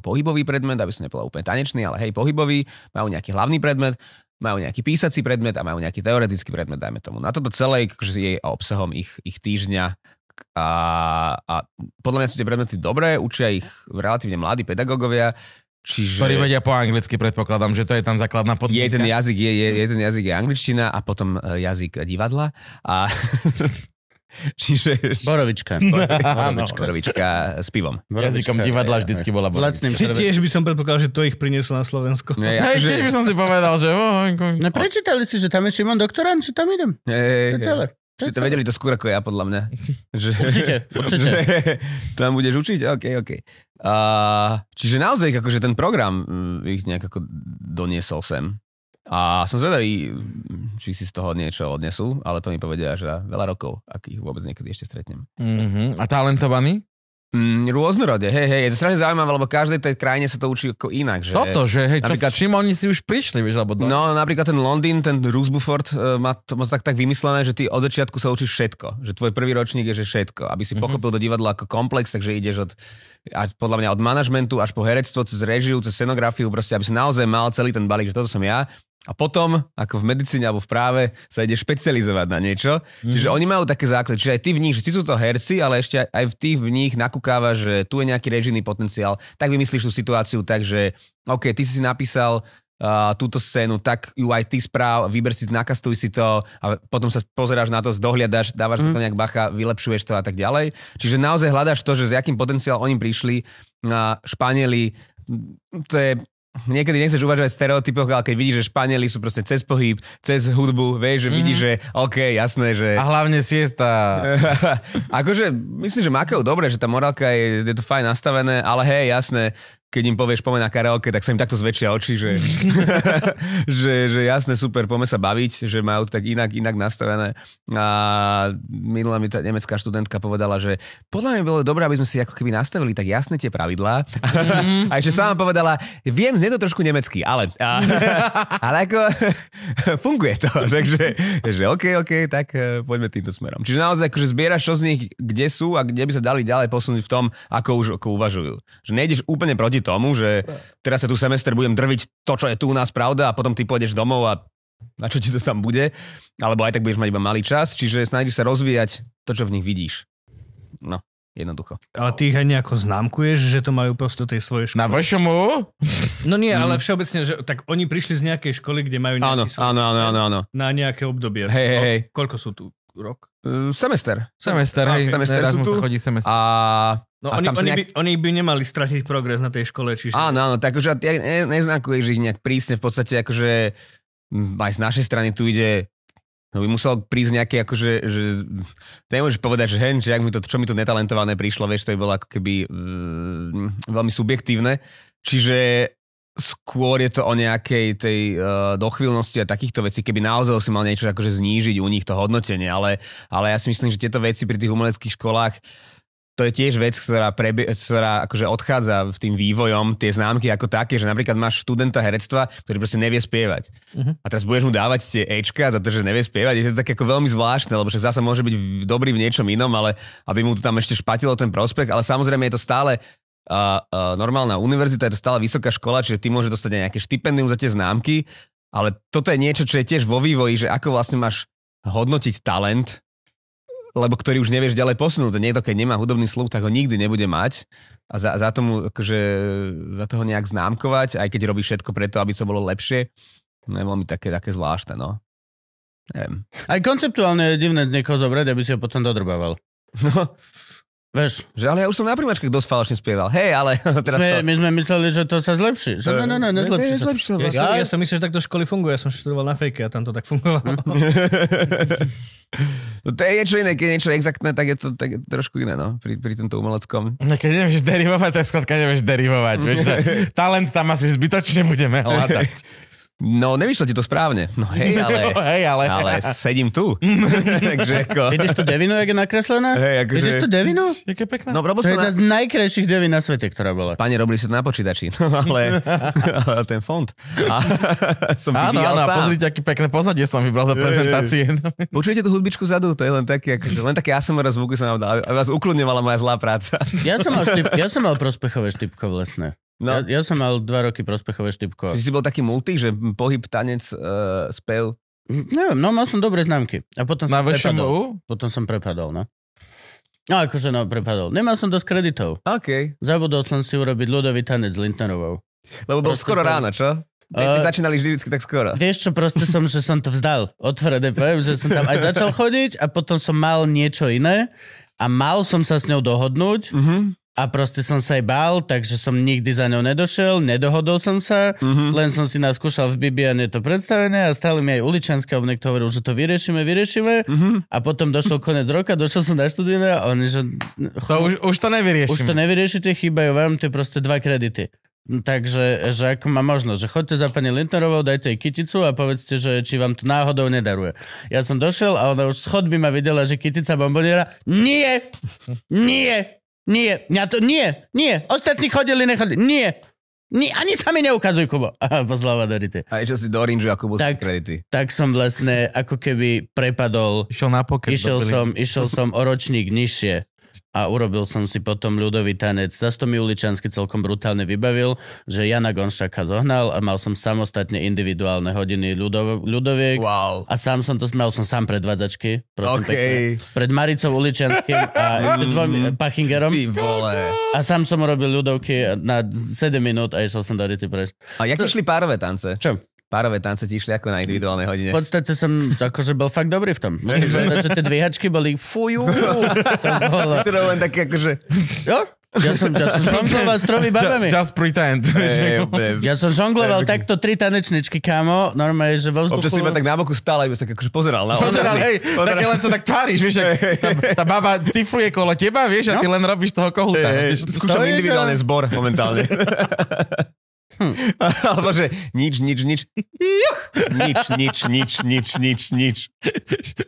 S2: pohybový predmet, aby som nepovedal úplne tanečný, ale hej, pohybový, majú nejaký hlavný predmet, majú nejaký písací predmet a majú nejaký teoretický predmet, dajme tomu. Na toto celé akože je obsahom ich, ich týždňa a, a podľa mňa sú tie predmety dobré, učia ich relatívne mladí pedagógovia, Čiže... Ktorí vedia po anglicky, predpokladám, že to je tam základná podmienka. Je ten jazyk, je, je, je ten jazyk je angličtina a potom e, jazyk divadla. A [laughs] [laughs] Čiže... Borovička. [laughs] Borovička. No, borovička s pivom. Borovička, Jazykom divadla ja, vždycky bola borovička. Či
S5: tiež by som predpokladal, že to ich prinieslo na Slovensko. Ne, no, ja, že... tiež by som si povedal, že... No, no
S1: prečítali si, že tam je Šimon doktorant, či tam idem.
S2: Hey, to je celé. Čiže to vedeli to skôr ako ja, podľa mňa. Že, určite, [laughs] určite. Že tam budeš učiť? OK, OK. Uh, čiže naozaj, akože ten program mm, ich nejak ako doniesol sem. A som zvedavý, či si z toho niečo odnesú, ale to mi povedia až za veľa rokov, ich vôbec niekedy ešte stretnem. Mm-hmm. A talentovaní? Mm, rôznorode, hej, hej, je to strašne zaujímavé, lebo každej tej krajine sa to učí ako inak. Že? Toto, že hej, napríklad, čo, s čím oni si už prišli, vieš, alebo No, napríklad ten Londýn, ten Rusbuford uh, e, má to, má to tak, tak vymyslené, že ty od začiatku sa učíš všetko, že tvoj prvý ročník je, že všetko, aby si mm-hmm. pochopil do divadla ako komplex, takže ideš od, až podľa mňa od manažmentu až po herectvo, cez režiu, cez scenografiu, proste, aby si naozaj mal celý ten balík, že toto som ja, a potom, ako v medicíne alebo v práve, sa ide špecializovať na niečo. Mm-hmm. Čiže mhm. oni majú také základ, že aj ty v nich, že ty sú to herci, ale ešte aj v tých v nich nakúkáva, že tu je nejaký režijný potenciál, tak vymyslíš tú situáciu tak, že OK, ty si napísal Uh, túto scénu, tak ju aj ty správ, vyber si, nakastuj si to a potom sa pozeráš na to, dohliadaš, dávaš mm. to nejak mhm. bacha, vylepšuješ to a tak ďalej. Čiže naozaj hľadaš to, že s akým potenciál oni prišli. Uh, Španieli, to je niekedy nechceš uvažovať v stereotypoch, ale keď vidíš, že Španieli sú proste cez pohyb, cez hudbu, vieš, že mm že OK, jasné, že... A
S3: hlavne siesta. [laughs]
S2: akože, myslím, že Makeo dobre, že tá morálka je, je to fajn nastavené, ale hej, jasné, keď im povieš pomena na karaoke, tak sa im takto zväčšia oči, že, [laughs] [laughs] že, že jasné, super, poďme sa baviť, že majú tak inak, inak nastavené. A minulá mi tá nemecká študentka povedala, že podľa mňa bolo dobré, aby sme si ako keby nastavili tak jasné tie pravidlá. Mhm. A ešte sama povedala, viem, znie to trošku nemecky, ale, a, [laughs] ale ako funguje to. Takže že OK, OK, tak e, poďme týmto smerom. Čiže naozaj akože zbieraš čo z nich, kde sú a kde by sa dali ďalej posunúť v tom, ako už ako uvažujú. Že nejdeš úplne proti tomu, že teraz sa tu semester budem drviť to, čo je tu u nás pravda a potom ty pôjdeš domov a na čo ti to tam bude, alebo aj tak budeš mať iba malý čas, čiže snažíš sa rozvíjať to, čo v nich vidíš.
S5: No, jednoducho. Ale ty ich aj nejako známkuješ, že to majú prosto tej svojej školy. Na vašom No nie, ale mm. všeobecne, že tak oni prišli z nejakej školy, kde majú nejaký áno, áno, áno, áno, áno. na nejaké obdobie. Hej, hej, hej. Koľko sú tu? rok?
S2: Uh, semester. Semester, hej, semester sú tu. chodí semester. A, no, no a oni, oni, nejak... by,
S5: oni by nemali stratiť progres na tej škole, čiže... Áno,
S2: áno, takže ja ne, neznakuješ ich nejak prísne, v podstate akože aj z našej strany tu ide No by musel prísť nejaké, akože, že to nemôžeš povedať, že hen, že mi to, čo mi to netalentované prišlo, vieš, to by bolo ako keby mm, veľmi subjektívne. Čiže skôr je to o nejakej tej uh, dochvíľnosti a takýchto vecí, keby naozaj si mal niečo akože znížiť u nich to hodnotenie, ale, ale ja si myslím, že tieto veci pri tých umeleckých školách to je tiež vec, ktorá, prebie, ktorá akože odchádza v tým vývojom, tie známky ako také, že napríklad máš študenta herectva, ktorý proste nevie spievať. Uh-huh. A teraz budeš mu dávať tie Ečka za to, že nevie spievať. Je to tak ako veľmi zvláštne, lebo však zase môže byť dobrý v niečom inom, ale aby mu to tam ešte špatilo ten prospekt. Ale samozrejme je to stále uh, normálna univerzita, je to stále vysoká škola, čiže ty môže dostať aj nejaké štipendium za tie známky, ale toto je niečo, čo je tiež vo vývoji, že ako vlastne máš hodnotiť talent, lebo ktorý už nevieš ďalej posunúť. Niekto, keď nemá hudobný sluch, tak ho nikdy nebude mať a za, za, tomu, akože, za toho nejak známkovať, aj keď robí všetko preto, aby to bolo lepšie, no je veľmi také, také zvláštne, no. Neviem. Aj konceptuálne je divné niekoho zobrať, aby si ho potom dodrbával. No, Veš. Že, ale ja už som na primačkách dosť falošne spieval. Hej, ale [laughs] teraz to... My, sme mysleli,
S5: že to sa zlepší. Že ne, no, ne, no, ne, no, eh, nezlepší, ne, nezlepší sa. Ja, ja, vlastne. ja som myslel, že takto školy funguje. Ja som študoval na fejke a tam to tak fungovalo. [laughs]
S2: no to je niečo iné, keď je niečo exaktné, tak je to, tak je to trošku iné, no, pri, pri tomto umeleckom.
S3: No keď nevieš derivovať, tak skladka nevieš derivovať. Vieš, [laughs] talent tam asi zbytočne budeme hľadať. No, nevyšlo ti to správne. No hej,
S2: [laughs] ale, no, hej, ale. ale sedím tu. [laughs] Takže ako... Vidíš tú
S1: devinu, jak je nakreslená? Hej,
S2: akože... Vidíš tú devinu?
S3: Jaké pekné. No, to je jedna na... z
S2: najkrajších devin na svete, ktorá bola. Pane, robili si to na počítači, [laughs] no, ale, ten fond. A, som áno, áno, sám. pozrite, aký pekné pozadie som vybral za prezentácie. Počujete tú hudbičku zadu, to je len taký, akože, len taký ASMR zvuky som vám dal, A vás ukludňovala moja zlá práca. ja, som mal štip, ja
S1: som mal prospechové štipko v lesné. No. Ja, ja som mal dva roky prospechové štipko. Si si bol taký multi, že pohyb, tanec, uh, spev? Neviem, no mal som dobré známky. A potom som Na prepadol. VŠMU? Potom som prepadol, no. No akože no, prepadol. Nemal som dosť kreditov. OK. Zabudol som si urobiť ľudový tanec s Lintnerovou. Lebo bol skoro rána, ráno, čo? Uh, začínali vždycky tak skoro. Vieš čo, proste som, že som to vzdal. Otvorene poviem, že som tam aj začal chodiť a potom som mal niečo iné a mal som sa s ňou dohodnúť, uh-huh a proste som sa aj bál, takže som nikdy za ňou nedošiel, nedohodol som sa, mm-hmm. len som si skúšal v Bibiane to predstavené a stále mi aj uličanský obnek hovoril, že to vyriešime, vyriešime mm-hmm. a potom došiel koniec roka, došiel som na študíne a oni, že... To už, už to nevyriešime. Už to nevyriešite, chýbajú vám tie proste dva kredity. Takže že ako má možnosť, že chodte za pani Lintnerovou, dajte jej kyticu a povedzte, že či vám to náhodou nedaruje. Ja som došiel a ona už by ma videla, že kytica bomboniera, nie, nie, nie, ja to, nie, nie. Ostatní chodili, nechodili, Nie. nie ani sa mi neukazuj, Kubo. [laughs] Aha, pozláva Dorite. A išiel si do Orange ako bol tak, kredity. Tak som vlastne ako keby prepadol. Išiel na poker. Išiel som, išiel som o ročník nižšie a urobil som si potom ľudový tanec. Zas to mi Uličansky celkom brutálne vybavil, že Jana Gonšaka zohnal a mal som samostatne individuálne hodiny ľudov, ľudoviek. Wow. A sám som to, mal som sám predvádzačky. Prosím, okay. pekne. Pred Maricou Uličanským a [laughs] dvom, mm, Pachingerom. Ty vole. A sám som urobil ľudovky na 7 minút
S2: a išiel som do Rity preč. A jak to... išli párové tance? Čo? párové tance ti išli ako na individuálnej hodine.
S1: V podstate som akože bol fakt dobrý v tom. Musím povedať, že tie dvíhačky boli
S2: fujú. [laughs] To bolo... To len také akože... Jo? Ja som, ja som žongloval s tromi babami. Just pretend.
S1: Hey, ja som žongloval takto tri tanečničky, kámo. Normálne, že vo vzduchu... Občas si ma tak na
S2: boku stále, iba sa akože pozeral. Na pozeral, hej, pozeral. tak len to
S3: tak tváriš, vieš, tá, tá, baba cifruje kolo teba, vieš, a ty no. len robíš toho kohuta. Hey, hey, skúšam individuálny zbor momentálne. [laughs]
S2: Hm. [laughs] Alebo že nič, nič, nič. Juch! Nič, nič, nič, nič, nič, nič.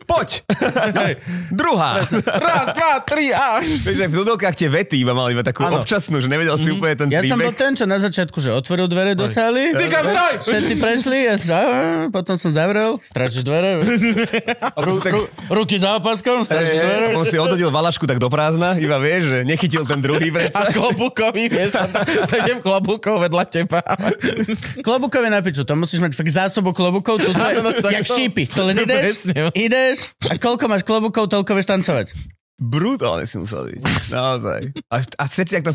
S2: Poď! [laughs] Hej. Druhá. Raz, dva, tri, a... Takže v dodokách tie vety iba mali iba takú ano. občasnú, že nevedel si mm. úplne ten ja príbeh. Ja som bol
S1: ten, čo na začiatku, že otvoril dvere do sály. Ty kameraj! Všetci prešli, ja sa, potom som zavrel,
S2: stražíš dvere.
S1: [laughs] Ru, ru, ruky za opaskom, stražíš dvere. On si odhodil
S2: valašku tak do prázdna, iba vieš, že nechytil ten druhý vec. A
S1: klobúkový, vieš,
S2: sedem klobúkov vedľa teba práve.
S1: [laughs] Klobukové na piču, to musíš mať fakt zásobu klobúkov, no to je, jak šípy. To len no, ideš, no. ideš a koľko máš klobukov, toľko vieš tancovať.
S2: Brutálne si musel byť, naozaj. A, a všetci, ak, tam,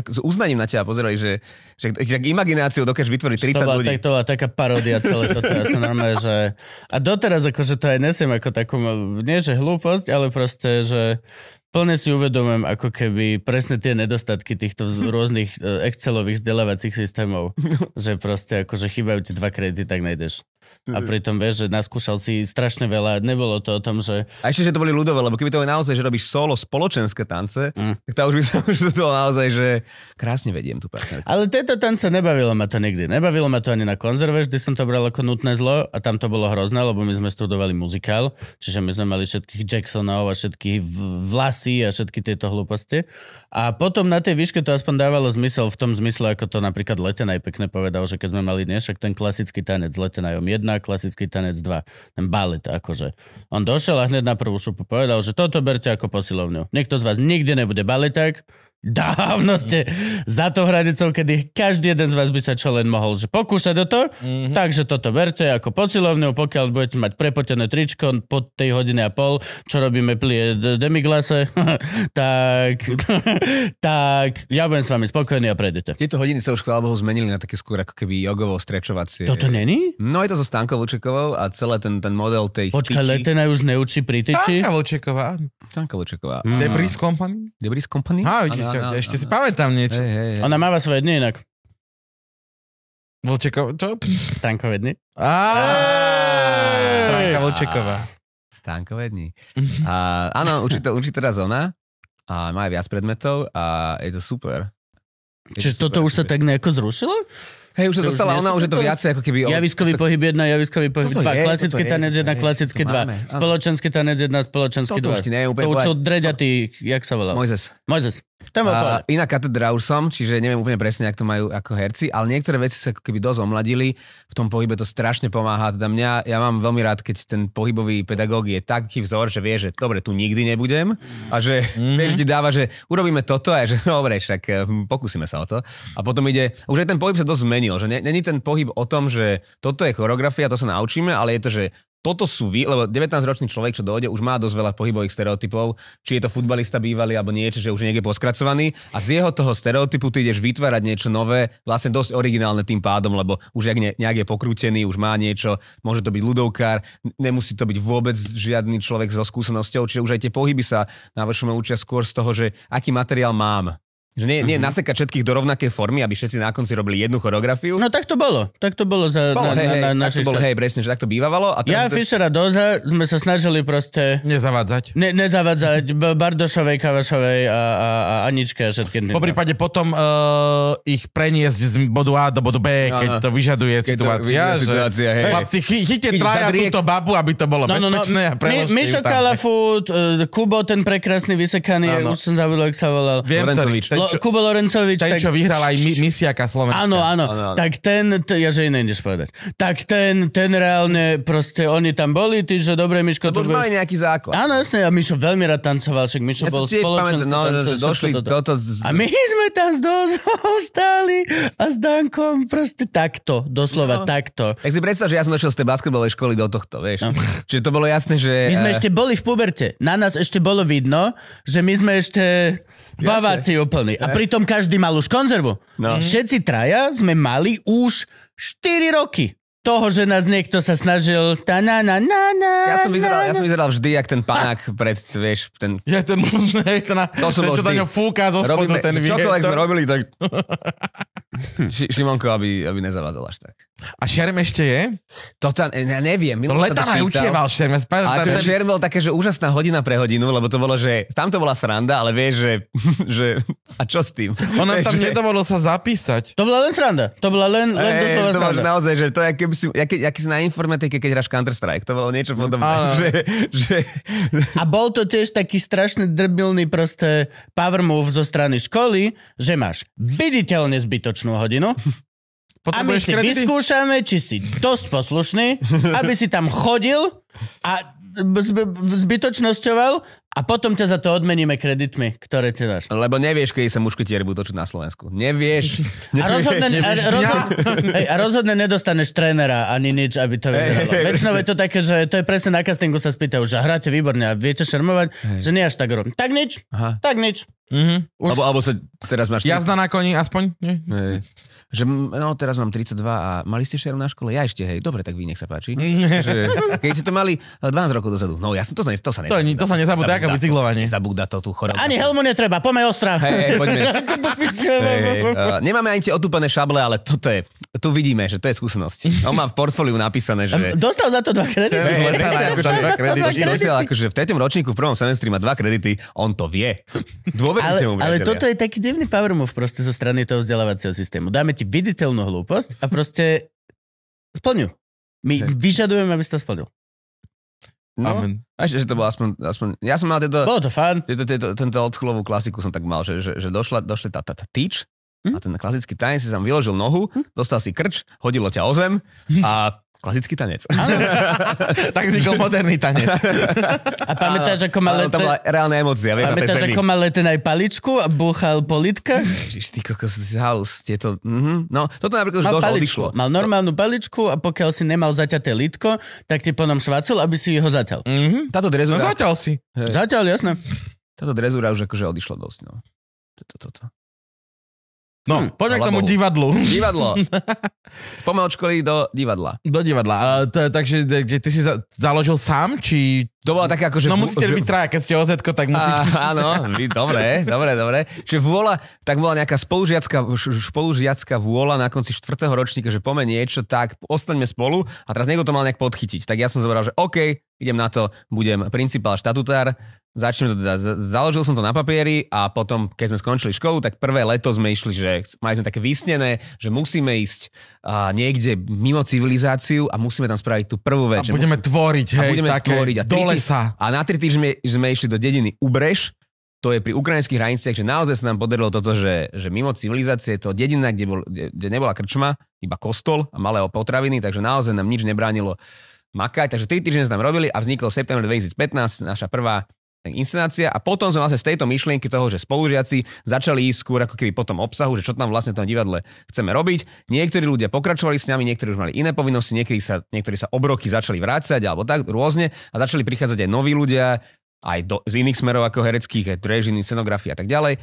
S2: ak s uznaním na teba pozerali, že, že, že ak imagináciu dokážeš vytvoriť 30 to bola, ľudí.
S1: Tak, to bola taká paródia celé toto, ja som
S2: normálne, že...
S1: A doteraz akože to aj nesiem ako takú, nie že hlúposť, ale proste, že plne si uvedomujem ako keby presne tie nedostatky týchto rôznych e, Excelových vzdelávacích systémov, [laughs] že proste akože chýbajú ti dva kredity, tak najdeš. A hm. pritom vieš,
S2: že naskúšal si strašne veľa, nebolo to o tom, že... A ešte, že to boli ľudové, lebo keby to je naozaj, že robíš solo spoločenské tance, mm. tak tá už by som [laughs] už to naozaj, že krásne vediem tu partnerku.
S1: Ale tieto tance nebavilo ma to nikdy. Nebavilo ma to ani na konzerve, vždy som to bral ako nutné zlo a tam to bolo hrozné, lebo my sme studovali muzikál, čiže my sme mali všetkých Jacksonov a všetky vlasy a všetky tieto hlúposti. A potom na tej výške to aspoň dávalo zmysel v tom zmysle, ako to napríklad Letenaj pekne povedal, že keď sme mali dnes, ten klasický tanec s Letenajom 1, klasický tanec 2, ten balet akože. On došiel a hneď na prvú šupu povedal, že toto berte ako posilovňu. Niekto z vás nikdy nebude baleták, Dávno ste mm. za to hranicou, kedy každý jeden z vás by sa čo len mohol že pokúšať do to, mm-hmm. takže toto verte ako posilovňu, pokiaľ budete mať prepotené tričko po tej hodine a pol, čo robíme plie demiglase,
S2: [laughs] tak, [laughs] tak ja budem s vami spokojný a prejdete. Tieto hodiny sa už chvála Bohu zmenili na také skôr ako keby jogovo strečovacie. Toto není? No je to so Stankou Vlčekovou a celé ten, ten model tej Počkaj, lete na už neučí pri
S3: tyči? Stanka Vlčeková. Stanka Vlčeková. Mm. Debris Company?
S2: Debris Company?
S3: Ha, ešte, no, no, ešte no, si no.
S1: pamätám niečo. Hey, hey, hey. Ona máva svoje dny inak.
S3: Vlčekov, čo? Stankové dny. Stranka Vlčeková.
S2: Stankové dny. áno, učí, to, učí teraz ona a má aj viac predmetov a je to super. Je Čiže to super, toto už sa tak nejako
S1: zrušilo? Hej, už sa dostala ona, už je to viacej ako keby... Javiskový to... pohyb 1, javiskový pohyb 2, klasický tanec 1, klasický 2, spoločenský tanec 1, spoločenský 2. To už ti nie je úplne To učil Dreďatý,
S2: jak sa volal? Mojzes. Mojzes. Tam a, iná katedra už som, čiže neviem úplne presne, ako to majú ako herci, ale niektoré veci sa ako keby dosť omladili, v tom pohybe to strašne pomáha, teda mňa, ja mám veľmi rád, keď ten pohybový pedagóg je taký vzor, že vie, že dobre, tu nikdy nebudem a že mm-hmm. vieš, ti dáva, že urobíme toto a že [laughs] dobre, však eh, pokúsime sa o to. A potom ide, už aj ten pohyb sa dosť zmenil, že není ten pohyb o tom, že toto je choreografia, to sa naučíme, ale je to, že toto sú vy, lebo 19-ročný človek, čo dojde, už má dosť veľa pohybových stereotypov, či je to futbalista bývalý alebo niečo, že už je niekde poskracovaný a z jeho toho stereotypu ty ideš vytvárať niečo nové, vlastne dosť originálne tým pádom, lebo už ne, nejak je pokrútený, už má niečo, môže to byť ľudovkár, nemusí to byť vôbec žiadny človek so skúsenosťou, čiže už aj tie pohyby sa na vašom učia skôr z toho, že aký materiál mám že nie, nie mm-hmm. nasekať všetkých do rovnakej formy, aby všetci na konci robili jednu choreografiu. No tak to bolo. Tak to bolo za bolo, na, hej, na, na, na, na to bolo, hej, presne, že tak to bývalo. A
S1: ja, to... Fischera, Doza sme sa snažili proste... Nezavádzať. Ne, nezavádzať Bardošovej, Kavašovej a, a, a Aničke a
S3: všetkým. Po no. prípade potom uh, ich preniesť z bodu A do bodu B, keď to vyžaduje keď situácia. To vyžaduje že... situácia hej. Chlapci, chy, chyte traja riek... túto babu, aby to bolo no, bezpečné no, no. a Mišo
S1: Kalafut, uh, Kubo ten prekrásny vysekaný, už som zavolal, jak sa volal. Lo, čo, Kubo Lorencovič. Ten, tak, čo vyhral aj mi, misiaka Slovenska. Áno, áno. Ano, ano. Tak ten, t- ja že iné ideš povedať. Tak ten, ten reálne, proste oni tam boli, ty, že dobre, Miško, no, to mali nejaký základ. Áno, jasne, a Mišo veľmi rád tancoval, však Mišo ja bol spoločenský no,
S2: Došli toto. toto z... A my
S1: sme tam z [laughs] zostali a s Dankom proste takto, doslova no. takto.
S2: Tak si predstav, že ja som došiel z tej basketbalovej školy do tohto, vieš. No. Čiže to bolo jasné, že... My sme ešte boli v puberte. Na nás ešte bolo vidno, že
S1: my sme ešte... Baváci úplný. A pritom každý mal už konzervu. No. Mhm. Všetci traja sme mali už 4 roky toho, že nás niekto sa snažil ta na na na na ja som,
S2: vyzeral, na, ja som vyzeral vždy, jak ten panák pred, vieš, ten... Ja ten, je to, na, to som bol čo na ňo fúka zo spodu, ten vietor. Čokoľvek sme robili, tak... [laughs] Šimonko, aby, aby nezavadzol až tak. A šerm ešte je? To tam, ja neviem. To leta na učieval šerm. Ale ten šerm bol také, že úžasná hodina pre hodinu, lebo to bolo, že tam to bola sranda, ale vieš, že, [laughs] že a čo s tým? Ono tam že...
S3: nedovolilo sa zapísať. To
S2: bola len sranda. To bola len, len e, doslova to sranda. naozaj, že to je, si, jaký, jaký si na informatike, keď hráš Counter-Strike. To bolo niečo podobné. Mm, [laughs] že, že...
S1: A bol to tiež taký strašne drbilný proste power move zo strany školy, že máš viditeľne zbytočnú hodinu, a my si kredity? vyskúšame, či si dosť poslušný, [laughs] aby si tam chodil a zbytočnosťoval a potom ťa za to odmeníme
S2: kreditmi, ktoré ti dáš. Lebo nevieš, kedy sa mušketieri budú točiť na Slovensku. Nevieš. [laughs] nevieš a rozhodne, nevieš.
S4: A, rozhodne,
S1: [laughs] hej, a rozhodne nedostaneš trénera ani nič, aby to vyzeralo. Hey, Väčšinou je to také, že to je presne na castingu sa spýtajú, že hráte výborne a viete šermovať, hey. že nie až tak robím. Tak nič, Aha. tak nič.
S2: Mm-hmm. Už... Alebo, alebo sa teraz máš... Jazda na koni aspoň? Nie? Hey že no teraz mám 32 a mali ste šeru na škole? Ja ešte, hej, dobre, tak vy nech sa páči. [laughs] keď ste to mali 12 eh, rokov dozadu, no ja som to, to, to sa nezabúda. To, to sa nezabúda, aká bicyklovanie. Zabúda to tu chorobu. Ani
S1: helmu netreba, pomaj ostra. hey, uh,
S2: nemáme ani tie otúpané šable, ale toto je, tu vidíme, že to je skúsenosť. On má v portfóliu napísané, že... Dostal
S1: za to dva kredity. dva kredity.
S2: akože v tretom ročníku v prvom semestri má dva kredity, on to vie. Dôverujte mu, Ale toto
S1: je taký divný power move proste zo strany toho vzdelávacieho systému. Dáme ti viditeľnú hlúposť a proste splňu. My okay. vyžadujeme, aby si to splnil.
S2: No. Amen. A ešte, že to bolo aspoň, aspoň... Ja som mal tieto... Bolo to fun. Tieto, tieto, tento odchulovú klasiku som tak mal, že, že, že došla, došla tá, tá, tá tyč hm? a ten klasický tajemný si tam vyložil nohu, hm? dostal si krč, hodilo ťa o zem a Klasický tanec. [laughs] tak vznikol moderný tanec. A pamätáš, ako mal lete... To bola reálna emocia. Viem, pamätáš, na ako mal
S1: lete na paličku a búchal po litkách? Ježiš,
S2: ty kokos, haus, tieto... Mm-hmm. No, toto
S3: napríklad už mal paličku, odišlo. Mal
S1: normálnu paličku a pokiaľ si nemal zaťaté lítko, tak ti ponom švacol, aby si ho zaťal. Mm-hmm. Táto drezúra... No zaťal si. Hej. Zaťal, jasné. Táto drezúra
S2: už akože odišla dosť, no. Toto, toto. To. No, hm, poďme k tomu Bohu. divadlu. Divadlo. [laughs] školy do divadla.
S3: Do divadla. A to, takže t- ty si za- založil sám, či... To bola taká že... No musíte byť traja, keď ste ozetko, tak musíte... áno,
S2: vy, dobre, dobre, dobre. Čiže vôľa, tak bola nejaká spolužiacká, spolužiacká vôľa na konci čtvrtého ročníka, že pomeň niečo, tak ostaňme spolu a teraz niekto to mal nejak podchytiť. Tak ja som zobral, že OK, idem na to, budem principál štatutár, Začnem to teda, založil som to na papieri a potom, keď sme skončili školu, tak prvé leto sme išli, že mali sme také vysnené, že musíme ísť uh, niekde mimo civilizáciu a musíme tam spraviť tú prvú vec. A budeme musím,
S3: tvoriť, hej, budeme také tvoriť. A do lesa.
S2: A na tri týždne sme išli do dediny Ubrež, to je pri ukrajinských hraniciach, že naozaj sa nám podarilo toto, že, že mimo civilizácie to dedina, kde, bol, kde nebola krčma, iba kostol a malé potraviny, takže naozaj nám nič nebránilo makať. Takže 3 týždne sme tam robili a vznikol v septembri 2015 naša prvá inscenácia a potom sme vlastne z tejto myšlienky toho, že spolužiaci začali ísť skôr ako keby potom obsahu, že čo tam vlastne v tom divadle chceme robiť. Niektorí ľudia pokračovali s nami, niektorí už mali iné povinnosti, niektorí sa, niektorí sa obroky začali vrácať alebo tak rôzne a začali prichádzať aj noví ľudia, aj do, z iných smerov ako hereckých, aj režiny, scenografia a tak ďalej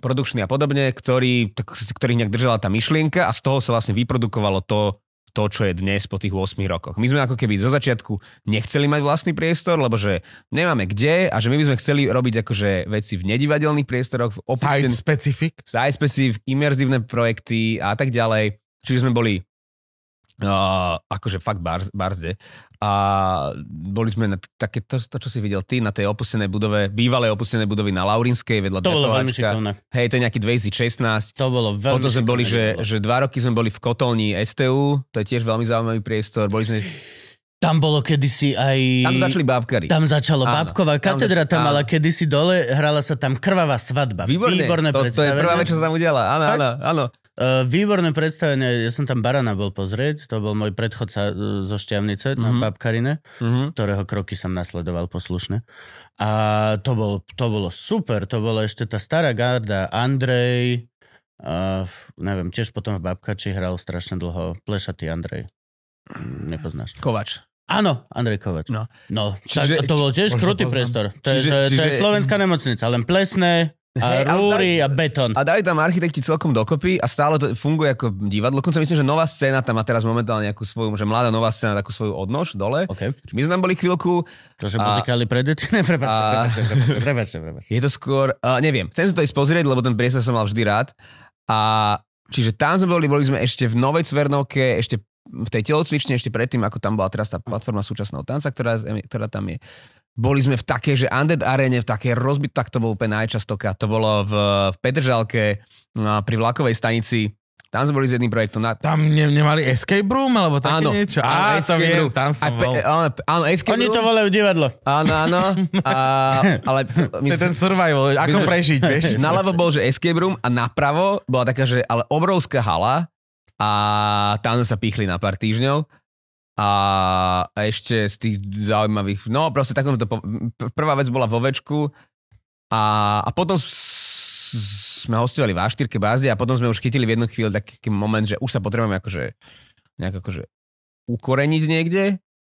S2: produkčný a podobne, ktorý, ktorých nejak držala tá myšlienka a z toho sa vlastne vyprodukovalo to, to, čo je dnes po tých 8 rokoch. My sme ako keby zo začiatku nechceli mať vlastný priestor, lebo že nemáme kde a že my by sme chceli robiť akože veci v nedivadelných priestoroch, v opusten... specific. Side specific, imerzívne projekty a tak ďalej. Čiže sme boli Uh, akože fakt bar, barzde. A boli sme na t- také, to, to, čo si videl ty, na tej opustenej budove, bývalej opustenej budovy na Laurinskej vedľa To bolo veľmi šikovné. Hej, to je nejaký 2016. To bolo veľmi Potom sme boli, že, že dva roky sme boli v kotolni STU, to je tiež veľmi zaujímavý priestor. Boli sme
S1: tam bolo kedysi aj...
S2: Tam začali bábkari. Tam začalo áno, bábková katedra, tam, tam mala
S1: kedysi dole, hrala sa tam krvavá svadba. Výborné, Výborné to, to je prvá vec, čo sa tam udiela. Áno, áno, áno. Uh, výborné predstavenie, ja som tam Barana bol pozrieť, to bol môj predchodca e, zo Šťavnice mm-hmm. na mhm. Babkarine, mm-hmm. ktorého kroky som nasledoval poslušne. A to, bol, to bolo super, to bola ešte tá stará garda, Andrej, uh, neviem, tiež potom v Babkači hral strašne dlho, plešatý Andrej. Mm, nepoznáš. Kovač. Áno, Andrej
S2: Kovač. No, no čiže, tak, to bol tiež krutý priestor. To, čiže, je, to, čiže, to je slovenská nemocnica, len plesné, a hey, rúry a betón. A dali tam architekti celkom dokopy a stále to funguje ako divadlo. Dokonca myslím, že nová scéna tam má teraz momentálne nejakú svoju, že mladá nová scéna, takú svoju odnož dole. Okay. My sme tam boli chvíľku. To, že a... muzikály pred [laughs] ne, prepáčte, a... Je to skôr, uh, neviem, chcem sa to ísť pozrieť, lebo ten priestor som mal vždy rád. A čiže tam sme boli, boli sme ešte v Novej Cvernovke, ešte v tej telocvične ešte predtým, ako tam bola teraz tá platforma súčasného tanca, ktorá, ktorá tam je boli sme v také, že Undead Arene, v také rozbit, tak to bolo úplne najčastokrát. To bolo v, v Petržalke no pri vlakovej stanici, tam sme boli s jedným
S3: projektom. Na... Tam ne, nemali escape room, alebo také áno, niečo? Áno, Á, to viem, tam som pe, bol. Áno,
S1: áno, escape Oni room. to volajú divadlo.
S3: Áno, áno. [laughs] A, ale my to je ten survival, ako sme, prežiť, vieš. [laughs]
S2: Naľavo bol, že escape room a napravo bola taká, že ale obrovská hala a tam sme sa pichli na pár týždňov a, a ešte z tých zaujímavých, no proste takto to, prvá vec bola vo večku a, a potom
S4: sme
S2: hostovali v A4 bázi a potom sme už chytili v jednu chvíľu taký moment, že už sa potrebujeme akože nejak akože ukoreniť niekde.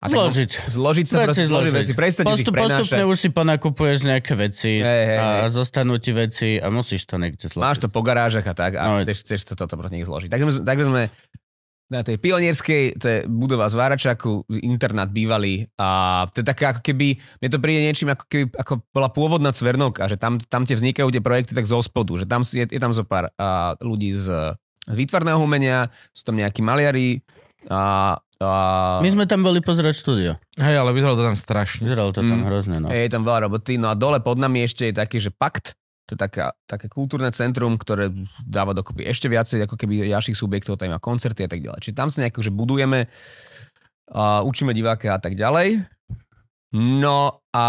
S2: A zložiť. Tak, zložiť sa, veci proste, zložiť. veci, prestať Postup, ich Postupne už si ponakupuješ nejaké veci hey, hey, a hey. zostanú ti veci a musíš to niekde zložiť. Máš to po garážach a tak a no, chceš, chceš to, toto proti nich zložiť. Takže tak sme na tej pionierskej, to je budova z Váračaku, internát bývalý a to je také ako keby, mne to príde niečím ako keby ako bola pôvodná Cvernovka, že tam, tam tie vznikajú tie projekty tak zo spodu, že tam je, je tam zo pár a, ľudí z, z výtvarného umenia, sú tam nejakí maliari a, a... My sme tam boli pozerať štúdio. Hej, ale vyzeralo to tam strašne. Vyzeralo to tam mm. hrozne, no. Je tam veľa roboty, no a dole pod nami ešte je taký, že pakt, to je taká, také kultúrne centrum, ktoré dáva dokopy ešte viacej ako keby ďalších subjektov, tam má koncerty a tak ďalej. Čiže tam sa nejako, že budujeme, uh, učíme diváka a tak ďalej. No a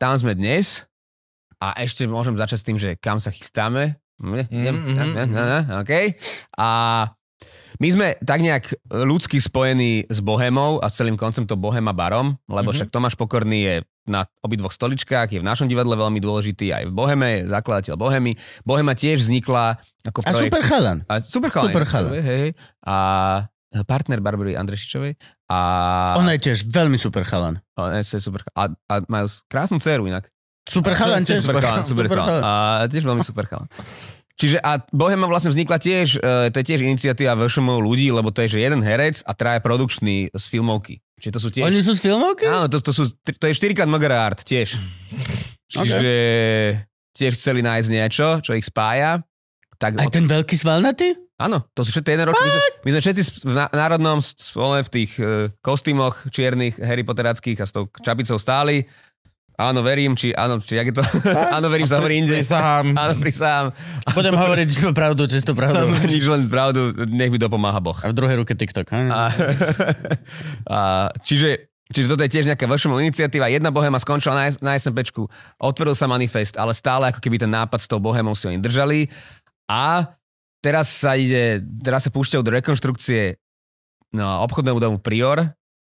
S2: tam sme dnes a ešte môžem začať s tým, že kam sa chystáme. Mm, mm, mm, mm, mm, mm, mm, mm, my sme tak nejak e, ľudsky spojení s Bohemou a s celým to Bohema barom, lebo mm-hmm. však Tomáš Pokorný je na obidvoch stoličkách, je v našom divadle veľmi dôležitý, aj v Boheme, je zakladateľ Bohemy. Bohema tiež vznikla ako projekt. A super chalan. A super chalan. Super chalan. Hej, hej. A partner Barbary Andrešičovej. A... Ona je tiež veľmi super chalan. Ona je super chalan. A, a majú krásnu dceru inak. Super chalan tiež. Super [laughs] chalan, super chalan. A tiež veľmi super chalan. Čiže a Bohema vlastne vznikla tiež, e, to je tiež iniciatíva VŠMO ľudí, lebo to je, že jeden herec a traja produkčný z filmovky. Čiže to sú tiež... Oni sú z filmovky? Áno, to, to, sú, to je 4 krát Magara Art tiež. Čiže okay. tiež chceli nájsť niečo, čo ich spája. Tak Aj od... ten veľký svalnatý? Áno, to sú všetci jeden ročný. My, sme, my sme všetci v národnom, v tých kostýmoch čiernych, Harry Potterackých a s tou čapicou stáli Áno, verím, či áno, či jak je to... áno, verím, sa hovorí inde. Prisahám. Áno, prisahám. Budem hovoriť pravdu, pravdu, čistú pravdu. Áno, nič len pravdu, nech mi dopomáha Boh. A v druhej ruke TikTok. A, a, čiže Čiže toto je tiež nejaká vršomu iniciatíva. Jedna bohema skončila na, na SMPčku, otvoril sa manifest, ale stále ako keby ten nápad s tou bohemou si oni držali. A teraz sa ide, teraz sa púšťajú do rekonštrukcie no, obchodného domu Prior,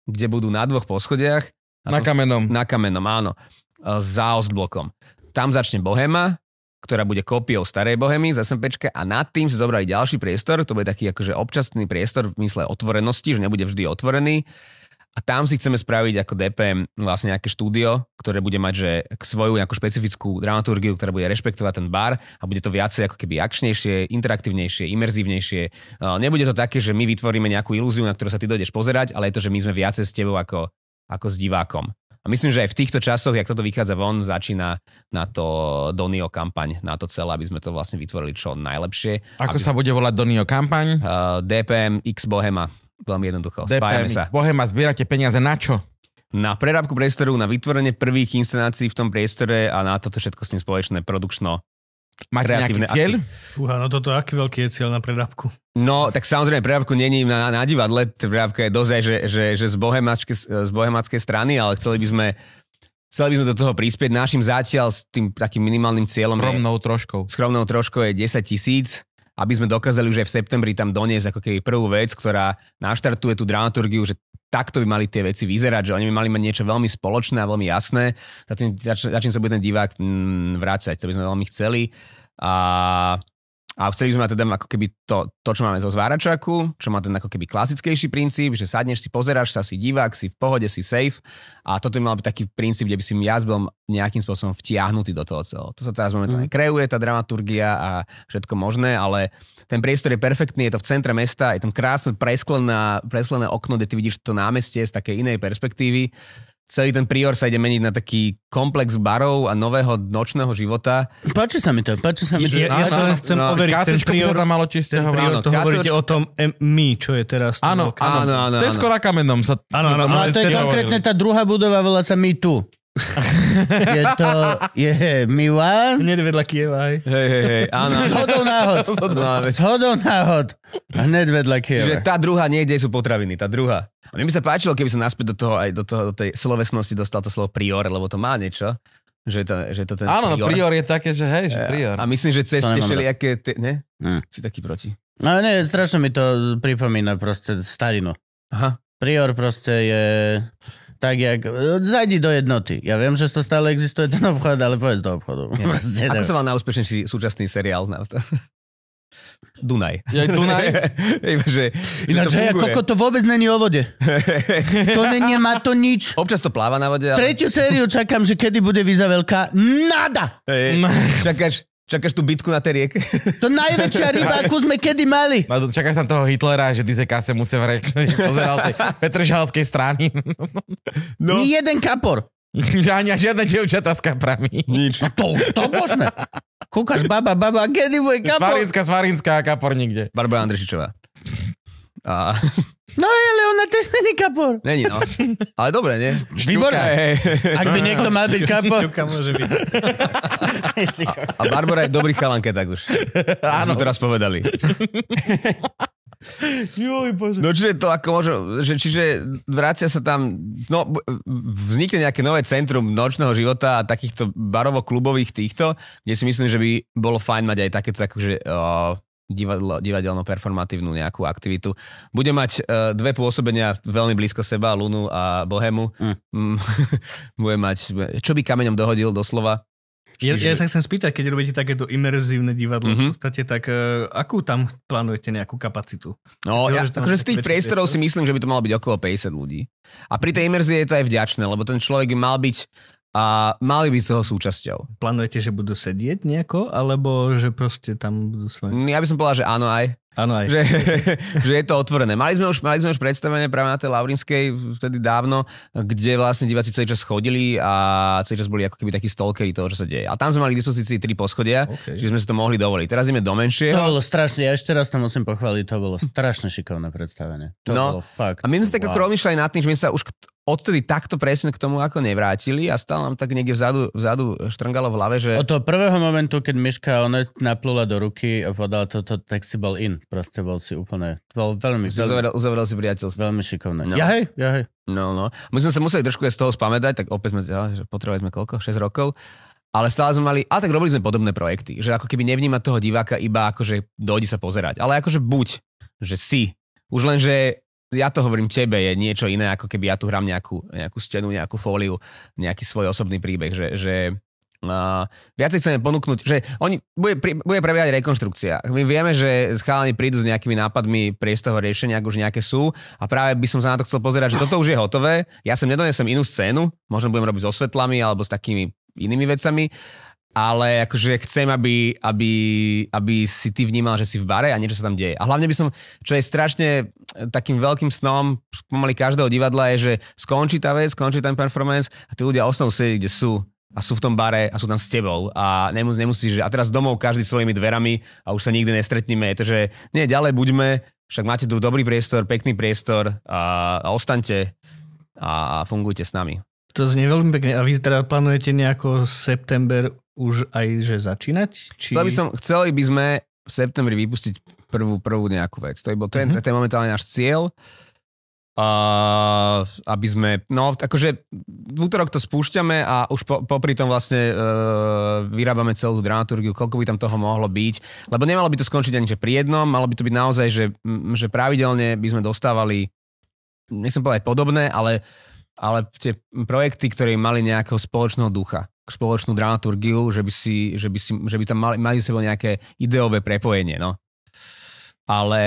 S2: kde budú na dvoch poschodiach na, na kamenom. Na kamenom, áno. E, za Ostblokom. Tam začne Bohema, ktorá bude kópiou starej Bohemy za SMPčke a nad tým si zobrali ďalší priestor, to bude taký akože občasný priestor v mysle otvorenosti, že nebude vždy otvorený. A tam si chceme spraviť ako DPM vlastne nejaké štúdio, ktoré bude mať že svoju nejakú špecifickú dramaturgiu, ktorá bude rešpektovať ten bar a bude to viacej ako keby akčnejšie, interaktívnejšie, imerzívnejšie. E, nebude to také, že my vytvoríme nejakú ilúziu, na ktorú sa ty dojdeš pozerať, ale je to, že my sme viacej s tebou ako ako s divákom. A myslím, že aj v týchto časoch, jak toto vychádza von, začína na to Donio kampaň, na to celé, aby sme to vlastne vytvorili čo najlepšie. Ako aby... sa bude volať Donio kampaň? Uh, eh, DPM X Bohema. Veľmi jednoducho. DPM Spájame X sa.
S3: Bohema, zbierate peniaze na čo?
S2: Na prerábku priestoru, na vytvorenie prvých inscenácií v tom priestore a na toto všetko s tým spoločné produkčno Máte nejaký cieľ?
S5: Fúha, no toto aký veľký je cieľ na predávku?
S2: No, tak samozrejme, predávku není na, na divadle, predávka je dosť aj, že, že, že z, bohemačke, z bohemackej strany, ale chceli by sme chceli by sme do toho prispieť. Našim zatiaľ s tým takým minimálnym cieľom skromnou je, troškou. Skromnou troškou je 10 tisíc, aby sme dokázali už aj v septembri tam doniesť ako keby prvú vec, ktorá naštartuje tú dramaturgiu, že takto by mali tie veci vyzerať, že oni by mali mať niečo veľmi spoločné a veľmi jasné, za sa bude ten divák mm, vrácať, to by sme veľmi chceli. A a chceli sme mať teda ako keby to, to, čo máme zo zváračaku, čo má ten ako keby klasickejší princíp, že sadneš si, pozeráš sa, si divák, si v pohode, si safe. A toto by mal byť taký princíp, kde by si ja bol nejakým spôsobom vtiahnutý do toho celého. To sa teraz momentálne mm. kreuje, tá dramaturgia a všetko možné, ale ten priestor je perfektný, je to v centre mesta, je tam krásne presklené, presklené okno, kde ty vidíš to námestie z takej inej perspektívy celý ten prior sa ide meniť na taký komplex barov a nového nočného života. Páči
S5: sa mi to, páči sa mi to. Ja, ja sa len chcem no, overiť, ten prior, sa tam malo tiež
S3: prior Áno, to hovoríte o
S5: tom my, čo je teraz. Áno, áno, áno, áno. To je skoro kamenom. Sa... Áno, áno, ale to je konkrétne
S1: tá druhá budova, volá sa my tu
S5: je to je Milan. Hneď vedľa Kieva aj.
S2: Hej, hej, hej, áno. Zhodou náhod. [laughs] Zhodou náhod. Hneď vedľa Kieva. Že tá druhá niekde sú potraviny, tá druhá. A mne by sa páčilo, keby som naspäť do toho, aj do, toho, do tej slovesnosti dostal to slovo prior, lebo to má niečo. Že je to, že je to ten Áno, no prior. prior je
S3: také, že hej,
S2: že e, prior. A myslím, že ceste šeli, aké... Te, ne? Hm. Si taký proti.
S1: No nie, strašne mi to pripomína proste starinu. Aha. Prior proste je tak jak, e, zajdi do jednoty. Ja viem, že to stále existuje ten obchod, ale povedz do obchodu. Ja. Proste, Ako sa mal
S2: najúspešnejší súčasný seriál? Na to? Dunaj. Ja, Dunaj? [laughs] že, Ináč, ja, koko,
S1: to vôbec není o vode.
S2: To není, nemá to nič. Občas to pláva na vode. Ale... Tretiu sériu
S1: čakám, že kedy bude Viza veľká. Nada!
S2: [laughs] Čakáš
S3: Čakáš tú bitku na tej rieke?
S1: [laughs] To najväčšia ryba, akú sme kedy mali.
S3: No, čakáš tam toho Hitlera, že ty sa kase musel vrek, [laughs] pozeral tej Petržalskej strany. No. Ni jeden kapor. Žáňa, žiadne dievčatá s kaprami. Nič. A to už to možné.
S1: Kúkaš, baba, baba, kedy bude
S3: kapor? Svarinská, Svarinská, kapor nikde. Barbara Andrešičová. A...
S1: No ale Leona, tiež není kapor.
S3: Není no. Ale dobre, nie?
S2: Výborné. Ak by niekto mal byť kapor. Ďuka môže byť. a, a Barbara je dobrý chalanke tak už. Áno. teraz povedali. Joj, bože. No čiže to ako môže, že čiže vracia sa tam, no vznikne nejaké nové centrum nočného života a takýchto barovo-klubových týchto, kde si myslím, že by bolo fajn mať aj takéto akože, divadlo, divadelno-performatívnu nejakú aktivitu. Bude mať uh, dve pôsobenia veľmi blízko seba, Lunu a Bohemu. Hm. Mm. [laughs] Bude mať, čo by kameňom dohodil doslova. Ja, Čiže... ja sa
S5: chcem spýtať, keď robíte takéto imerzívne divadlo, mm-hmm. v podstate, tak uh, akú tam plánujete nejakú kapacitu?
S2: No, ja, ja, akože z tých priestorov priestor? si myslím, že by to malo byť okolo 50 ľudí. A pri tej mhm. imerzie je to aj vďačné, lebo ten človek mal byť a mali byť z toho súčasťou. Plánujete, že budú sedieť nejako, alebo že proste tam budú svoje? Mm, ja by som povedal, že áno aj. Áno aj. Že, [laughs] že je to otvorené. Mali sme, už, mali sme už predstavenie práve na tej Laurinskej vtedy dávno, kde vlastne diváci celý čas chodili a celý čas boli ako keby takí stalkery toho, čo sa deje. A tam sme mali k dispozícii tri poschodia, okay. čiže sme si to mohli dovoliť. Teraz ideme do menšie. To bolo strašne, ja ešte raz to musím pochváliť, to bolo strašne šikovné predstavenie. To no, bolo fakt. A my sme sa tak wow. ako nad tým, že my sa už odtedy takto presne k tomu ako nevrátili a stále nám tak niekde vzadu, vzadu štrngalo v hlave, že... Od
S1: toho prvého momentu, keď Miška ona naplula do ruky a povedala toto, tak si bol in. Proste bol si úplne... Bol
S2: veľmi... Si veľmi uzavrel, uzavrel si priateľstvo. Veľmi šikovné. No. Ja hej, ja hej. No, no. My sme sa museli trošku z toho spamätať, tak opäť sme, ja, že potrebovali sme koľko? 6 rokov. Ale stále sme mali, a tak robili sme podobné projekty, že ako keby nevnímať toho diváka iba akože dojde sa pozerať, ale akože buď, že si už len, že ja to hovorím tebe, je niečo iné, ako keby ja tu hrám nejakú, nejakú stenu, nejakú fóliu, nejaký svoj osobný príbeh, že, že Uh, viacej chceme ponúknuť, že oni, bude, bude prebiehať rekonštrukcia. My vieme, že chalani prídu s nejakými nápadmi priestoho riešenia, ak už nejaké sú a práve by som sa na to chcel pozerať, že toto už je hotové, ja sem nedonesem inú scénu, možno budem robiť so svetlami alebo s takými inými vecami ale akože chcem, aby, aby, aby si ty vnímal, že si v bare a niečo sa tam deje. A hlavne by som, čo je strašne e, takým veľkým snom pomaly každého divadla je, že skončí tá vec, skončí ten performance a tí ľudia ostanú sedieť, kde sú a sú v tom bare a sú tam s tebou a nemus, nemusíš, že a teraz domov každý svojimi dverami a už sa nikdy nestretneme. Je to, že nie, ďalej buďme, však máte tu dobrý priestor, pekný priestor a, a ostaňte a fungujte s nami.
S5: To znie veľmi pekne. A vy teda plánujete nejako september už aj že začínať? Či... Chcel by som,
S2: chceli by sme v septembri vypustiť prvú, prvú nejakú vec. To je, bol, to, je, mm-hmm. to je momentálne náš cieľ. A, aby sme, no akože v útorok to spúšťame a už po, popri tom vlastne e, vyrábame celú tú dramaturgiu, koľko by tam toho mohlo byť, lebo nemalo by to skončiť ani že pri jednom, malo by to byť naozaj, že, m, že pravidelne by sme dostávali, nechcem povedať podobné, ale, ale tie projekty, ktoré mali nejakého spoločného ducha spoločnú dramaturgiu, že by, si, že by, si, že by tam mali, mali sebou nejaké ideové prepojenie, no. Ale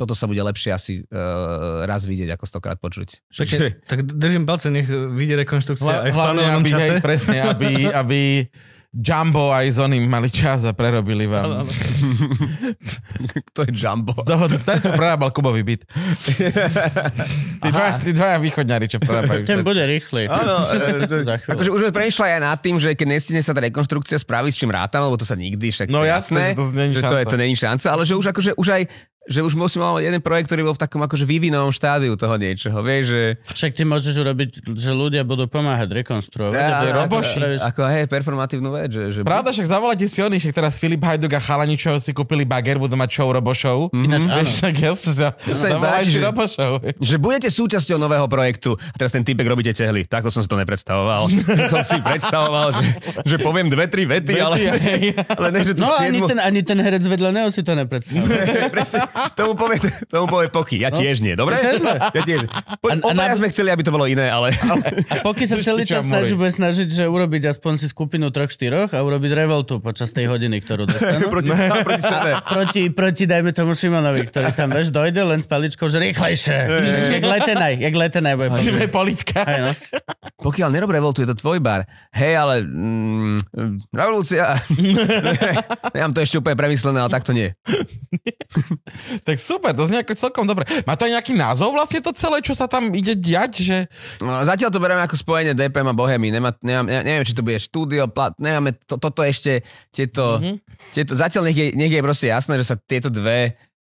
S2: toto sa bude
S3: lepšie asi uh, raz vidieť, ako stokrát počuť. Takže,
S5: tak držím palce, nech vyjde rekonštrukcia Hla, aj v plánovanom čase. Hej, presne, aby, aby
S3: [laughs] Jumbo aj s oným mali čas a prerobili vám. Ale, [laughs] ale. Kto je Jumbo? Dohod, ten, čo prerábal Kubový byt. [laughs] tí, dva, tí dvaja východňari, čo prerábajú. Ten bude rýchly.
S2: Áno, [laughs] e, e, akože už sme prešla aj nad tým, že keď nestihne sa tá rekonstrukcia spraviť, s čím rátam, lebo to sa nikdy však No jasné, jasné to, to to, je, to není šanca, ale že už akože už aj že už musím mať jeden projekt, ktorý bol v takom akože vývinovom štádiu toho niečoho, vieš, že... Však ty môžeš urobiť, že ľudia
S1: budú
S3: pomáhať rekonstruovať. Ja, ako, roboši.
S2: Ako, ako, hej, performatívnu vec, že... že... Pravda, však
S3: zavolajte si oni, však teraz Filip Hajduk a Chalaničov si kúpili bager, budú mať show Robošov. Mhm. Ináč áno. Však jasne, že, Robošov.
S2: Že budete súčasťou nového projektu a
S3: teraz ten typek robíte tehly. Takto
S2: som si to nepredstavoval. [laughs] som si predstavoval, že, že poviem dve, tri vety, vety ale... ale ne, že no ani ten,
S1: ani ten herec vedľa neho si to nepredstavoval.
S2: [laughs] tomu povie, tomu povie Poky. Ja no. tiež nie, dobre? Ja tiež. Po, a, a sme chceli, aby to bolo iné, ale... A Poky sa celý čas snaží,
S1: bude snažiť, že urobiť aspoň si skupinu troch, štyroch a urobiť revoltu počas tej hodiny, ktorú dostanú. [laughs] proti, sám, [laughs] proti, sebe. proti, proti, dajme tomu Šimonovi, ktorý tam, veš, dojde len
S2: s paličkou, že rýchlejšie. jak letenaj,
S1: jak letenaj bude.
S2: no. Pokiaľ nerob revoltu, je to tvoj bar. Hej, ale mm, revolúcia...
S3: [laughs] ja mám to ešte úplne premyslené, ale tak to nie tak super, to znie ako celkom dobre. Má to aj nejaký názov vlastne to celé, čo sa tam ide diať? Že... No, zatiaľ to bereme ako
S2: spojenie DPM a Bohemy. Nemá, nemám, neviem, či to bude štúdio, plat, nemáme to, toto ešte, tieto, mm-hmm. tieto zatiaľ nech je, nech je proste jasné, že sa tieto dve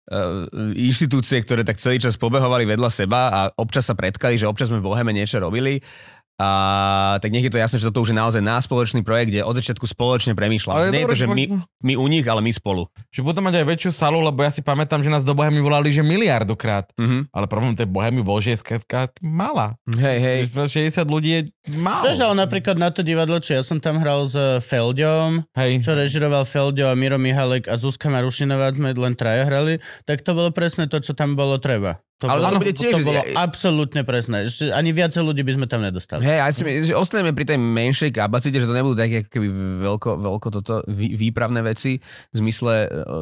S2: Uh, inštitúcie, ktoré tak celý čas pobehovali vedľa seba a občas sa predkali, že občas sme v Boheme niečo robili a, tak nech je to jasné, že toto už je naozaj náš spoločný projekt, kde od začiatku spoločne premýšľame. Nie je to, že my,
S3: my u nich, ale my spolu. Že budeme mať aj väčšiu salu, lebo ja si pamätám, že nás do Bohemy volali, že miliardokrát. Mm-hmm. Ale problém tej Bohemy bol, že je skrátka malá. Hej, hej. 60 ľudí je
S1: málo. Takže ale napríklad na to divadlo, čo ja som tam hral s e, Feldom, hej. čo režiroval Feldio a Miro Mihalek a Zuzka Marušinová, sme len traja hrali, tak to bolo presne to, čo tam
S2: bolo treba. To
S3: ale bolo, to bude tiež... To bolo
S1: absolútne presné. Že ani viacej ľudí by sme tam nedostali.
S2: Hej, aj si, že ostaneme pri tej menšej kapacite, že to nebudú také keby veľko, veľko toto vý, výpravné veci v zmysle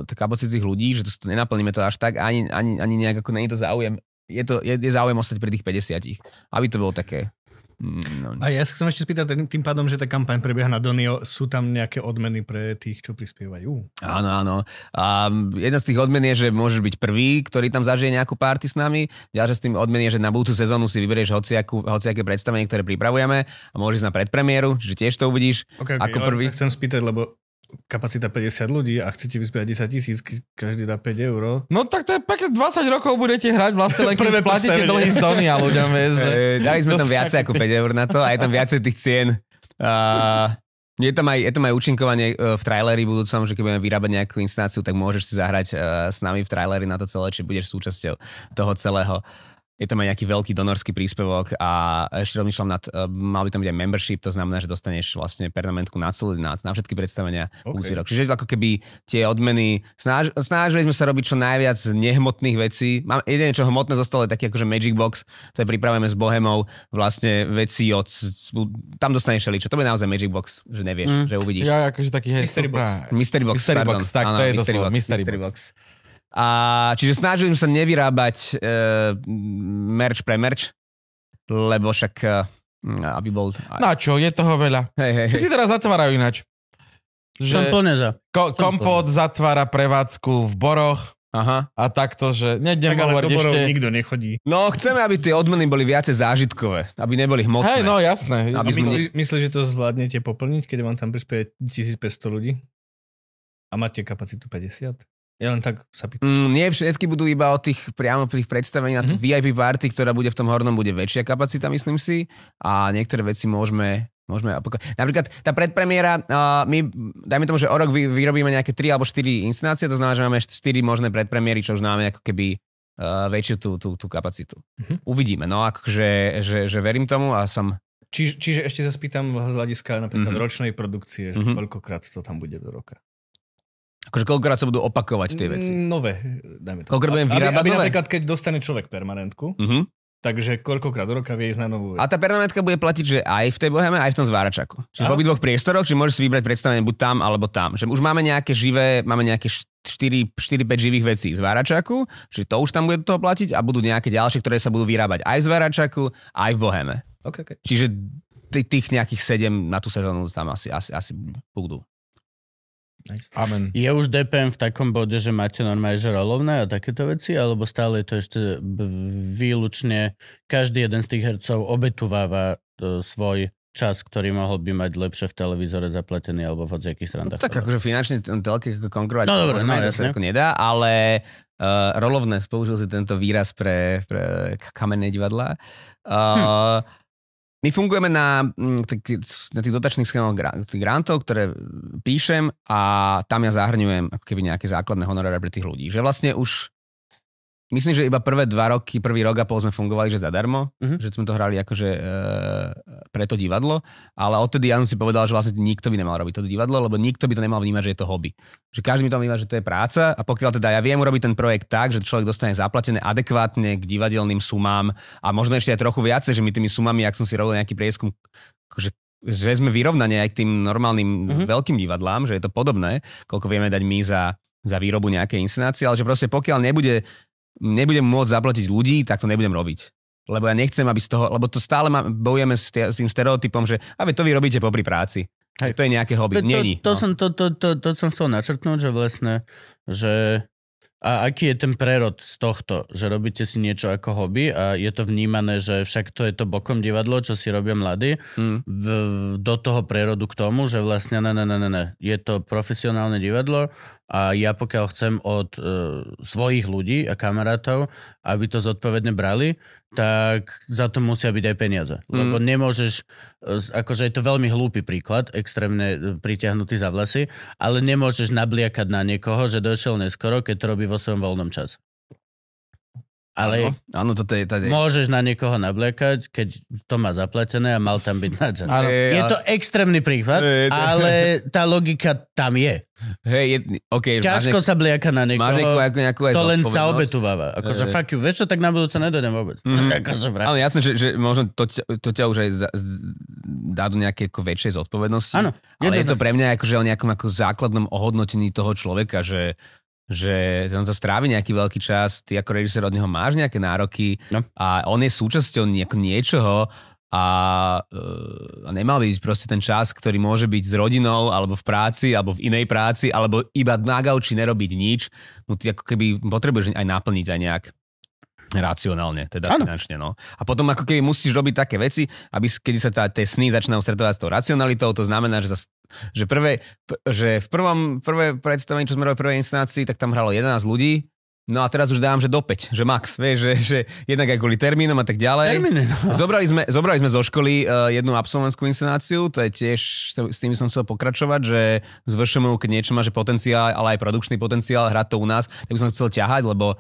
S2: e, kapacity tých ľudí, že to, to nenaplníme to až tak, ani, ani, ani nejak ako není to záujem. Je, to, je, je záujem ostať pri tých 50. Aby to bolo také No.
S5: A ja sa chcem ešte spýtať tým, tým pádom, že tá kampaň prebieha na Donio, sú tam nejaké odmeny pre tých, čo prispievajú?
S2: Áno, áno. A jedna z tých odmen je, že môžeš byť prvý, ktorý tam zažije nejakú party s nami. Ďalšia z tým odmen je, že na budúcu sezónu si vyberieš hociakú, hociaké predstavenie, ktoré pripravujeme
S5: a môžeš na predpremiéru, že tiež to uvidíš. Okay, okay, ako prvý. Sa chcem spýtať, lebo kapacita 50 ľudí a chcete vyspiať 10 tisíc, každý dá 5 eur.
S3: No tak to je pekne 20 rokov budete hrať vlastne len keď platíte dlhý z a ľuďom. Je, že... e, dali sme [laughs] tam viacej ako 5 eur na
S2: to a je tam viacej tých cien. A... je tam, aj, je tam aj účinkovanie e, v traileri budúcom, že keď budeme vyrábať nejakú instanciu, tak môžeš si zahrať uh, s nami v traileri na to celé, či budeš súčasťou toho celého. Uh, je tam aj nejaký veľký donorský príspevok a ešte rozmýšľam nad, eh, mal by tam byť aj membership, to znamená, že dostaneš vlastne permanentku na celý na, na všetky predstavenia okay. rok. Čiže ako keby tie odmeny, snaž, snažili sme sa robiť čo najviac nehmotných vecí. Mám, jedine, čo hmotné zostalo, je taký akože Magic Box, to je pripravujeme s Bohemou, vlastne veci od, tam dostaneš čo. To je naozaj Magic Box, že nevieš, mm, že uvidíš. Ja
S3: akože taký, hej, Mystery Box.
S2: Mystery Box, Mystery pardon. Box tak to je Mystery, to slovo, Box, Mystery, Box. Mystery Box. A čiže snažili sme sa nevyrábať e, merch pre merch, lebo však e,
S3: aby bol... Aj... Na čo, je toho veľa. Hej, hej, hej. Si teraz zatvárajú ináč. Že Som plne za. Ko- kompot zatvára prevádzku v Boroch. Aha. A takto, že nejdem tak,
S2: hovoriť ešte... nikto nechodí. No, chceme, aby tie odmeny boli viacej zážitkové, aby neboli hmotné. Hej, no jasné. Aby sme... myslíš,
S5: myslí, že to zvládnete poplniť, keď vám tam prispieje 1500 ľudí? A máte kapacitu 50? Ja len tak sa pýtam.
S2: Mm, nie všetky budú iba o tých priamo tých predstavení na mm-hmm. VIP party, ktorá bude v tom hornom, bude väčšia kapacita, myslím si. A niektoré veci môžeme Môžeme Napríklad tá predpremiera, uh, my, dajme tomu, že o rok vy, vyrobíme nejaké 3 alebo 4 inscenácie, to znamená, že máme 4 možné predpremiery, čo už máme ako keby uh, väčšiu tú, tú, tú kapacitu. Mm-hmm. Uvidíme, no akože že, že verím tomu a som...
S5: Či, čiže ešte sa spýtam z hľadiska napríklad mm-hmm. ročnej produkcie, že mm-hmm. koľkokrát to tam bude do roka. Akože koľkokrát sa budú opakovať tie veci? Mm, nové, dajme to. Koľkokrát budem vyrábať aby, aby napríklad, keď dostane človek permanentku, uh-huh. takže koľkokrát do roka vie ísť na novú vec. A
S2: tá permanentka bude platiť, že aj v tej boheme, aj v tom zváračaku. Čiže v obidvoch priestoroch, či môžeš si vybrať predstavenie buď tam, alebo tam. Že už máme nejaké živé, máme nejaké 4-5 živých vecí z váračaku, čiže to už tam bude do toho platiť a budú nejaké ďalšie, ktoré sa budú vyrábať aj z váračaku, aj v boheme. Okay, okay. Čiže tých nejakých 7 na tú sezónu tam asi, asi, asi budú.
S3: Nice. Amen.
S1: Je už DPM v takom bode, že máte normálne že rolovné a takéto veci, alebo stále je to ešte výlučne každý jeden z tých hercov obetuváva e, svoj čas, ktorý mohol by mať lepšie v televízore zapletený alebo v hociakých strandách. No, tak
S2: akože finančne telky konkurovať no, dobré, no, jasne. Ako nedá, ale uh, rolovné, spoužil si tento výraz pre, pre kamenné divadlá. Uh, hm. My fungujeme na, mm, na tých dotačných schémach grantov, ktoré píšem a tam ja zahrňujem ako keby nejaké základné honoráre pre tých ľudí. Že vlastne už myslím, že iba prvé dva roky, prvý rok a pol sme fungovali, že zadarmo, uh-huh. že sme to hrali akože e, pre to divadlo, ale odtedy Jan si povedal, že vlastne nikto by nemal robiť to divadlo, lebo nikto by to nemal vnímať, že je to hobby. Že každý by to vníma, že to je práca a pokiaľ teda ja viem urobiť ten projekt tak, že človek dostane zaplatené adekvátne k divadelným sumám a možno ešte aj trochu viacej, že my tými sumami, ak som si robil nejaký prieskum, akože že sme vyrovnaní aj k tým normálnym uh-huh. veľkým divadlám, že je to podobné, koľko vieme dať my za, za výrobu nejakej inscenácie, ale že proste pokiaľ nebude nebudem môcť zaplatiť ľudí, tak to nebudem robiť. Lebo ja nechcem, aby z toho, lebo to stále má, bojujeme s, s tým stereotypom, že aby to vy robíte popri práci. Hej. To je nejaké hobby. To, Není. To, to, no. som,
S1: to, to, to, to som chcel načrtnúť, že vlastne, že a aký je ten prerod z tohto, že robíte si niečo ako hobby a je to vnímané, že však to je to bokom divadlo, čo si robia mladí, mm. v, do toho prerodu k tomu, že vlastne ne, ne, ne, ne, ne, je to profesionálne divadlo a ja pokiaľ chcem od e, svojich ľudí a kamarátov, aby to zodpovedne brali, tak za to musia byť aj peniaze. Mm. Lebo nemôžeš, e, akože je to veľmi hlúpy príklad, extrémne e, pritiahnutý za vlasy, ale nemôžeš nabliakať na niekoho, že došiel neskoro, keď to robí vo svojom voľnom čase. Ale áno, áno, toto je, tady. môžeš na niekoho nablekať, keď to má zaplatené a mal tam byť nadžen. Áno. Je, to extrémny príklad, ale tá logika tam je.
S2: Hej, je, okay, Ťažko máš sa
S1: bliaka na niekoho, máš niekoho ako nejakú to len sa obetúvava. Akože hey. fuck you, vieš čo, tak na budúce nedodem vôbec. Mm, [laughs] akože
S2: ale jasné, že, že možno to, to ťa už aj dá do nejakej ako väčšej zodpovednosti. Áno. Ale je to pre mňa akože o nejakom ako základnom ohodnotení toho človeka, že že on to strávi nejaký veľký čas, ty ako režisér od neho máš nejaké nároky no. a on je súčasťou niečoho, a, eh, a nemal byť proste ten čas, ktorý môže byť s rodinou, alebo v práci, alebo v inej práci, alebo iba na gauči nerobiť nič, mu no, ty ako keby potrebuješ aj naplniť aj nejak. Racionálne, teda ano. finančne, no. A potom ako keby musíš robiť také veci, aby keď sa tá, tie sny začínajú stretovať s tou racionalitou, to znamená, že, sa, že, prvé, že v prvom, prvé predstavení, čo sme robili v prvej inscenácii, tak tam hralo 11 ľudí, No a teraz už dám, že do 5, že max, vieš, že, že jednak aj kvôli termínom a tak ďalej. Termíne, no. zobrali, sme, zobrali sme zo školy uh, jednu absolventskú inscenáciu, to je tiež, s tým som chcel pokračovať, že z keď niečo má, že potenciál, ale aj produkčný potenciál, hrať to u nás, tak by som chcel ťahať, lebo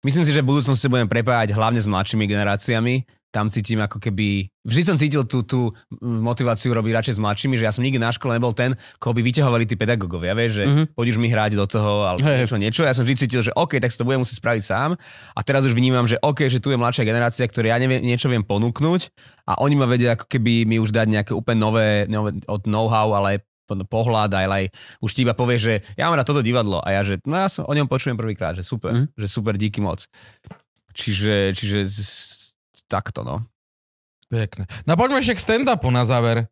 S2: Myslím si, že v budúcnosti budem prepájať hlavne s mladšími generáciami. Tam cítim ako keby... Vždy som cítil tú, tú motiváciu robiť radšej s mladšími, že ja som nikdy na škole nebol ten, koho by vyťahovali tí pedagógovia, vieš, že mm-hmm. poď mi hrať do toho alebo hey. niečo, niečo. Ja som vždy cítil, že OK, tak si to budem musieť spraviť sám. A teraz už vnímam, že OK, že tu je mladšia generácia, ktorá ja neviem, niečo viem ponúknuť a oni ma vedia ako keby mi už dať nejaké úplne nové, nové od know-how, ale pohľad, aj, aj už ti iba povie, že ja mám na toto divadlo a ja, že no ja som, o ňom počujem prvýkrát, že super, mm. že super, díky moc. Čiže, čiže takto, no.
S3: Pekne. No poďme ešte k stand-upu na záver.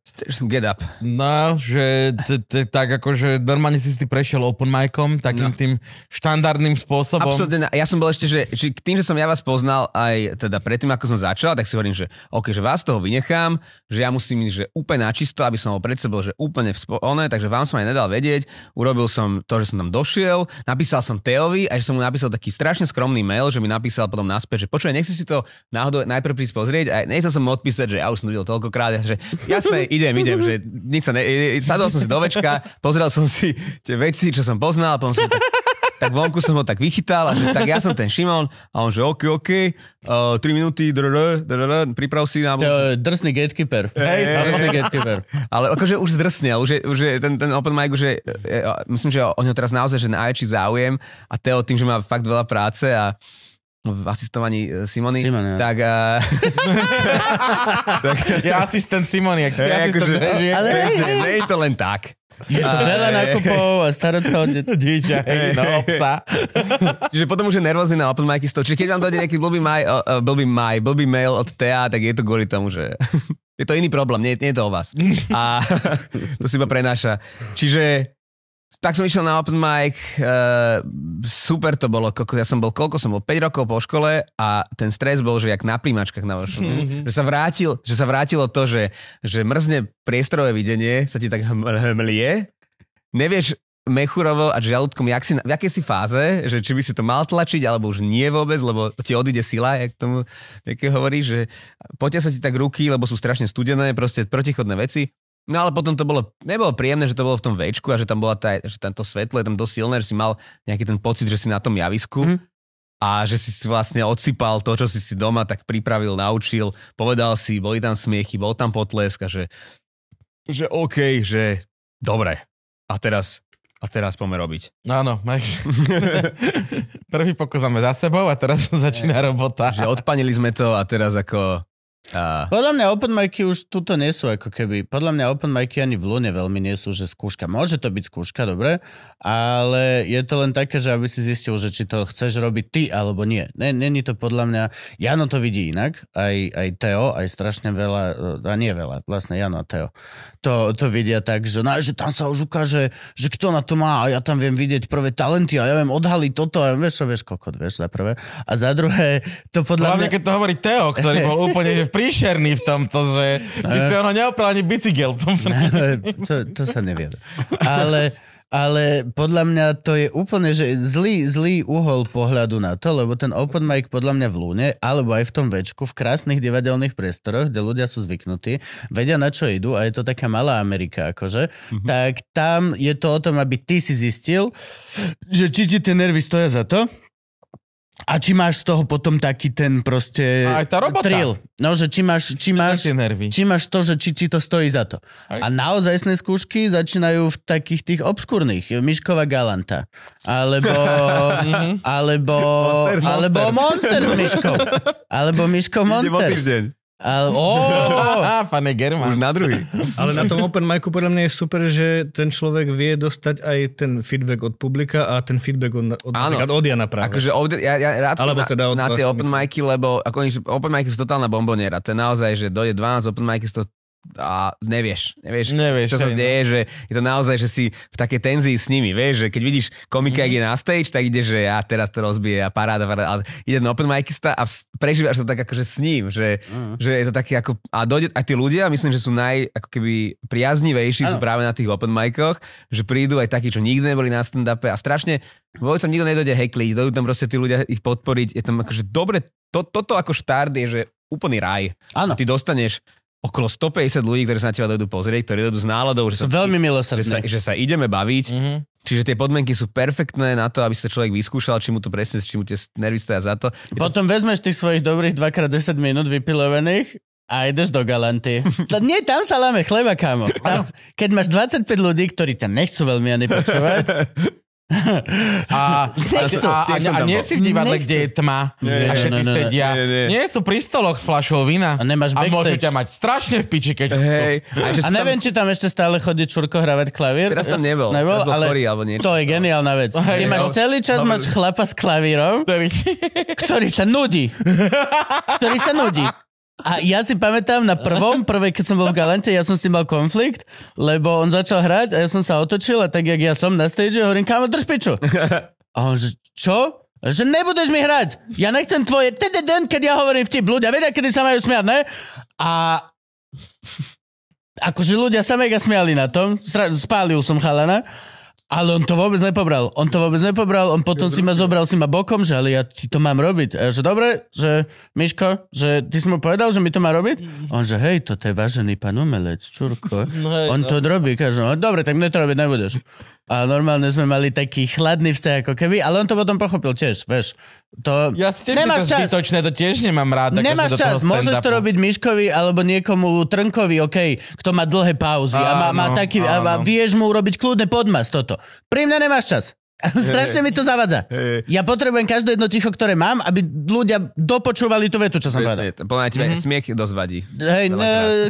S3: Get up. No, že t- t- tak akože normálne si si prešiel open micom, takým no. tým štandardným spôsobom. Absolutne, no, ja som bol ešte, že, že tým, že som ja
S2: vás poznal aj teda predtým, ako som začal, tak si hovorím, že OK, že vás toho vynechám, že ja musím ísť, že úplne načisto, aby som bol pred sebou, že úplne vspolné, takže vám som aj nedal vedieť, urobil som to, že som tam došiel, napísal som Teovi a že som mu napísal taký strašne skromný mail, že mi napísal potom naspäť, že počuj, nechci si to náhodou najprv prísť pozrieť a nechcel som mu podpísať, že ja už som videl toľkokrát, že jasné, idem, idem, že nič sa ne... Sadol som si do večka, pozrel som si tie veci, čo som poznal, potom som tak, tak vonku som ho tak vychytal a že, tak ja som ten Šimon a on že OK, OK, uh, eh, 3 minúty, drr, drr, priprav si na... Uh, drsný gatekeeper. Hey, hey. drsný gatekeeper. Ale akože už zdrsne, už je, už je ten, ten open mic, že myslím, že o ňo teraz naozaj že na záujem a Teo tým, že má fakt veľa práce a v asistovaní e, Simony. Simon, ja. Tak... Uh... [laughs] tak ja asistent Simony, ak ty ja, asistent akože, režie. Ale nie je to len tak. Je to veľa nákupov
S1: a staročného
S3: [laughs] dieťa, [laughs] no, psa.
S2: Čiže potom už je nervózny na open micy z Čiže keď vám dojde nejaký blbý, maj, uh, blbý, maj, blbý mail od TA, tak je to kvôli tomu, že je to iný problém, nie, nie je to o vás. A to si iba prenáša. Čiže tak som išiel na open mic, uh, super to bolo, koľko, ja som bol, koľko som bol, 5 rokov po škole a ten stres bol, že jak na príjmačkách na vašom, mm-hmm. že, sa vrátil, že sa vrátilo to, že, že mrzne priestorové videnie, sa ti tak hmlie, nevieš Mechurovo a žalúdkom, jak si, v akej si fáze, že či by si to mal tlačiť, alebo už nie vôbec, lebo ti odíde sila, jak tomu hovorí, že potia sa ti tak ruky, lebo sú strašne studené, proste protichodné veci. No ale potom to bolo, nebolo príjemné, že to bolo v tom večku a že tam bola tá, že tamto svetlo je tam dosť silné, že si mal nejaký ten pocit, že si na tom javisku mm. a že si vlastne odsypal to, čo si si doma tak pripravil, naučil, povedal si, boli tam smiechy, bol tam potlesk a že,
S3: že OK, že dobre. A teraz, a teraz poďme robiť. No áno, [laughs] Prvý pokus máme za sebou a teraz [laughs] začína robota. Že odpanili sme to a teraz ako a...
S1: Podľa mňa open micy už tuto nie sú ako keby. Podľa mňa open micy ani v Lune veľmi nie sú, že skúška. Môže to byť skúška, dobre, ale je to len také, že aby si zistil, že či to chceš robiť ty alebo nie. Není to podľa mňa... Jano to vidí inak, aj, aj Teo, aj strašne veľa, e, a nie veľa, vlastne Jano a Teo, to, to vidia tak, že, no, že tam sa už ukáže, že kto na to má a ja tam viem vidieť prvé talenty a ja viem odhaliť toto a ja vieš, vieš, kokot, vieš, za prvé. A za druhé, to podľa Hlavne, mňa... keď to hovorí Teo, ktorý bol úplne [laughs] v
S3: príšerný v tomto, že by si ono
S1: ani bicykel. to, to sa nevie. Ale, ale podľa mňa to je úplne že zlý, zlý uhol pohľadu na to, lebo ten open mic podľa mňa v Lúne, alebo aj v tom večku, v krásnych divadelných priestoroch, kde ľudia sú zvyknutí, vedia na čo idú a je to taká malá Amerika akože, mm-hmm. tak tam je to o tom, aby ty si zistil, že či ti tie nervy stoja za to, a či máš z toho potom taký ten proste... A aj tá robota. Thrill. No, že či máš, či máš, nervy. či máš to, že či ti to stojí za to. Aj. A naozaj skúšky začínajú v takých tých obskúrnych. Miškova Galanta. Alebo... [laughs] Mhm. alebo... Monsters, alebo Monsters Miškov. [laughs] Alebo Miškov Monster. Uh, [laughs] oh, pane German. Už na
S2: druhý. Ale na tom
S5: open micu podľa mňa je super, že ten človek vie dostať aj ten feedback od publika a ten feedback od, od, Áno, od Jana práve. Akože od, ja, ja
S2: rád Alebo na, teda od na tie open micy, lebo ako open micy sú totálna bomboniera. To je naozaj, že dojde 12 open micy, to a nevieš, nevieš, nevieš čo sa no. deje, že je to naozaj, že si v takej tenzii s nimi, vieš, že keď vidíš komika, mm. je na stage, tak ide, že ja teraz to rozbije a paráda, paráda ale ide na open micista a prežívaš to tak akože s ním, že, mm. že je to také ako, a dojde, aj tí ľudia, myslím, že sú naj, ako keby priaznivejší, ano. sú práve na tých open micoch, že prídu aj takí, čo nikdy neboli na stand-upe a strašne, vôbec tam nikto nedojde hekliť, dojdú tam proste tí ľudia ich podporiť, je tam akože dobre, to, toto ako štart je, že úplný raj. Áno. Ty dostaneš okolo 150 ľudí, ktorí sa na teba dojdu pozrieť, ktorí dojdu s náladou, že sa, veľmi Že, sa, že sa ideme baviť. Mm-hmm. Čiže tie podmienky sú perfektné na to, aby sa človek vyskúšal, či mu to presne, či mu tie nervy stoja za to. Je Potom to... vezmeš
S1: tých svojich dobrých 2x10 minút vypilovaných a ideš do Galanty. [laughs] Nie, tam sa láme chleba, kámo. Tam, keď máš 25 ľudí, ktorí ťa nechcú veľmi ani počúvať, [laughs]
S3: A, a, a, a a, a nie si v divadle, kde je tma nie, a všetci nie, sedia. Nie, nie. nie sú pri stoloch s fľašou vína. A, nemáš a môžu ťa mať strašne v piči, keď hey, a, a neviem, tam...
S1: či tam ešte stále chodí Čurko hravať klavír. Teraz tam nebol. Nebol, ale chorý, alebo niečo. to je geniálna vec. Hey, Ty máš no. celý čas máš chlapa s klavírom, ktorý sa nudí. Ktorý sa nudí. [laughs] A ja si pamätám na prvom, prvé, keď som bol v Galante, ja som s tým mal konflikt, lebo on začal hrať a ja som sa otočil a tak, jak ja som na stage, hovorím, kámo, drž piču. [laughs] A on, že čo? Že nebudeš mi hrať. Ja nechcem tvoje... Tede den, keď ja hovorím v tým ľudia, vedia, kedy sa majú smiať, ne? A akože ľudia sa mega smiali na tom. Spálil som chalana. Ale on to vôbec nepobral. On to vôbec nepobral, on potom si ma zobral, si ma bokom, že ale ja ti to mám robiť. A že dobre, že Miško, že ty si mu povedal, že mi to má robiť? Mm. On že hej, to je vážený pán umelec, čurko. [laughs] No hej, on no. to robí, kaže, no, dobre, tak mne to robiť nebudeš. A normálne sme mali taký chladný vzťah ako keby, ale on to potom pochopil tiež, vieš, to... Ja si nemáš to čas. zbytočné,
S3: to tiež nemám rád. Akože nemáš čas, môžeš to
S1: robiť Myškovi alebo niekomu Trnkovi, OK, kto má dlhé pauzy áno, a, má, má taký, a vieš mu urobiť kľudne podmas toto. Pri mne nemáš čas.
S2: Strašne mi to
S1: zavadza. Hey. Ja potrebujem každé jedno ticho, ktoré mám, aby ľudia
S2: dopočúvali tú vetu, čo som povedal. Plná tebe mm-hmm. smiech dosť vadí. Hej, no,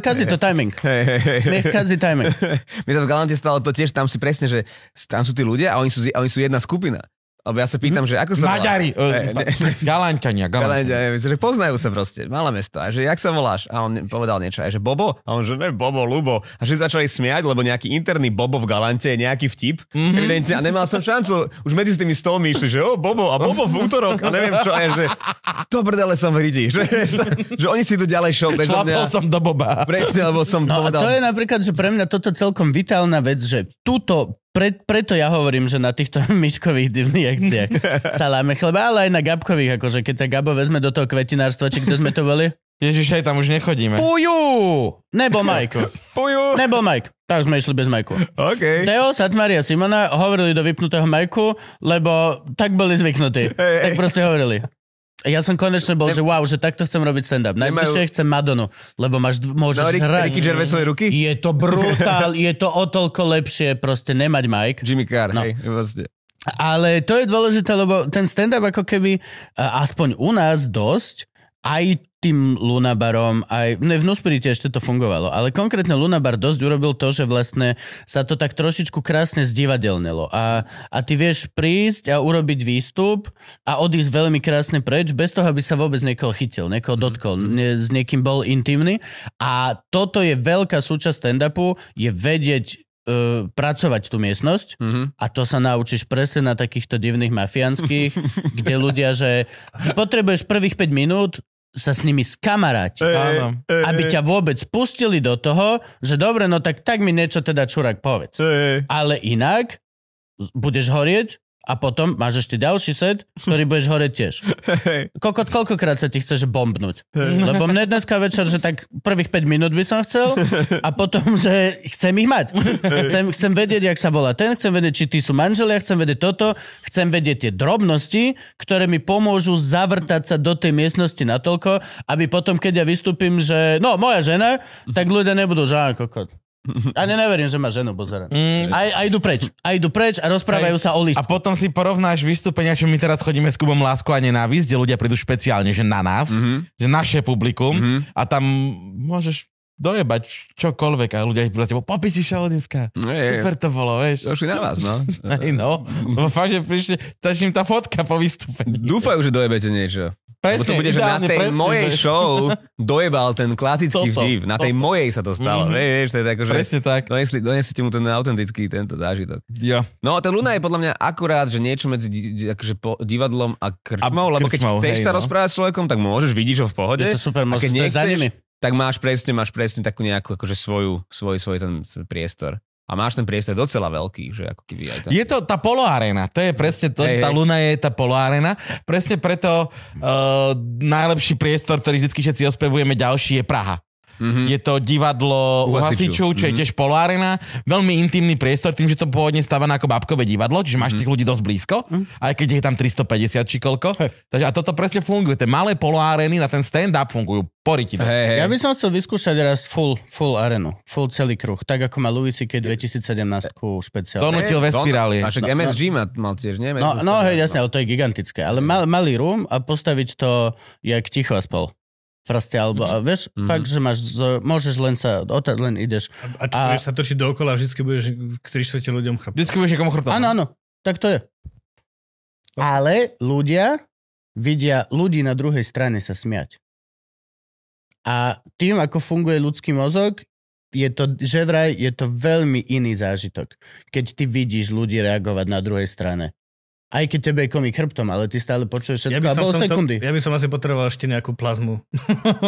S2: kazí to timing. Hey, [laughs] hey, smiech kazí timing. [laughs] My tam v Galante stalo to tiež, tam si presne, že tam sú tí ľudia a oni sú, a oni sú jedna skupina. Lebo ja sa pýtam, že ako sa Maďari, volá? Maďari, eh, Galáňkania, Galáňkania. že poznajú sa proste, malé mesto. A že jak sa voláš? A on povedal niečo. A že Bobo? A on že ne, Bobo, Lubo. A že začali smiať, lebo nejaký interný Bobo v Galante je nejaký vtip. Mm-hmm. A nemal som šancu. Už medzi tými stolmi išli, že o, Bobo, a Bobo v útorok. A neviem čo. A ja, že to brdele
S3: som v ridi. [laughs] Že, že, oni si tu ďalej šol bez mňa. som do Boba. Presne, lebo som no, povedal. A to je
S1: napríklad, že pre mňa toto celkom vitálna vec, že túto pre, preto ja hovorím, že na týchto [laughs] myškových divných akciách sa láme chleba, ale aj na Gabkových, akože keď tak Gabo vezme do toho kvetinárstva, či kde sme to boli? Ježiš, aj tam už nechodíme. Fuju. Nebo Mike. Fuju. [laughs] Nebo Mike. Tak sme išli bez Majku. OK. Teo, Satmaria a Simona hovorili do vypnutého Majku, lebo tak boli zvyknutí. Hey, tak proste hovorili. Ja som konečne bol, ne... že wow, že takto chcem robiť stand-up. Najbližšie Nemajú... chcem Madonu, lebo máš, môžeš no, Rick, hrať. Ricky ruky? Je to brutál, je to o toľko lepšie proste nemať Mike. Jimmy Carr, no. hej, vlastne. Ale to je dôležité, lebo ten stand-up ako keby, aspoň u nás dosť, aj tým Lunabarom, aj ne, v Nusprite ešte to fungovalo, ale konkrétne Lunabar dosť urobil to, že vlastne sa to tak trošičku krásne zdivadelnilo a, a ty vieš prísť a urobiť výstup a odísť veľmi krásne preč, bez toho, aby sa vôbec niekoho chytil, niekoho mhm. dotkol, ne, s niekým bol intimný a toto je veľká súčasť stand-upu, je vedieť uh, pracovať tú miestnosť mm-hmm. a to sa naučíš presne na takýchto divných mafiánskych, [laughs] kde ľudia, že ty potrebuješ prvých 5 minút sa s nimi skamarať. E, áno. E, aby ťa vôbec pustili do toho, že dobre, no tak tak mi niečo teda čurák povedz. E, Ale inak budeš horieť, a potom máš ešte ďalší set, ktorý budeš hore tiež. Koľko, koľkokrát sa ti chceš bombnúť? Lebo mne dneska večer, že tak prvých 5 minút by som chcel a potom, že chcem ich mať. Chcem, chcem vedieť, jak sa volá ten, chcem vedieť, či ty sú manželia, chcem vedieť toto, chcem vedieť tie drobnosti, ktoré mi pomôžu zavrtať sa do tej miestnosti natoľko, aby potom, keď ja vystúpim, že no, moja žena, tak ľudia nebudú, že kokot. A neverím, že má ženu, pozerám. Mm. A, a idú preč. A idú preč a
S3: rozprávajú sa o liške. A potom si porovnáš vystúpenia, čo my teraz chodíme s Kubom Lásku a nenávisť, kde ľudia prídu špeciálne, že na nás, mm-hmm. že naše publikum mm-hmm. a tam môžeš dojebať čokoľvek a ľudia za tebou, popi si show dneska. No je, Super to bolo, vieš. Došli na vás, no. Aj [laughs] no, lebo fakt, že prišli, začne tá fotka po vystúpení. Dúfajú, že dojebete niečo. Presne, Lebo to bude, že
S2: na tej presne, mojej že... show [laughs] dojebal ten klasický toto, vtip. Na tej toto. mojej sa to stalo. Mm. Mm-hmm. Vieš, to je tako, že presne tak. Donesli, donesete mu ten autentický tento zážitok. Ja. No a ten Luna je podľa mňa akurát, že niečo medzi akože po, divadlom a krčmou. Lebo keď krčmou, chceš hej, sa no. rozprávať s človekom, tak môžeš, vidíš ho v pohode. Je to super, môžeš nechceš, za nimi tak máš presne, máš presne takú nejakú akože svoju, svoj, svoj ten priestor. A máš ten priestor docela veľký, že ako keby aj Je to tá poloarena,
S3: to je presne to, hey, že tá hey. Luna je tá poloarena. Presne preto uh, najlepší priestor, ktorý vždy všetci ospevujeme ďalší je Praha. Mm-hmm. Je to divadlo u hasičov, čo mm-hmm. je mhm. tiež polárena. Veľmi intimný priestor, tým, že to pôvodne stávané ako babkové divadlo, čiže máš mm-hmm. tých ľudí dosť blízko, mm-hmm. aj keď je tam 350 či koľko. Takže a toto presne funguje. Tie malé poláreny na ten stand-up fungujú. Poriti to. Hey, hey. Ja
S1: by som chcel vyskúšať raz full, full arenu, full celý kruh, tak ako má Louis C.K. 2017 ku špeciálne. Donutil ve spirály. A no, MSG
S3: no,
S2: mal tiež, nie? No, no,
S1: no hej, jasne, ale to je gigantické. Ale mal, malý room a postaviť to jak ticho a spol proste, alebo mm-hmm. vieš, mm-hmm. fakt, že máš, môžeš len sa, odtiaľ len ideš.
S5: A, a, a sa točiť dookola a vždycky budeš ktorý svete ľuďom chrbtom. Vždycky budeš niekomu chrbtom. Áno, áno,
S1: tak to je. Okay. No. Ale ľudia vidia ľudí na druhej strane sa smiať. A tým, ako funguje ľudský mozog, je to, že vraj, je to veľmi iný zážitok, keď ty vidíš ľudí reagovať na druhej strane. Aj keď tebe je komik chrbtom, ale ty stále počuješ všetko ja by som a bol
S5: Ja by som asi potreboval ešte nejakú plazmu.